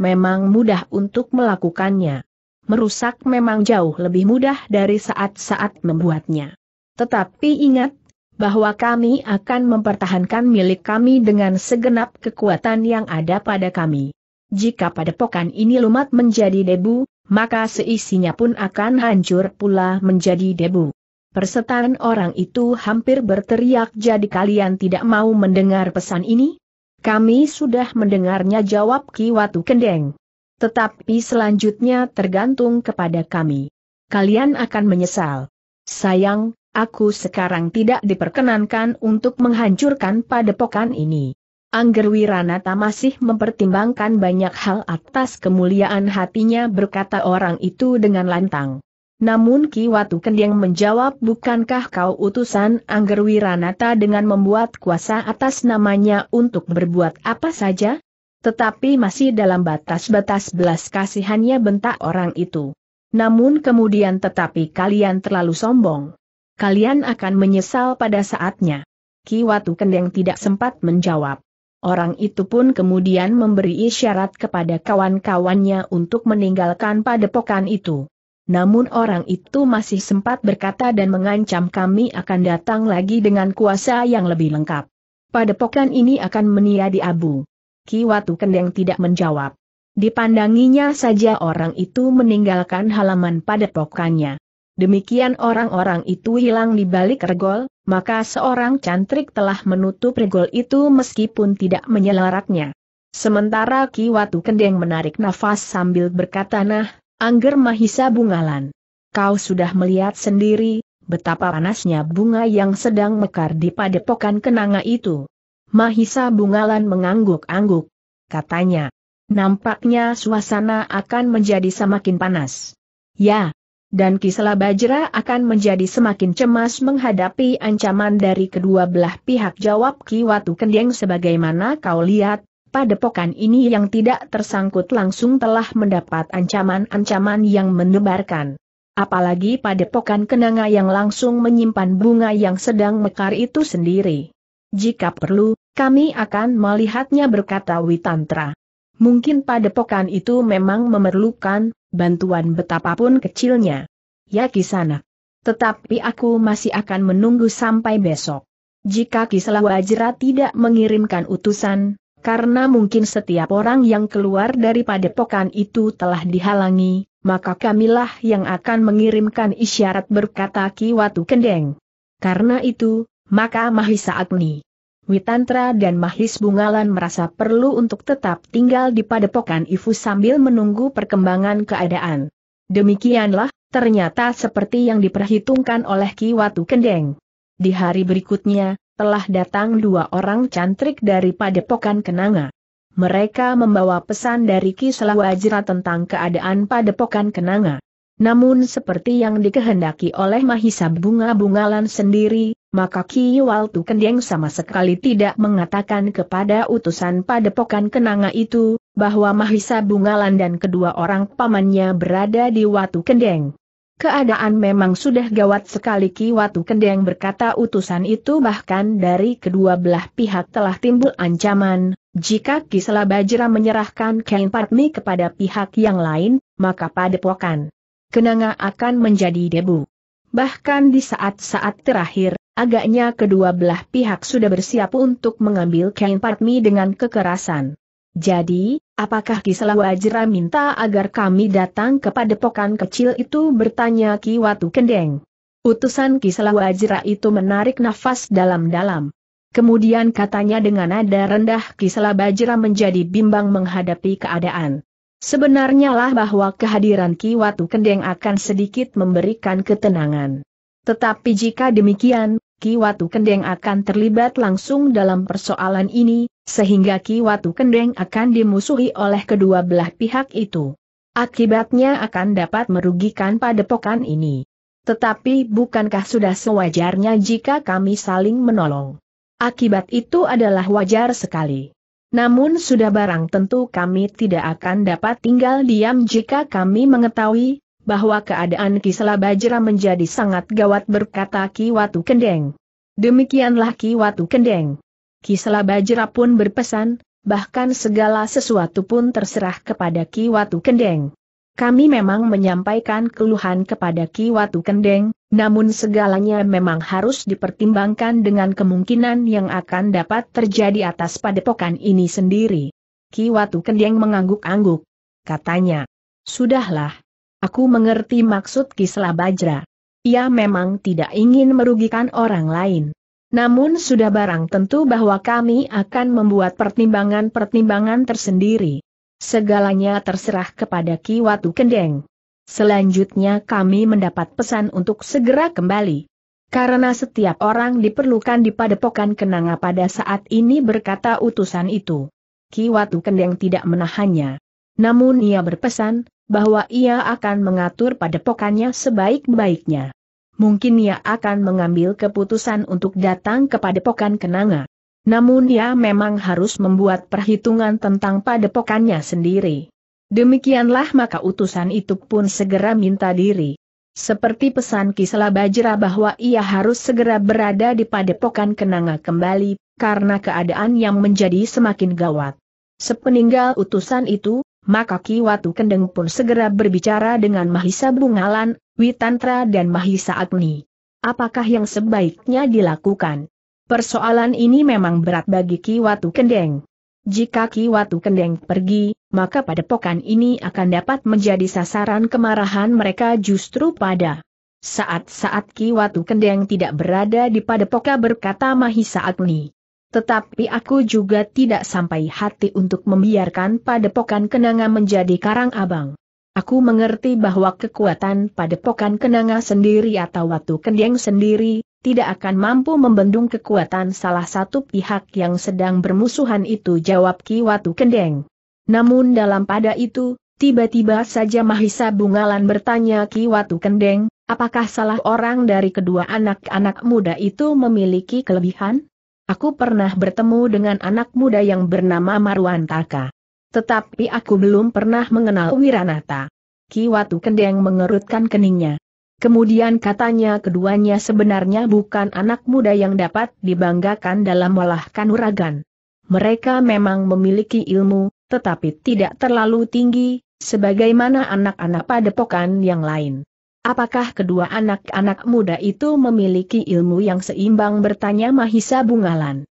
memang mudah untuk melakukannya. Merusak memang jauh lebih mudah dari saat-saat membuatnya. Tetapi ingat, bahwa kami akan mempertahankan milik kami dengan segenap kekuatan yang ada pada kami. Jika pada padepokan ini lumat menjadi debu, maka seisinya pun akan hancur pula menjadi debu. Persetan orang itu hampir berteriak jadi kalian tidak mau mendengar pesan ini? Kami sudah mendengarnya jawab Ki Watu Kendeng. Tetapi selanjutnya tergantung kepada kami. Kalian akan menyesal. Sayang, aku sekarang tidak diperkenankan untuk menghancurkan padepokan ini. Angger Wiranata masih mempertimbangkan banyak hal atas kemuliaan hatinya berkata orang itu dengan lantang. Namun Ki Watu Kendeng menjawab bukankah kau utusan Angger Wiranata dengan membuat kuasa atas namanya untuk berbuat apa saja? Tetapi masih dalam batas-batas belas kasihannya bentak orang itu. Namun kemudian tetapi kalian terlalu sombong. Kalian akan menyesal pada saatnya. Ki Watu Kendeng tidak sempat menjawab. Orang itu pun kemudian memberi isyarat kepada kawan-kawannya untuk meninggalkan padepokan itu namun orang itu masih sempat berkata dan mengancam kami akan datang lagi dengan kuasa yang lebih lengkap. Padepokan ini akan meniadi abu. Ki Watu Kendeng tidak menjawab. Dipandanginya saja orang itu meninggalkan halaman padepokannya. Demikian orang-orang itu hilang di balik regol, maka seorang cantrik telah menutup regol itu meskipun tidak menyelaraknya. Sementara Ki Watu Kendeng menarik nafas sambil berkata nah, Angger Mahisa Bungalan. Kau sudah melihat sendiri, betapa panasnya bunga yang sedang mekar di padepokan kenanga itu. Mahisa Bungalan mengangguk-angguk. Katanya, nampaknya suasana akan menjadi semakin panas. Ya, dan Kisela Bajra akan menjadi semakin cemas menghadapi ancaman dari kedua belah pihak jawab Kiwatu Kendeng sebagaimana kau lihat, padepokan ini yang tidak tersangkut langsung telah mendapat ancaman-ancaman yang menebarkan. Apalagi padepokan kenanga yang langsung menyimpan bunga yang sedang mekar itu sendiri. Jika perlu, kami akan melihatnya berkata Witantra. Mungkin padepokan itu memang memerlukan bantuan betapapun kecilnya. Ya kisana. Tetapi aku masih akan menunggu sampai besok. Jika Kiselawa Wajra tidak mengirimkan utusan, karena mungkin setiap orang yang keluar dari padepokan itu telah dihalangi, maka kamilah yang akan mengirimkan isyarat berkata Ki Watu Kendeng. Karena itu, maka Mahisa Agni. Witantra dan Mahis Bungalan merasa perlu untuk tetap tinggal di padepokan Ifu sambil menunggu perkembangan keadaan. Demikianlah, ternyata seperti yang diperhitungkan oleh Ki Watu Kendeng. Di hari berikutnya, telah datang dua orang cantrik dari Padepokan Kenanga. Mereka membawa pesan dari Ki Selawajira tentang keadaan Padepokan Kenanga. Namun seperti yang dikehendaki oleh Mahisa bunga-bungalan sendiri, maka Ki Waltu Kendeng sama sekali tidak mengatakan kepada utusan Padepokan Kenanga itu, bahwa Mahisa Bungalan dan kedua orang pamannya berada di Watu Kendeng. Keadaan memang sudah gawat sekali Ki Watu Kendeng berkata utusan itu bahkan dari kedua belah pihak telah timbul ancaman, jika Ki Bajra menyerahkan Kain Patmi kepada pihak yang lain, maka padepokan. Kenanga akan menjadi debu. Bahkan di saat-saat terakhir, agaknya kedua belah pihak sudah bersiap untuk mengambil Kain Patmi dengan kekerasan. Jadi, Apakah Kiselau Wajra minta agar kami datang kepada pokan kecil itu bertanya Ki Watu Kendeng. Utusan Kiselau Wajra itu menarik nafas dalam-dalam. Kemudian katanya dengan nada rendah Kiselau Wajra menjadi bimbang menghadapi keadaan. Sebenarnya lah bahwa kehadiran Ki Watu Kendeng akan sedikit memberikan ketenangan. Tetapi jika demikian, Kiwatu Kendeng akan terlibat langsung dalam persoalan ini, sehingga Kiwatu Kendeng akan dimusuhi oleh kedua belah pihak itu. Akibatnya akan dapat merugikan padepokan ini. Tetapi bukankah sudah sewajarnya jika kami saling menolong? Akibat itu adalah wajar sekali. Namun sudah barang tentu kami tidak akan dapat tinggal diam jika kami mengetahui bahwa keadaan Kisela Bajra menjadi sangat gawat berkata Ki Watu Kendeng. Demikianlah Ki Watu Kendeng. Kisela Bajra pun berpesan, bahkan segala sesuatu pun terserah kepada Ki Watu Kendeng. Kami memang menyampaikan keluhan kepada Ki Watu Kendeng, namun segalanya memang harus dipertimbangkan dengan kemungkinan yang akan dapat terjadi atas padepokan ini sendiri. Ki Watu Kendeng mengangguk-angguk. Katanya, Sudahlah, Aku mengerti maksud Kisla Bajra. Ia memang tidak ingin merugikan orang lain. Namun sudah barang tentu bahwa kami akan membuat pertimbangan-pertimbangan tersendiri. Segalanya terserah kepada Ki Watu Kendeng. Selanjutnya kami mendapat pesan untuk segera kembali. Karena setiap orang diperlukan di padepokan kenanga pada saat ini berkata utusan itu. Ki Watu Kendeng tidak menahannya. Namun ia berpesan, bahwa ia akan mengatur padepokannya sebaik-baiknya. Mungkin ia akan mengambil keputusan untuk datang ke padepokan kenanga. Namun ia memang harus membuat perhitungan tentang padepokannya sendiri. Demikianlah maka utusan itu pun segera minta diri. Seperti pesan Kisela Bajra bahwa ia harus segera berada di padepokan kenanga kembali, karena keadaan yang menjadi semakin gawat. Sepeninggal utusan itu, maka Ki Watu Kendeng pun segera berbicara dengan Mahisa Bungalan, Witantra dan Mahisa Agni. Apakah yang sebaiknya dilakukan? Persoalan ini memang berat bagi Ki Watu Kendeng. Jika Ki Watu Kendeng pergi, maka pada padepokan ini akan dapat menjadi sasaran kemarahan mereka justru pada saat-saat Ki Watu Kendeng tidak berada di padepoka berkata Mahisa Agni. Tetapi aku juga tidak sampai hati untuk membiarkan padepokan kenanga menjadi karang abang. Aku mengerti bahwa kekuatan padepokan kenanga sendiri atau watu kendeng sendiri, tidak akan mampu membendung kekuatan salah satu pihak yang sedang bermusuhan itu jawab Ki Watu Kendeng. Namun dalam pada itu, tiba-tiba saja Mahisa Bungalan bertanya Ki Watu Kendeng, apakah salah orang dari kedua anak-anak muda itu memiliki kelebihan? Aku pernah bertemu dengan anak muda yang bernama Marwan Taka. Tetapi aku belum pernah mengenal Wiranata. Kiwatu Kendeng mengerutkan keningnya. Kemudian katanya keduanya sebenarnya bukan anak muda yang dapat dibanggakan dalam olah kanuragan. Mereka memang memiliki ilmu, tetapi tidak terlalu tinggi, sebagaimana anak-anak padepokan yang lain. Apakah kedua anak-anak muda itu memiliki ilmu yang seimbang bertanya Mahisa Bungalan.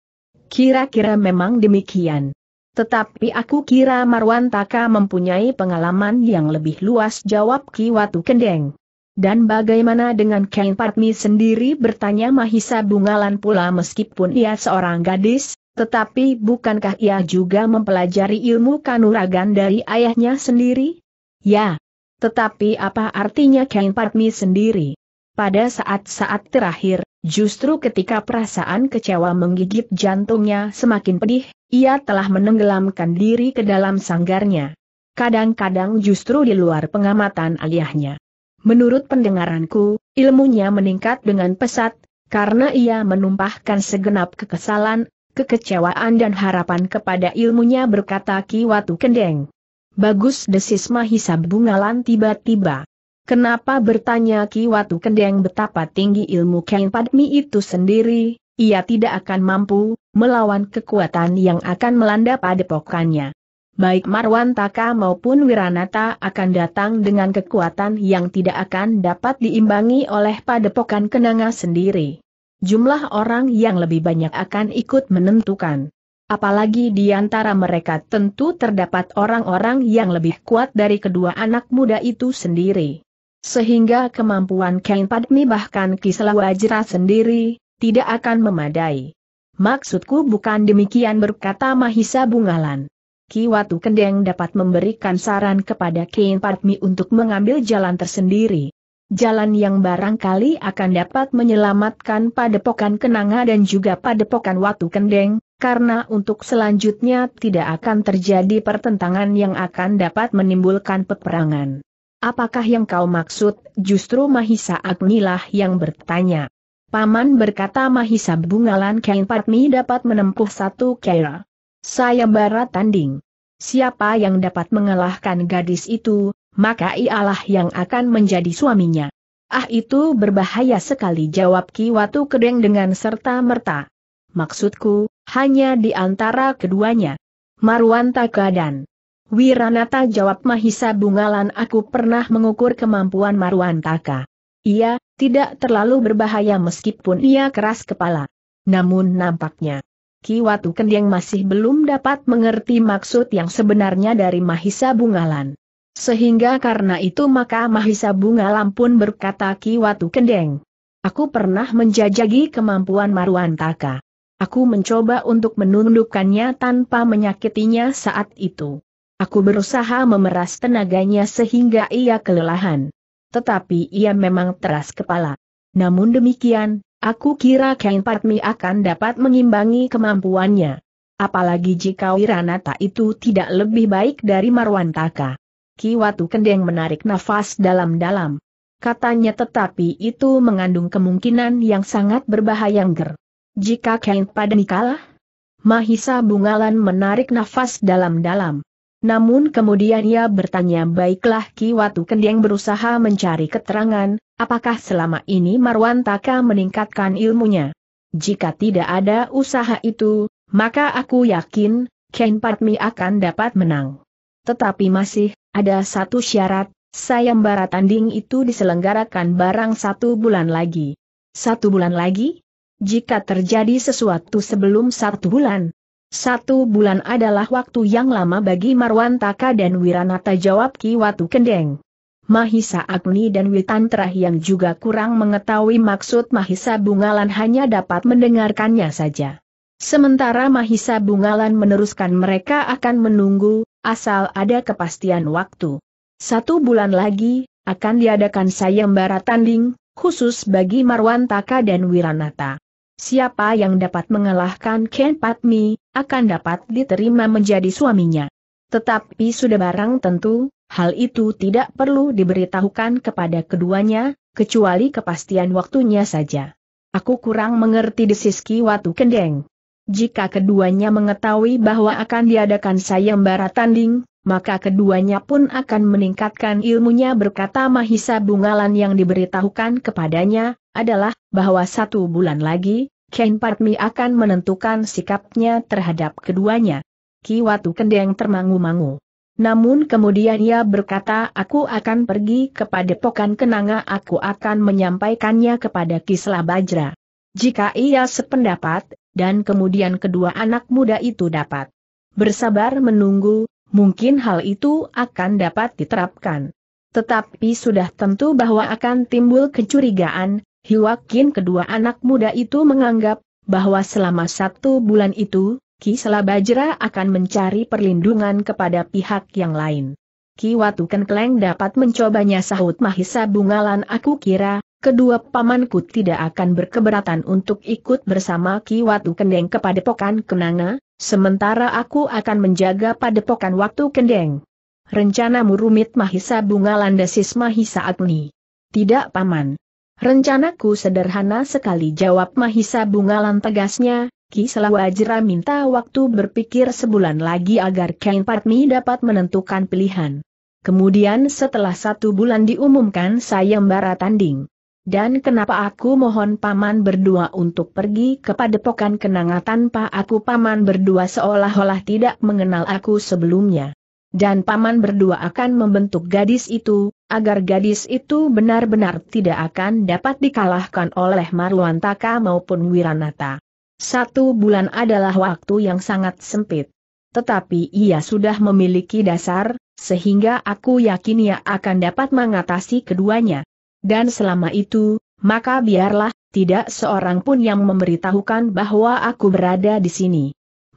Kira-kira memang demikian. Tetapi aku kira Marwan Taka mempunyai pengalaman yang lebih luas jawab Ki Watu Kendeng. Dan bagaimana dengan Ken Patmi sendiri bertanya Mahisa Bungalan pula meskipun ia seorang gadis, tetapi bukankah ia juga mempelajari ilmu kanuragan dari ayahnya sendiri? Ya, tetapi apa artinya Kang Patmi sendiri? Pada saat-saat terakhir, justru ketika perasaan kecewa menggigit jantungnya semakin pedih, ia telah menenggelamkan diri ke dalam sanggarnya. Kadang-kadang justru di luar pengamatan aliyahnya. Menurut pendengaranku, ilmunya meningkat dengan pesat, karena ia menumpahkan segenap kekesalan, kekecewaan dan harapan kepada ilmunya berkata Ki Watu Kendeng. Bagus desis Mahisa Bungalan tiba-tiba. Kenapa bertanya Ki Watu Kendeng betapa tinggi ilmu Ken Padmi itu sendiri, ia tidak akan mampu melawan kekuatan yang akan melanda padepokannya. Baik Marwan Taka maupun Wiranata akan datang dengan kekuatan yang tidak akan dapat diimbangi oleh padepokan Kenanga sendiri. Jumlah orang yang lebih banyak akan ikut menentukan. Apalagi di antara mereka tentu terdapat orang-orang yang lebih kuat dari kedua anak muda itu sendiri. Sehingga kemampuan Kain Padmi bahkan Kislawajra sendiri, tidak akan memadai. Maksudku bukan demikian berkata Mahisa Bungalan. Ki Watu Kendeng dapat memberikan saran kepada Kain Padmi untuk mengambil jalan tersendiri. Jalan yang barangkali akan dapat menyelamatkan padepokan Kenanga dan juga padepokan Watu Kendeng, karena untuk selanjutnya tidak akan terjadi pertentangan yang akan dapat menimbulkan peperangan. Apakah yang kau maksud, justru Mahisa Agnilah yang bertanya. Paman berkata Mahisa Bungalan Kain Patmi dapat menempuh satu kera. Saya bara tanding. Siapa yang dapat mengalahkan gadis itu, maka ialah yang akan menjadi suaminya. Ah itu berbahaya sekali jawab Ki Watu Kedeng dengan serta merta. Maksudku, hanya di antara keduanya. Taka dan Wiranata jawab Mahisa Bungalan aku pernah mengukur kemampuan Marwantaka. Ia, tidak terlalu berbahaya meskipun ia keras kepala. Namun nampaknya, Ki Watu Kendeng masih belum dapat mengerti maksud yang sebenarnya dari Mahisa Bungalan. Sehingga karena itu maka Mahisa Bungalan pun berkata Ki Watu Kendeng. Aku pernah menjajagi kemampuan Marwantaka. Aku mencoba untuk menundukkannya tanpa menyakitinya saat itu. Aku berusaha memeras tenaganya sehingga ia kelelahan. Tetapi ia memang teras kepala. Namun demikian, aku kira Kain Patmi akan dapat mengimbangi kemampuannya. Apalagi jika Wiranata itu tidak lebih baik dari Marwantaka. Watu Kendeng menarik nafas dalam-dalam. Katanya tetapi itu mengandung kemungkinan yang sangat berbahaya ger. Jika Kang Padani kalah? Mahisa Bungalan menarik nafas dalam-dalam. Namun kemudian ia bertanya baiklah Ki Watu Kendeng berusaha mencari keterangan, apakah selama ini Marwan Taka meningkatkan ilmunya. Jika tidak ada usaha itu, maka aku yakin, Ken Padmi akan dapat menang. Tetapi masih, ada satu syarat, sayembara tanding itu diselenggarakan barang satu bulan lagi. Satu bulan lagi? jika terjadi sesuatu sebelum satu bulan. Satu bulan adalah waktu yang lama bagi Marwantaka dan Wiranata jawab Ki Watu Kendeng. Mahisa Agni dan Witantrah yang juga kurang mengetahui maksud Mahisa Bungalan hanya dapat mendengarkannya saja. Sementara Mahisa Bungalan meneruskan mereka akan menunggu, asal ada kepastian waktu. Satu bulan lagi, akan diadakan sayembara tanding, khusus bagi Marwantaka dan Wiranata. Siapa yang dapat mengalahkan Ken Patmi, akan dapat diterima menjadi suaminya. Tetapi sudah barang tentu, hal itu tidak perlu diberitahukan kepada keduanya, kecuali kepastian waktunya saja. Aku kurang mengerti desiski watu Kendeng. Jika keduanya mengetahui bahwa akan diadakan sayembara tanding, maka keduanya pun akan meningkatkan ilmunya berkata Mahisa Bungalan yang diberitahukan kepadanya, adalah bahwa satu bulan lagi, Ken Padmi akan menentukan sikapnya terhadap keduanya. Ki Watu Kendeng termangu-mangu. Namun kemudian ia berkata aku akan pergi kepada Pokan Kenanga aku akan menyampaikannya kepada Kisla Bajra. Jika ia sependapat, dan kemudian kedua anak muda itu dapat bersabar menunggu, mungkin hal itu akan dapat diterapkan. Tetapi sudah tentu bahwa akan timbul kecurigaan, Hiwakin kedua anak muda itu menganggap bahwa selama satu bulan itu, Ki Selabajra akan mencari perlindungan kepada pihak yang lain. Ki Watu Kenkleng dapat mencobanya sahut Mahisa Bungalan aku kira, kedua pamanku tidak akan berkeberatan untuk ikut bersama Ki Watu Kendeng kepada Pokan Kenanga, sementara aku akan menjaga pada Padepokan Waktu Kendeng. Rencanamu rumit Mahisa Bungalan desis Mahisa Agni. Tidak paman, Rencanaku sederhana sekali jawab Mahisa Bungalan tegasnya, Ki Wajra minta waktu berpikir sebulan lagi agar Kain Patmi dapat menentukan pilihan. Kemudian setelah satu bulan diumumkan sayembara tanding. Dan kenapa aku mohon paman berdua untuk pergi kepada pokan kenanga tanpa aku paman berdua seolah-olah tidak mengenal aku sebelumnya dan paman berdua akan membentuk gadis itu, agar gadis itu benar-benar tidak akan dapat dikalahkan oleh Marwantaka maupun Wiranata. Satu bulan adalah waktu yang sangat sempit. Tetapi ia sudah memiliki dasar, sehingga aku yakin ia akan dapat mengatasi keduanya. Dan selama itu, maka biarlah, tidak seorang pun yang memberitahukan bahwa aku berada di sini.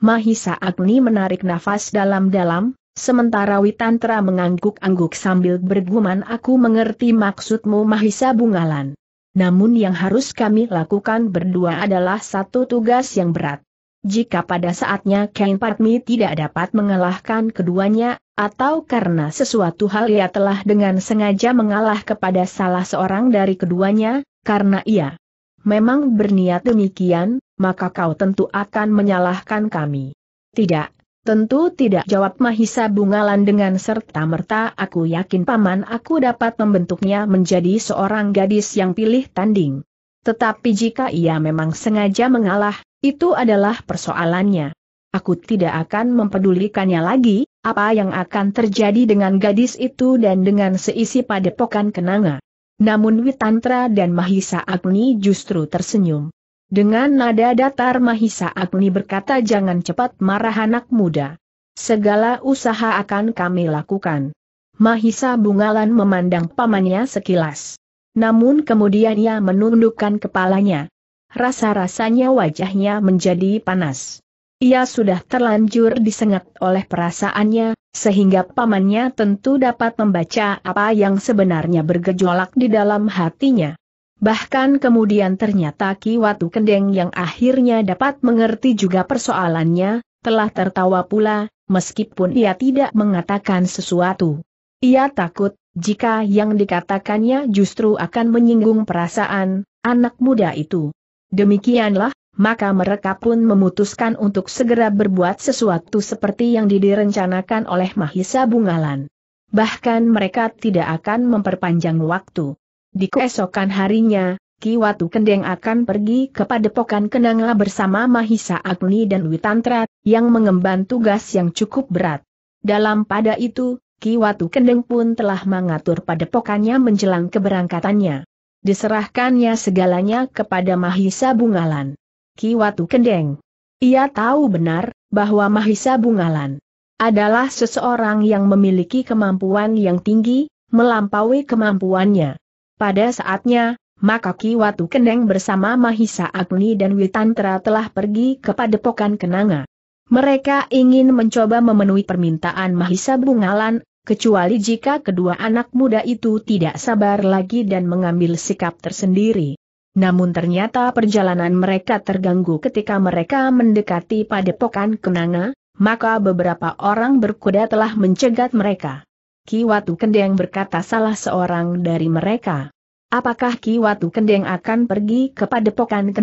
Mahisa Agni menarik nafas dalam-dalam, Sementara Witantra mengangguk-angguk sambil bergumam aku mengerti maksudmu Mahisa Bungalan. Namun yang harus kami lakukan berdua adalah satu tugas yang berat. Jika pada saatnya Kain Padmi tidak dapat mengalahkan keduanya, atau karena sesuatu hal ia telah dengan sengaja mengalah kepada salah seorang dari keduanya, karena ia memang berniat demikian, maka kau tentu akan menyalahkan kami. Tidak, Tentu tidak jawab Mahisa Bungalan dengan serta-merta aku yakin paman aku dapat membentuknya menjadi seorang gadis yang pilih tanding. Tetapi jika ia memang sengaja mengalah, itu adalah persoalannya. Aku tidak akan mempedulikannya lagi, apa yang akan terjadi dengan gadis itu dan dengan seisi padepokan kenanga. Namun Witantra dan Mahisa Agni justru tersenyum. Dengan nada datar Mahisa Agni berkata jangan cepat marah anak muda. Segala usaha akan kami lakukan. Mahisa Bungalan memandang pamannya sekilas. Namun kemudian ia menundukkan kepalanya. Rasa-rasanya wajahnya menjadi panas. Ia sudah terlanjur disengat oleh perasaannya, sehingga pamannya tentu dapat membaca apa yang sebenarnya bergejolak di dalam hatinya. Bahkan kemudian ternyata Ki Watu Kendeng yang akhirnya dapat mengerti juga persoalannya, telah tertawa pula, meskipun ia tidak mengatakan sesuatu. Ia takut, jika yang dikatakannya justru akan menyinggung perasaan anak muda itu. Demikianlah, maka mereka pun memutuskan untuk segera berbuat sesuatu seperti yang direncanakan oleh Mahisa Bungalan. Bahkan mereka tidak akan memperpanjang waktu. Di keesokan harinya, Ki Watu Kendeng akan pergi ke Padepokan Kenanga bersama Mahisa Agni dan Witantra, yang mengemban tugas yang cukup berat. Dalam pada itu, Ki Watu Kendeng pun telah mengatur padepokannya menjelang keberangkatannya. Diserahkannya segalanya kepada Mahisa Bungalan. Ki Watu Kendeng. Ia tahu benar, bahwa Mahisa Bungalan adalah seseorang yang memiliki kemampuan yang tinggi, melampaui kemampuannya. Pada saatnya, maka Ki Watu Kendeng bersama Mahisa Agni dan Witantra telah pergi ke padepokan Kenanga. Mereka ingin mencoba memenuhi permintaan Mahisa Bungalan, kecuali jika kedua anak muda itu tidak sabar lagi dan mengambil sikap tersendiri. Namun ternyata perjalanan mereka terganggu ketika mereka mendekati padepokan Kenanga, maka beberapa orang berkuda telah mencegat mereka. Ki Watu Kendeng berkata salah seorang dari mereka. Apakah Ki Watu Kendeng akan pergi ke padepokan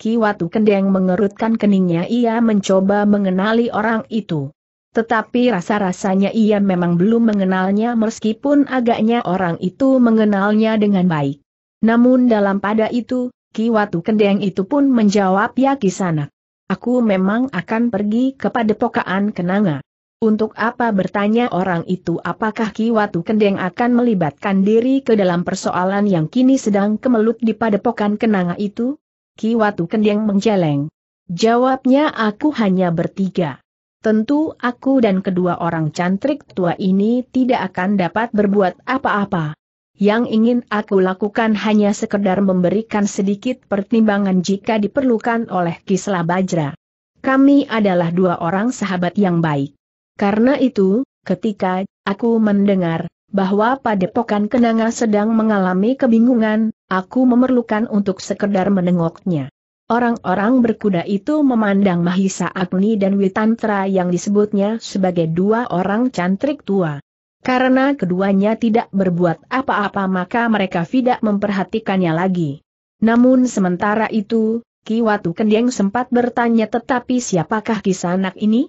Ki Watu Kendeng mengerutkan keningnya ia mencoba mengenali orang itu. Tetapi rasa-rasanya ia memang belum mengenalnya meskipun agaknya orang itu mengenalnya dengan baik. Namun dalam pada itu, Ki Watu Kendeng itu pun menjawab ya kisanak. Aku memang akan pergi ke padepokaan Kenanga. Untuk apa bertanya orang itu apakah Ki Watu Kendeng akan melibatkan diri ke dalam persoalan yang kini sedang kemelut di padepokan kenanga itu? Ki Watu Kendeng menjeleng. Jawabnya aku hanya bertiga. Tentu aku dan kedua orang cantrik tua ini tidak akan dapat berbuat apa-apa. Yang ingin aku lakukan hanya sekedar memberikan sedikit pertimbangan jika diperlukan oleh Kisla Bajra. Kami adalah dua orang sahabat yang baik. Karena itu, ketika aku mendengar bahwa padepokan kenanga sedang mengalami kebingungan, aku memerlukan untuk sekedar menengoknya. Orang-orang berkuda itu memandang Mahisa Agni dan Witantra yang disebutnya sebagai dua orang cantrik tua. Karena keduanya tidak berbuat apa-apa maka mereka tidak memperhatikannya lagi. Namun sementara itu, Ki Watu Kendeng sempat bertanya tetapi siapakah kisanak ini?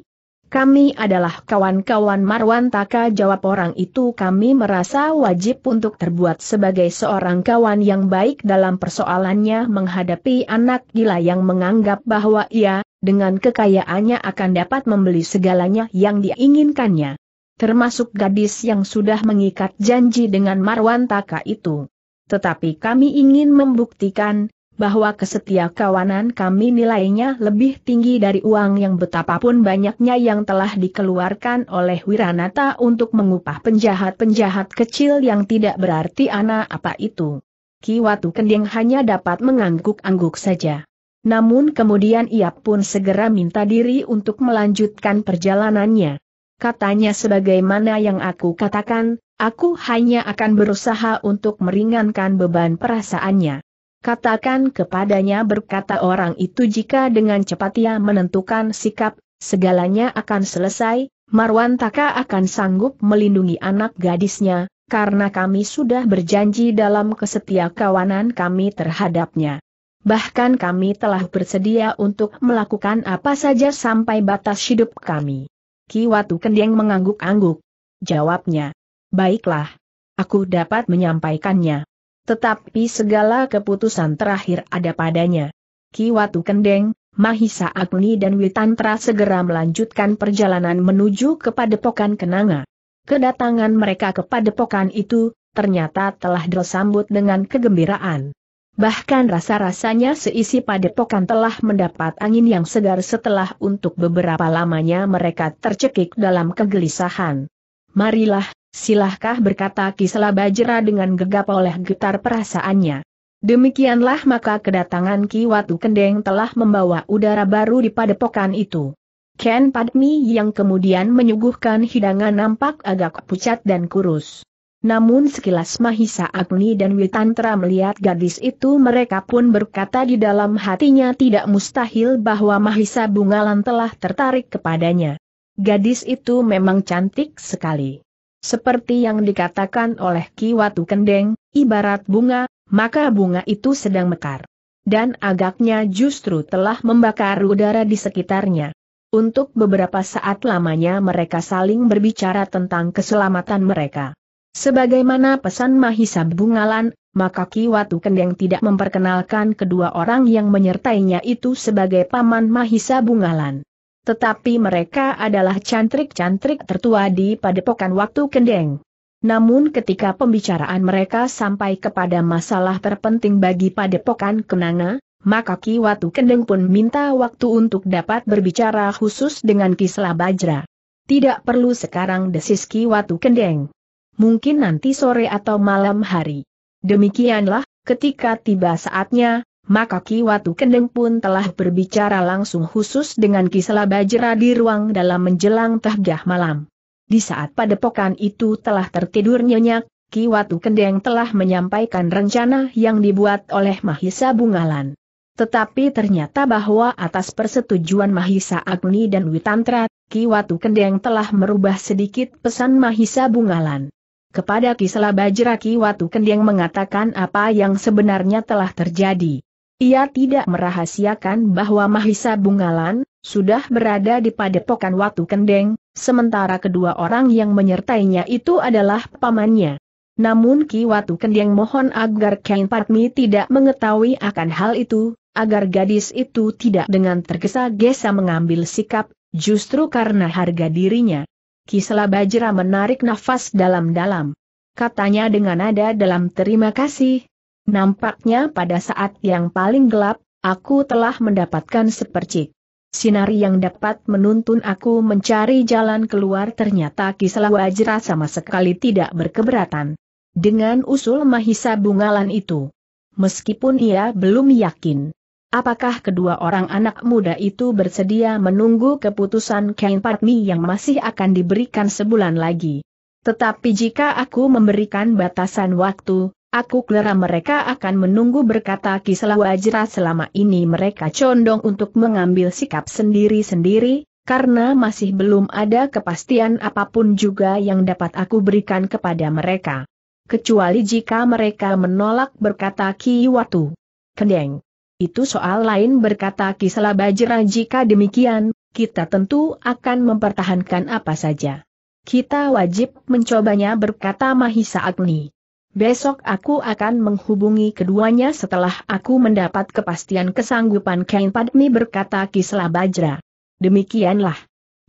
Kami adalah kawan-kawan Marwan Taka jawab orang itu kami merasa wajib untuk terbuat sebagai seorang kawan yang baik dalam persoalannya menghadapi anak gila yang menganggap bahwa ia, dengan kekayaannya akan dapat membeli segalanya yang diinginkannya. Termasuk gadis yang sudah mengikat janji dengan Marwan Taka itu. Tetapi kami ingin membuktikan, bahwa kesetia kawanan kami nilainya lebih tinggi dari uang yang betapapun banyaknya yang telah dikeluarkan oleh Wiranata untuk mengupah penjahat-penjahat kecil yang tidak berarti anak apa itu. Kiwatu Kending hanya dapat mengangguk-angguk saja. Namun kemudian ia pun segera minta diri untuk melanjutkan perjalanannya. Katanya sebagaimana yang aku katakan, aku hanya akan berusaha untuk meringankan beban perasaannya. Katakan kepadanya berkata orang itu jika dengan cepat ia menentukan sikap, segalanya akan selesai, Marwan Taka akan sanggup melindungi anak gadisnya, karena kami sudah berjanji dalam kesetia kawanan kami terhadapnya. Bahkan kami telah bersedia untuk melakukan apa saja sampai batas hidup kami. Kiwatu Kendeng mengangguk-angguk. Jawabnya, baiklah. Aku dapat menyampaikannya. Tetapi segala keputusan terakhir ada padanya. Ki Watu Kendeng, Mahisa Agni dan Witantra segera melanjutkan perjalanan menuju ke Padepokan Kenanga. Kedatangan mereka ke Padepokan itu, ternyata telah disambut dengan kegembiraan. Bahkan rasa-rasanya seisi Padepokan telah mendapat angin yang segar setelah untuk beberapa lamanya mereka tercekik dalam kegelisahan. Marilah, Silahkah berkata Kisela Bajra dengan gegap oleh getar perasaannya. Demikianlah maka kedatangan Ki Watu Kendeng telah membawa udara baru di padepokan itu. Ken Padmi yang kemudian menyuguhkan hidangan nampak agak pucat dan kurus. Namun sekilas Mahisa Agni dan Witantra melihat gadis itu mereka pun berkata di dalam hatinya tidak mustahil bahwa Mahisa Bungalan telah tertarik kepadanya. Gadis itu memang cantik sekali. Seperti yang dikatakan oleh Ki Watu Kendeng, ibarat bunga, maka bunga itu sedang mekar. Dan agaknya justru telah membakar udara di sekitarnya. Untuk beberapa saat lamanya mereka saling berbicara tentang keselamatan mereka. Sebagaimana pesan Mahisa Bungalan, maka Ki Watu Kendeng tidak memperkenalkan kedua orang yang menyertainya itu sebagai paman Mahisa Bungalan. Tetapi mereka adalah cantrik-cantrik tertua di padepokan waktu kendeng. Namun ketika pembicaraan mereka sampai kepada masalah terpenting bagi padepokan kenanga, maka Ki Watu Kendeng pun minta waktu untuk dapat berbicara khusus dengan Kisla Bajra. Tidak perlu sekarang desis Ki Watu Kendeng. Mungkin nanti sore atau malam hari. Demikianlah, ketika tiba saatnya, maka Ki Watu Kendeng pun telah berbicara langsung khusus dengan Kisela Bajra di ruang dalam menjelang tahgah malam. Di saat padepokan itu telah tertidur nyenyak, Ki Watu Kendeng telah menyampaikan rencana yang dibuat oleh Mahisa Bungalan. Tetapi ternyata bahwa atas persetujuan Mahisa Agni dan Witantra, Ki Watu Kendeng telah merubah sedikit pesan Mahisa Bungalan. Kepada Kisela Bajra Ki Watu Kendeng mengatakan apa yang sebenarnya telah terjadi. Ia tidak merahasiakan bahwa Mahisa Bungalan, sudah berada di padepokan Watu Kendeng, sementara kedua orang yang menyertainya itu adalah pamannya. Namun Ki Watu Kendeng mohon agar Kain Patmi tidak mengetahui akan hal itu, agar gadis itu tidak dengan tergesa-gesa mengambil sikap, justru karena harga dirinya. Kisela Bajra menarik nafas dalam-dalam. Katanya dengan nada dalam terima kasih, Nampaknya pada saat yang paling gelap, aku telah mendapatkan sepercik. Sinari yang dapat menuntun aku mencari jalan keluar ternyata kisah Wajra sama sekali tidak berkeberatan. Dengan usul Mahisa Bungalan itu. Meskipun ia belum yakin. Apakah kedua orang anak muda itu bersedia menunggu keputusan Kain Patmi yang masih akan diberikan sebulan lagi. Tetapi jika aku memberikan batasan waktu, Aku kira mereka akan menunggu berkata kisah wajra selama ini mereka condong untuk mengambil sikap sendiri-sendiri, karena masih belum ada kepastian apapun juga yang dapat aku berikan kepada mereka. Kecuali jika mereka menolak berkata Kiwatu. Kendeng. Itu soal lain berkata kisah bajra jika demikian, kita tentu akan mempertahankan apa saja. Kita wajib mencobanya berkata Mahisa Agni. Besok aku akan menghubungi keduanya setelah aku mendapat kepastian kesanggupan Kain Padmi berkata Kisla Bajra. Demikianlah.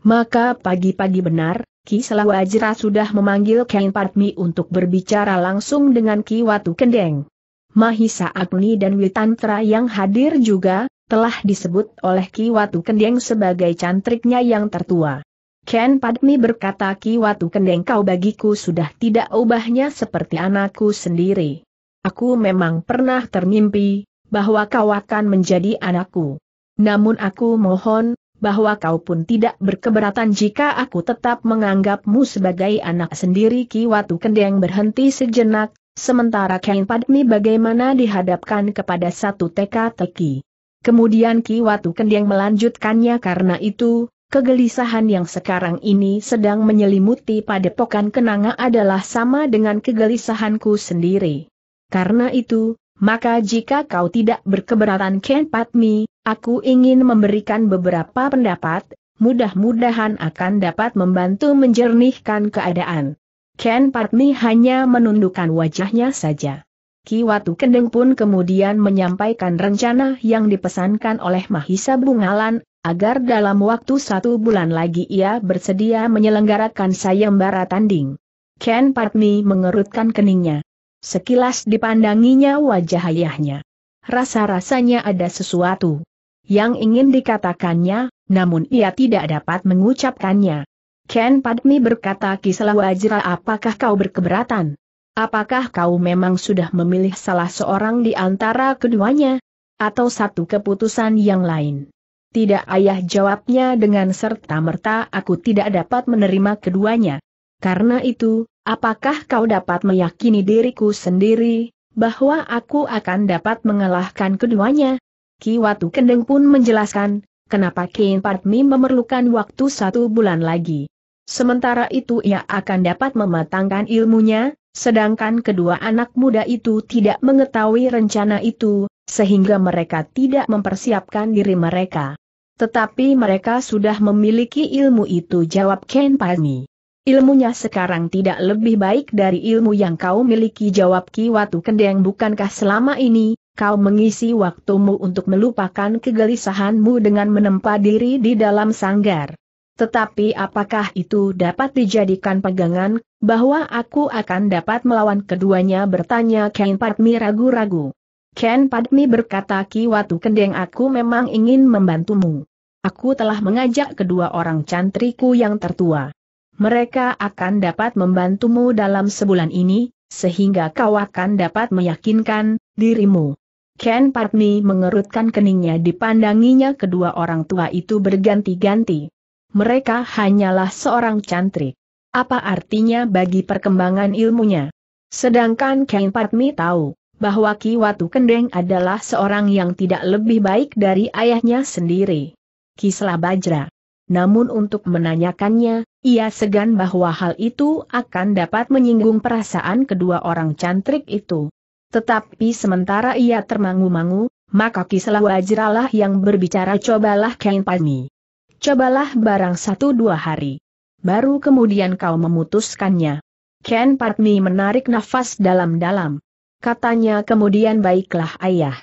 Maka pagi-pagi benar, Kisla Wajra sudah memanggil Kain Padmi untuk berbicara langsung dengan Ki Watu Kendeng. Mahisa Agni dan Witantra yang hadir juga, telah disebut oleh Ki Watu Kendeng sebagai cantriknya yang tertua. Ken Padmi berkata Ki Watu Kendeng kau bagiku sudah tidak ubahnya seperti anakku sendiri. Aku memang pernah termimpi, bahwa kau akan menjadi anakku. Namun aku mohon, bahwa kau pun tidak berkeberatan jika aku tetap menganggapmu sebagai anak sendiri Ki Watu Kendeng berhenti sejenak, sementara Ken Padmi bagaimana dihadapkan kepada satu teka-teki. Kemudian Ki Watu Kendeng melanjutkannya karena itu, Kegelisahan yang sekarang ini sedang menyelimuti padepokan kenanga adalah sama dengan kegelisahanku sendiri. Karena itu, maka jika kau tidak berkeberatan Ken Patmi, aku ingin memberikan beberapa pendapat, mudah-mudahan akan dapat membantu menjernihkan keadaan. Ken Patmi hanya menundukkan wajahnya saja. Ki Watu Kendeng pun kemudian menyampaikan rencana yang dipesankan oleh Mahisa Bungalan agar dalam waktu satu bulan lagi ia bersedia menyelenggarakan sayembara tanding. Ken Patmi mengerutkan keningnya. Sekilas dipandanginya wajah ayahnya. Rasa-rasanya ada sesuatu yang ingin dikatakannya, namun ia tidak dapat mengucapkannya. Ken Padmi berkata kisah Wajra apakah kau berkeberatan? Apakah kau memang sudah memilih salah seorang di antara keduanya? Atau satu keputusan yang lain? Tidak ayah jawabnya dengan serta-merta aku tidak dapat menerima keduanya. Karena itu, apakah kau dapat meyakini diriku sendiri, bahwa aku akan dapat mengalahkan keduanya? Ki Watu Kendeng pun menjelaskan, kenapa Kain Padmi memerlukan waktu satu bulan lagi. Sementara itu ia akan dapat mematangkan ilmunya, sedangkan kedua anak muda itu tidak mengetahui rencana itu, sehingga mereka tidak mempersiapkan diri mereka. Tetapi mereka sudah memiliki ilmu itu jawab Ken Pani. Ilmunya sekarang tidak lebih baik dari ilmu yang kau miliki jawab Ki Watu Kendeng bukankah selama ini, kau mengisi waktumu untuk melupakan kegelisahanmu dengan menempa diri di dalam sanggar. Tetapi apakah itu dapat dijadikan pegangan, bahwa aku akan dapat melawan keduanya bertanya Ken Padmi ragu-ragu. Ken Padmi berkata Ki Watu Kendeng aku memang ingin membantumu. Aku telah mengajak kedua orang cantriku yang tertua. Mereka akan dapat membantumu dalam sebulan ini, sehingga kau akan dapat meyakinkan dirimu. Ken Patni mengerutkan keningnya dipandanginya kedua orang tua itu berganti-ganti. Mereka hanyalah seorang cantrik. Apa artinya bagi perkembangan ilmunya? Sedangkan Ken Patni tahu bahwa Ki Watu Kendeng adalah seorang yang tidak lebih baik dari ayahnya sendiri. Kislah Bajra. Namun untuk menanyakannya, ia segan bahwa hal itu akan dapat menyinggung perasaan kedua orang cantrik itu. Tetapi sementara ia termangu-mangu, maka Kislah Bajra yang berbicara cobalah kain Pami. Cobalah barang satu dua hari. Baru kemudian kau memutuskannya. Ken Patmi menarik nafas dalam-dalam. Katanya kemudian baiklah ayah.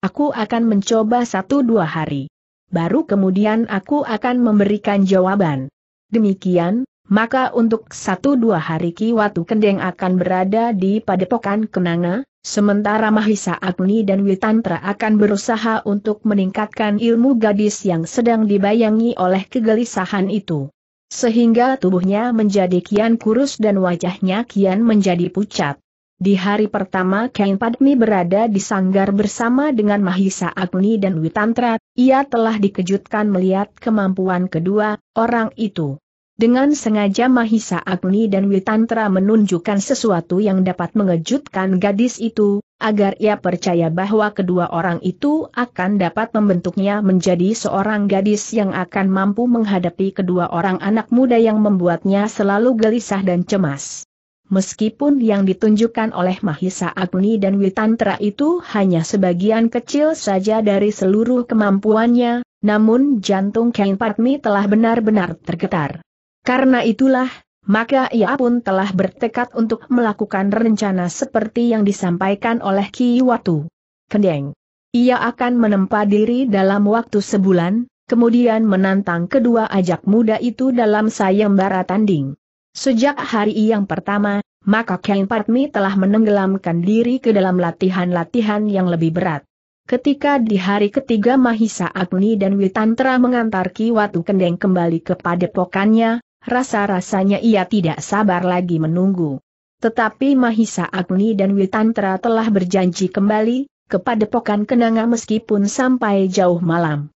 Aku akan mencoba satu dua hari baru kemudian aku akan memberikan jawaban. Demikian, maka untuk satu dua hari Ki Watu Kendeng akan berada di Padepokan Kenanga, sementara Mahisa Agni dan Witantra akan berusaha untuk meningkatkan ilmu gadis yang sedang dibayangi oleh kegelisahan itu. Sehingga tubuhnya menjadi kian kurus dan wajahnya kian menjadi pucat. Di hari pertama Kain Padmi berada di sanggar bersama dengan Mahisa Agni dan Witantra, ia telah dikejutkan melihat kemampuan kedua orang itu. Dengan sengaja Mahisa Agni dan Witantra menunjukkan sesuatu yang dapat mengejutkan gadis itu, agar ia percaya bahwa kedua orang itu akan dapat membentuknya menjadi seorang gadis yang akan mampu menghadapi kedua orang anak muda yang membuatnya selalu gelisah dan cemas. Meskipun yang ditunjukkan oleh Mahisa Agni dan Witantra itu hanya sebagian kecil saja dari seluruh kemampuannya, namun jantung Kain Patmi telah benar-benar tergetar. Karena itulah, maka ia pun telah bertekad untuk melakukan rencana seperti yang disampaikan oleh Ki Watu. Kendeng. Ia akan menempa diri dalam waktu sebulan, kemudian menantang kedua ajak muda itu dalam sayembara tanding. Sejak hari yang pertama, maka Ken Patmi telah menenggelamkan diri ke dalam latihan-latihan yang lebih berat. Ketika di hari ketiga Mahisa Agni dan Witantra mengantar Ki Watu Kendeng kembali ke padepokannya, rasa-rasanya ia tidak sabar lagi menunggu. Tetapi Mahisa Agni dan Witantra telah berjanji kembali, kepada Pokan Kenanga meskipun sampai jauh malam.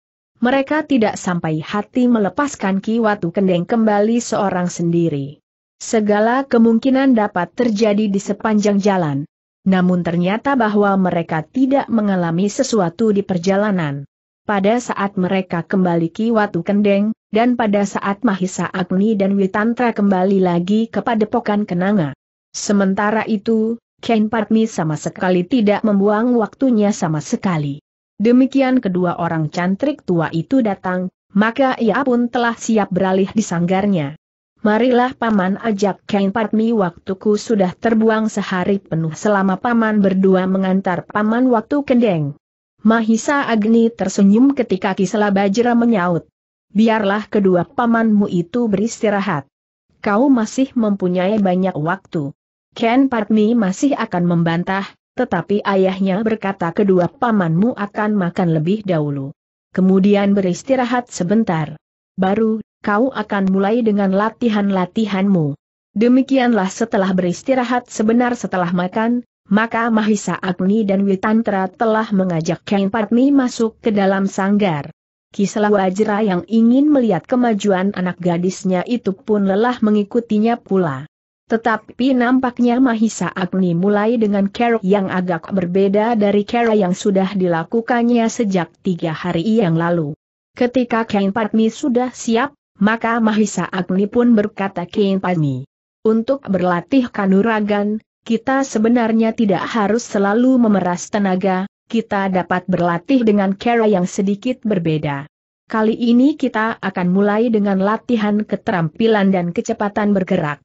Mereka tidak sampai hati melepaskan Ki Watu Kendeng kembali seorang sendiri. Segala kemungkinan dapat terjadi di sepanjang jalan. Namun ternyata bahwa mereka tidak mengalami sesuatu di perjalanan. Pada saat mereka kembali ke Watu Kendeng, dan pada saat Mahisa Agni dan Witantra kembali lagi ke Padepokan Kenanga. Sementara itu, Ken Patmi sama sekali tidak membuang waktunya sama sekali. Demikian kedua orang cantrik tua itu datang, maka ia pun telah siap beralih di sanggarnya. Marilah Paman ajak Ken Patmi waktuku sudah terbuang sehari penuh selama Paman berdua mengantar Paman waktu kendeng. Mahisa Agni tersenyum ketika Kisela Bajra menyaut. Biarlah kedua pamanmu itu beristirahat. Kau masih mempunyai banyak waktu. Ken Patmi masih akan membantah, tetapi ayahnya berkata kedua pamanmu akan makan lebih dahulu. Kemudian beristirahat sebentar. Baru kau akan mulai dengan latihan-latihanmu. Demikianlah setelah beristirahat sebenar setelah makan, maka Mahisa Agni dan Witantra telah mengajak Kain Patmi masuk ke dalam sanggar. Kisela Wajra yang ingin melihat kemajuan anak gadisnya itu pun lelah mengikutinya pula. Tetapi nampaknya Mahisa Agni mulai dengan cara yang agak berbeda dari cara yang sudah dilakukannya sejak tiga hari yang lalu. Ketika Kain Patmi sudah siap, maka Mahisa Agni pun berkata Kinpani. Untuk berlatih kanuragan, kita sebenarnya tidak harus selalu memeras tenaga, kita dapat berlatih dengan cara yang sedikit berbeda. Kali ini kita akan mulai dengan latihan keterampilan dan kecepatan bergerak.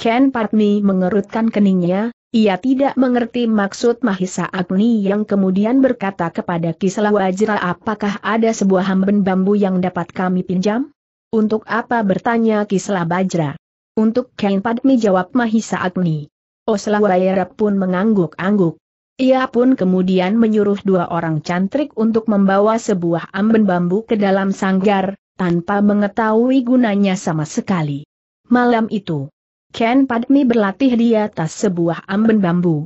Ken Patmi mengerutkan keningnya, ia tidak mengerti maksud Mahisa Agni yang kemudian berkata kepada Kislawajra apakah ada sebuah hamben bambu yang dapat kami pinjam? Untuk apa bertanya Kisla Bajra? Untuk Ken Padmi jawab Mahisa Agni. Oslawaira pun mengangguk-angguk. Ia pun kemudian menyuruh dua orang cantrik untuk membawa sebuah amben bambu ke dalam sanggar, tanpa mengetahui gunanya sama sekali. Malam itu, Ken Padmi berlatih di atas sebuah amben bambu.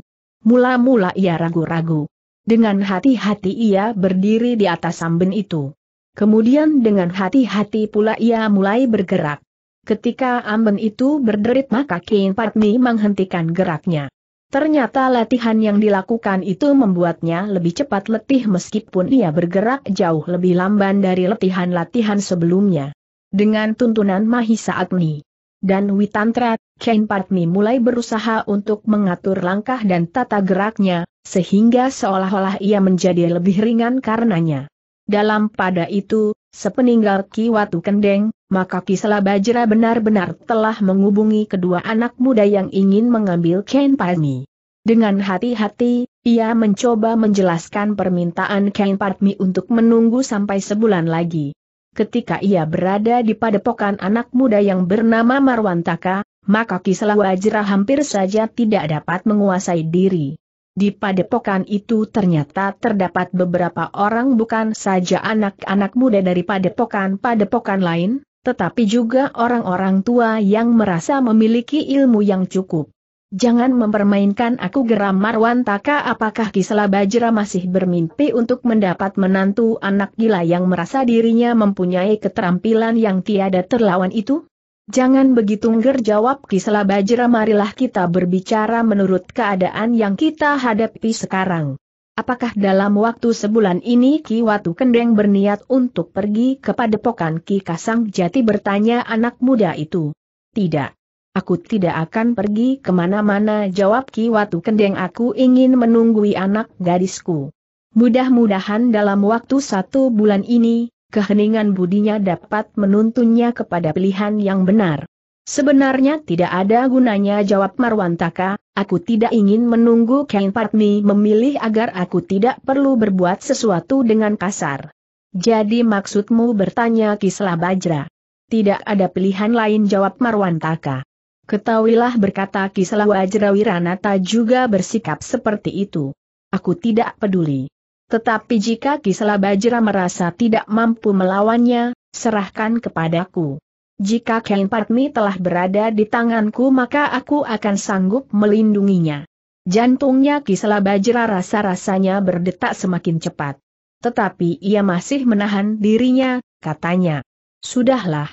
Mula-mula ia ragu-ragu. Dengan hati-hati ia berdiri di atas amben itu. Kemudian dengan hati-hati pula ia mulai bergerak. Ketika amben itu berderit maka King Patmi menghentikan geraknya. Ternyata latihan yang dilakukan itu membuatnya lebih cepat letih meskipun ia bergerak jauh lebih lamban dari latihan-latihan sebelumnya. Dengan tuntunan Mahisa Agni dan Witantra, Kain Patmi mulai berusaha untuk mengatur langkah dan tata geraknya, sehingga seolah-olah ia menjadi lebih ringan karenanya. Dalam pada itu, sepeninggal Ki Watu Kendeng, maka Ki Selabajera benar-benar telah menghubungi kedua anak muda yang ingin mengambil Ken Parmi. Dengan hati-hati, ia mencoba menjelaskan permintaan Ken Parmi untuk menunggu sampai sebulan lagi. Ketika ia berada di padepokan anak muda yang bernama Marwantaka, maka Ki Selabajra hampir saja tidak dapat menguasai diri. Di padepokan itu ternyata terdapat beberapa orang bukan saja anak-anak muda dari padepokan-padepokan lain, tetapi juga orang-orang tua yang merasa memiliki ilmu yang cukup. Jangan mempermainkan aku geram Marwan Taka apakah Kisela Bajra masih bermimpi untuk mendapat menantu anak gila yang merasa dirinya mempunyai keterampilan yang tiada terlawan itu? Jangan begitu ngger jawab Kisela Bajra marilah kita berbicara menurut keadaan yang kita hadapi sekarang. Apakah dalam waktu sebulan ini Ki Watu Kendeng berniat untuk pergi kepada Pokan Ki Kasang Jati bertanya anak muda itu? Tidak. Aku tidak akan pergi kemana-mana jawab Ki Watu Kendeng aku ingin menunggui anak gadisku. Mudah-mudahan dalam waktu satu bulan ini, keheningan budinya dapat menuntunnya kepada pilihan yang benar. Sebenarnya tidak ada gunanya jawab Marwantaka, aku tidak ingin menunggu Ken Patmi memilih agar aku tidak perlu berbuat sesuatu dengan kasar. Jadi maksudmu bertanya Kisla Bajra? Tidak ada pilihan lain jawab Marwantaka. Ketahuilah berkata Kisla Wiranata juga bersikap seperti itu. Aku tidak peduli. Tetapi jika Kisela Bajra merasa tidak mampu melawannya, serahkan kepadaku. Jika Kain Patni telah berada di tanganku maka aku akan sanggup melindunginya. Jantungnya Kisela Bajra rasa-rasanya berdetak semakin cepat. Tetapi ia masih menahan dirinya, katanya. Sudahlah.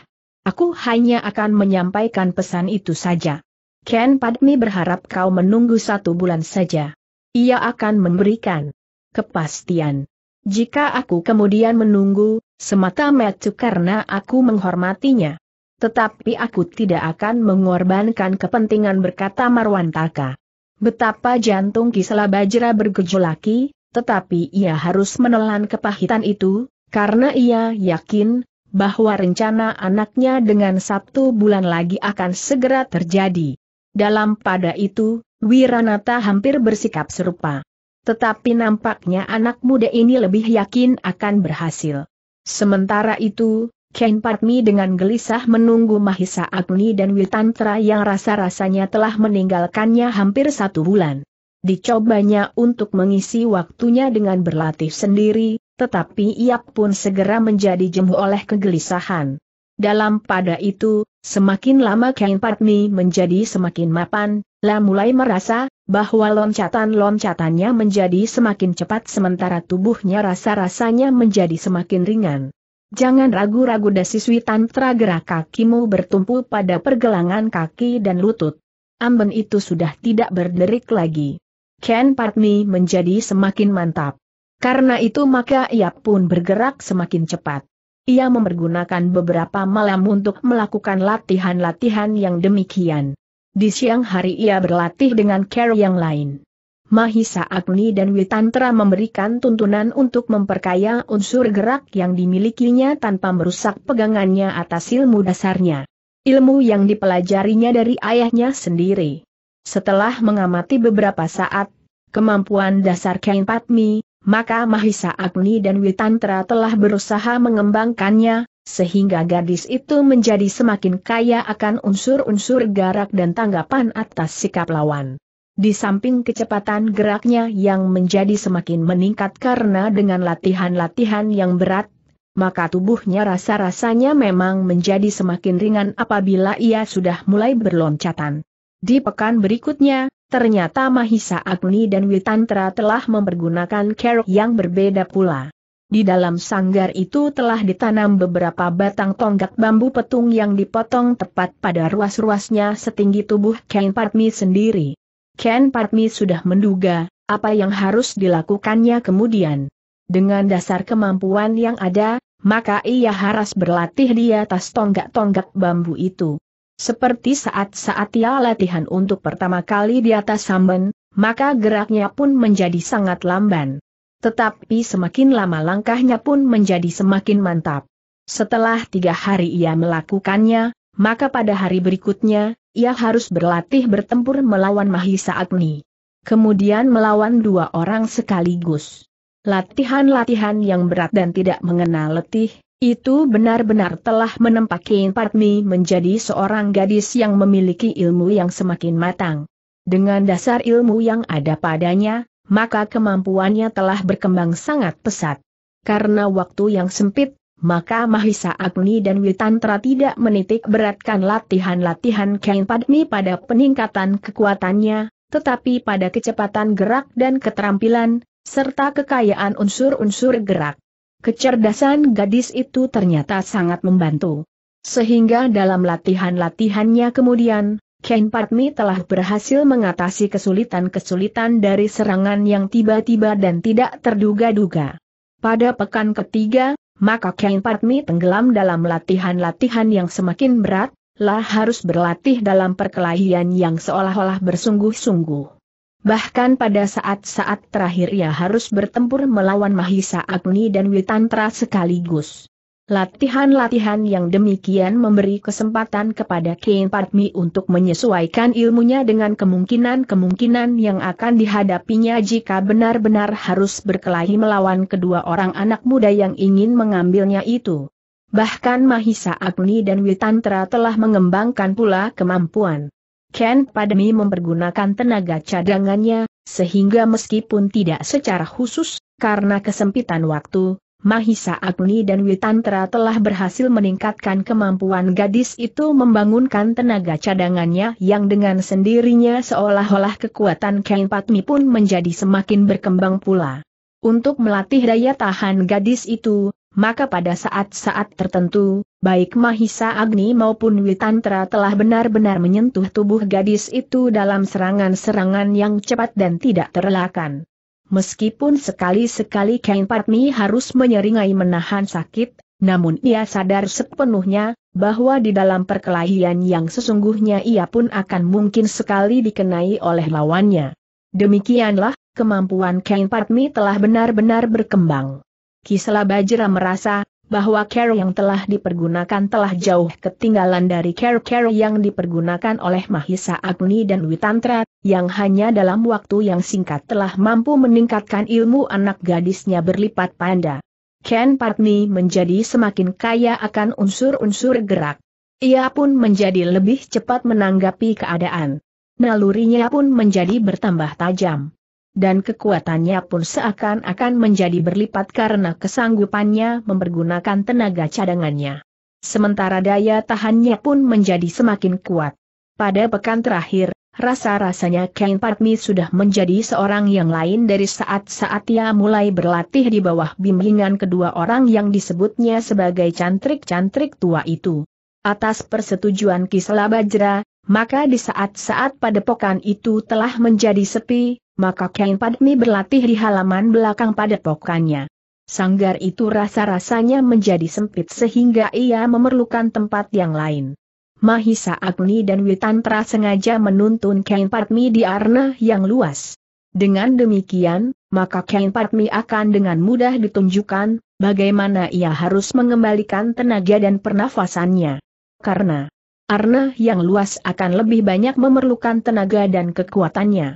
Aku hanya akan menyampaikan pesan itu saja. Ken Padmi berharap kau menunggu satu bulan saja. Ia akan memberikan kepastian. Jika aku kemudian menunggu, semata-mata karena aku menghormatinya. Tetapi aku tidak akan mengorbankan kepentingan berkata Marwantaka. Betapa jantung Kisela Bajra bergejolaki, tetapi ia harus menelan kepahitan itu, karena ia yakin, bahwa rencana anaknya dengan Sabtu bulan lagi akan segera terjadi. Dalam pada itu, Wiranata hampir bersikap serupa. Tetapi nampaknya anak muda ini lebih yakin akan berhasil. Sementara itu, Ken Patmi dengan gelisah menunggu Mahisa Agni dan Witantra yang rasa-rasanya telah meninggalkannya hampir satu bulan. Dicobanya untuk mengisi waktunya dengan berlatih sendiri, tetapi ia pun segera menjadi jemu oleh kegelisahan. Dalam pada itu, semakin lama Kain Patmi menjadi semakin mapan, La mulai merasa bahwa loncatan-loncatannya menjadi semakin cepat sementara tubuhnya rasa-rasanya menjadi semakin ringan. Jangan ragu-ragu dasiswi tantra gerak kakimu bertumpu pada pergelangan kaki dan lutut. Amben itu sudah tidak berderik lagi. Ken Patmi menjadi semakin mantap. Karena itu maka ia pun bergerak semakin cepat. Ia mempergunakan beberapa malam untuk melakukan latihan-latihan yang demikian. Di siang hari ia berlatih dengan care yang lain. Mahisa Agni dan Witantra memberikan tuntunan untuk memperkaya unsur gerak yang dimilikinya tanpa merusak pegangannya atas ilmu dasarnya. Ilmu yang dipelajarinya dari ayahnya sendiri. Setelah mengamati beberapa saat, kemampuan dasar Kain Patmi, maka Mahisa Agni dan Witantra telah berusaha mengembangkannya, sehingga gadis itu menjadi semakin kaya akan unsur-unsur garak dan tanggapan atas sikap lawan. Di samping kecepatan geraknya yang menjadi semakin meningkat karena dengan latihan-latihan yang berat, maka tubuhnya rasa-rasanya memang menjadi semakin ringan apabila ia sudah mulai berloncatan. Di pekan berikutnya, Ternyata Mahisa Agni dan Witantra telah mempergunakan kerok yang berbeda pula. Di dalam sanggar itu telah ditanam beberapa batang tonggak bambu petung yang dipotong tepat pada ruas-ruasnya setinggi tubuh Ken Patmi sendiri. Ken Patmi sudah menduga, apa yang harus dilakukannya kemudian. Dengan dasar kemampuan yang ada, maka ia harus berlatih di atas tonggak-tonggak bambu itu. Seperti saat-saat ia latihan untuk pertama kali di atas samben, maka geraknya pun menjadi sangat lamban. Tetapi semakin lama langkahnya pun menjadi semakin mantap. Setelah tiga hari ia melakukannya, maka pada hari berikutnya, ia harus berlatih bertempur melawan Mahisa Agni. Kemudian melawan dua orang sekaligus. Latihan-latihan yang berat dan tidak mengenal letih, itu benar-benar telah menempaki Patmi menjadi seorang gadis yang memiliki ilmu yang semakin matang. Dengan dasar ilmu yang ada padanya, maka kemampuannya telah berkembang sangat pesat. Karena waktu yang sempit, maka Mahisa Agni dan Witantra tidak menitik beratkan latihan-latihan Kain Padmi pada peningkatan kekuatannya, tetapi pada kecepatan gerak dan keterampilan, serta kekayaan unsur-unsur gerak kecerdasan gadis itu ternyata sangat membantu. Sehingga dalam latihan-latihannya kemudian, Ken Patmi telah berhasil mengatasi kesulitan-kesulitan dari serangan yang tiba-tiba dan tidak terduga-duga. Pada pekan ketiga, maka Ken Patmi tenggelam dalam latihan-latihan yang semakin berat, lah harus berlatih dalam perkelahian yang seolah-olah bersungguh-sungguh. Bahkan pada saat-saat terakhir ia harus bertempur melawan Mahisa Agni dan Witantra sekaligus. Latihan-latihan yang demikian memberi kesempatan kepada Kain Padmi untuk menyesuaikan ilmunya dengan kemungkinan-kemungkinan yang akan dihadapinya jika benar-benar harus berkelahi melawan kedua orang anak muda yang ingin mengambilnya itu. Bahkan Mahisa Agni dan Witantra telah mengembangkan pula kemampuan Ken Padmi mempergunakan tenaga cadangannya, sehingga meskipun tidak secara khusus, karena kesempitan waktu, Mahisa Agni dan Witantra telah berhasil meningkatkan kemampuan gadis itu membangunkan tenaga cadangannya yang dengan sendirinya seolah-olah kekuatan Ken Padmi pun menjadi semakin berkembang pula. Untuk melatih daya tahan gadis itu, maka pada saat-saat tertentu, baik Mahisa Agni maupun Witantra telah benar-benar menyentuh tubuh gadis itu dalam serangan-serangan yang cepat dan tidak terelakkan. Meskipun sekali-sekali Kain Patmi harus menyeringai menahan sakit, namun ia sadar sepenuhnya, bahwa di dalam perkelahian yang sesungguhnya ia pun akan mungkin sekali dikenai oleh lawannya. Demikianlah, kemampuan Kain Patmi telah benar-benar berkembang. Kisela Bajra merasa bahwa care yang telah dipergunakan telah jauh ketinggalan dari care-care yang dipergunakan oleh Mahisa Agni dan Witantra, yang hanya dalam waktu yang singkat telah mampu meningkatkan ilmu anak gadisnya berlipat panda. Ken Patni menjadi semakin kaya akan unsur-unsur gerak. Ia pun menjadi lebih cepat menanggapi keadaan. Nalurinya pun menjadi bertambah tajam dan kekuatannya pun seakan-akan menjadi berlipat karena kesanggupannya mempergunakan tenaga cadangannya. Sementara daya tahannya pun menjadi semakin kuat. Pada pekan terakhir, rasa-rasanya Ken Patmi sudah menjadi seorang yang lain dari saat-saat ia mulai berlatih di bawah bimbingan kedua orang yang disebutnya sebagai cantrik-cantrik tua itu. Atas persetujuan Kisela Bajra, maka di saat-saat pada pekan itu telah menjadi sepi, maka Kain Padmi berlatih di halaman belakang pada pokannya. Sanggar itu rasa-rasanya menjadi sempit sehingga ia memerlukan tempat yang lain. Mahisa Agni dan Witantra sengaja menuntun Kain Padmi di arena yang luas. Dengan demikian, maka Kain Padmi akan dengan mudah ditunjukkan bagaimana ia harus mengembalikan tenaga dan pernafasannya. Karena arena yang luas akan lebih banyak memerlukan tenaga dan kekuatannya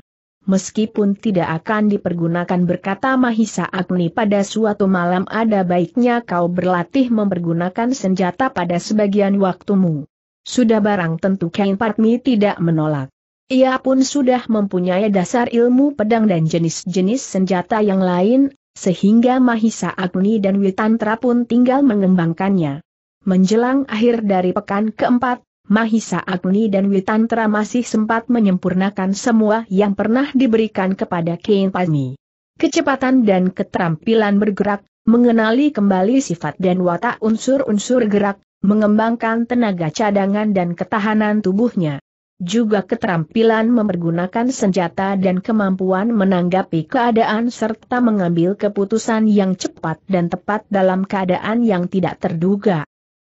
meskipun tidak akan dipergunakan berkata Mahisa Agni pada suatu malam ada baiknya kau berlatih mempergunakan senjata pada sebagian waktumu. Sudah barang tentu Kain Patmi tidak menolak. Ia pun sudah mempunyai dasar ilmu pedang dan jenis-jenis senjata yang lain, sehingga Mahisa Agni dan Witantra pun tinggal mengembangkannya. Menjelang akhir dari pekan keempat, Mahisa Agni dan Witantra masih sempat menyempurnakan semua yang pernah diberikan kepada Kain Palmi. Kecepatan dan keterampilan bergerak, mengenali kembali sifat dan watak unsur-unsur gerak, mengembangkan tenaga cadangan dan ketahanan tubuhnya. Juga keterampilan mempergunakan senjata dan kemampuan menanggapi keadaan serta mengambil keputusan yang cepat dan tepat dalam keadaan yang tidak terduga.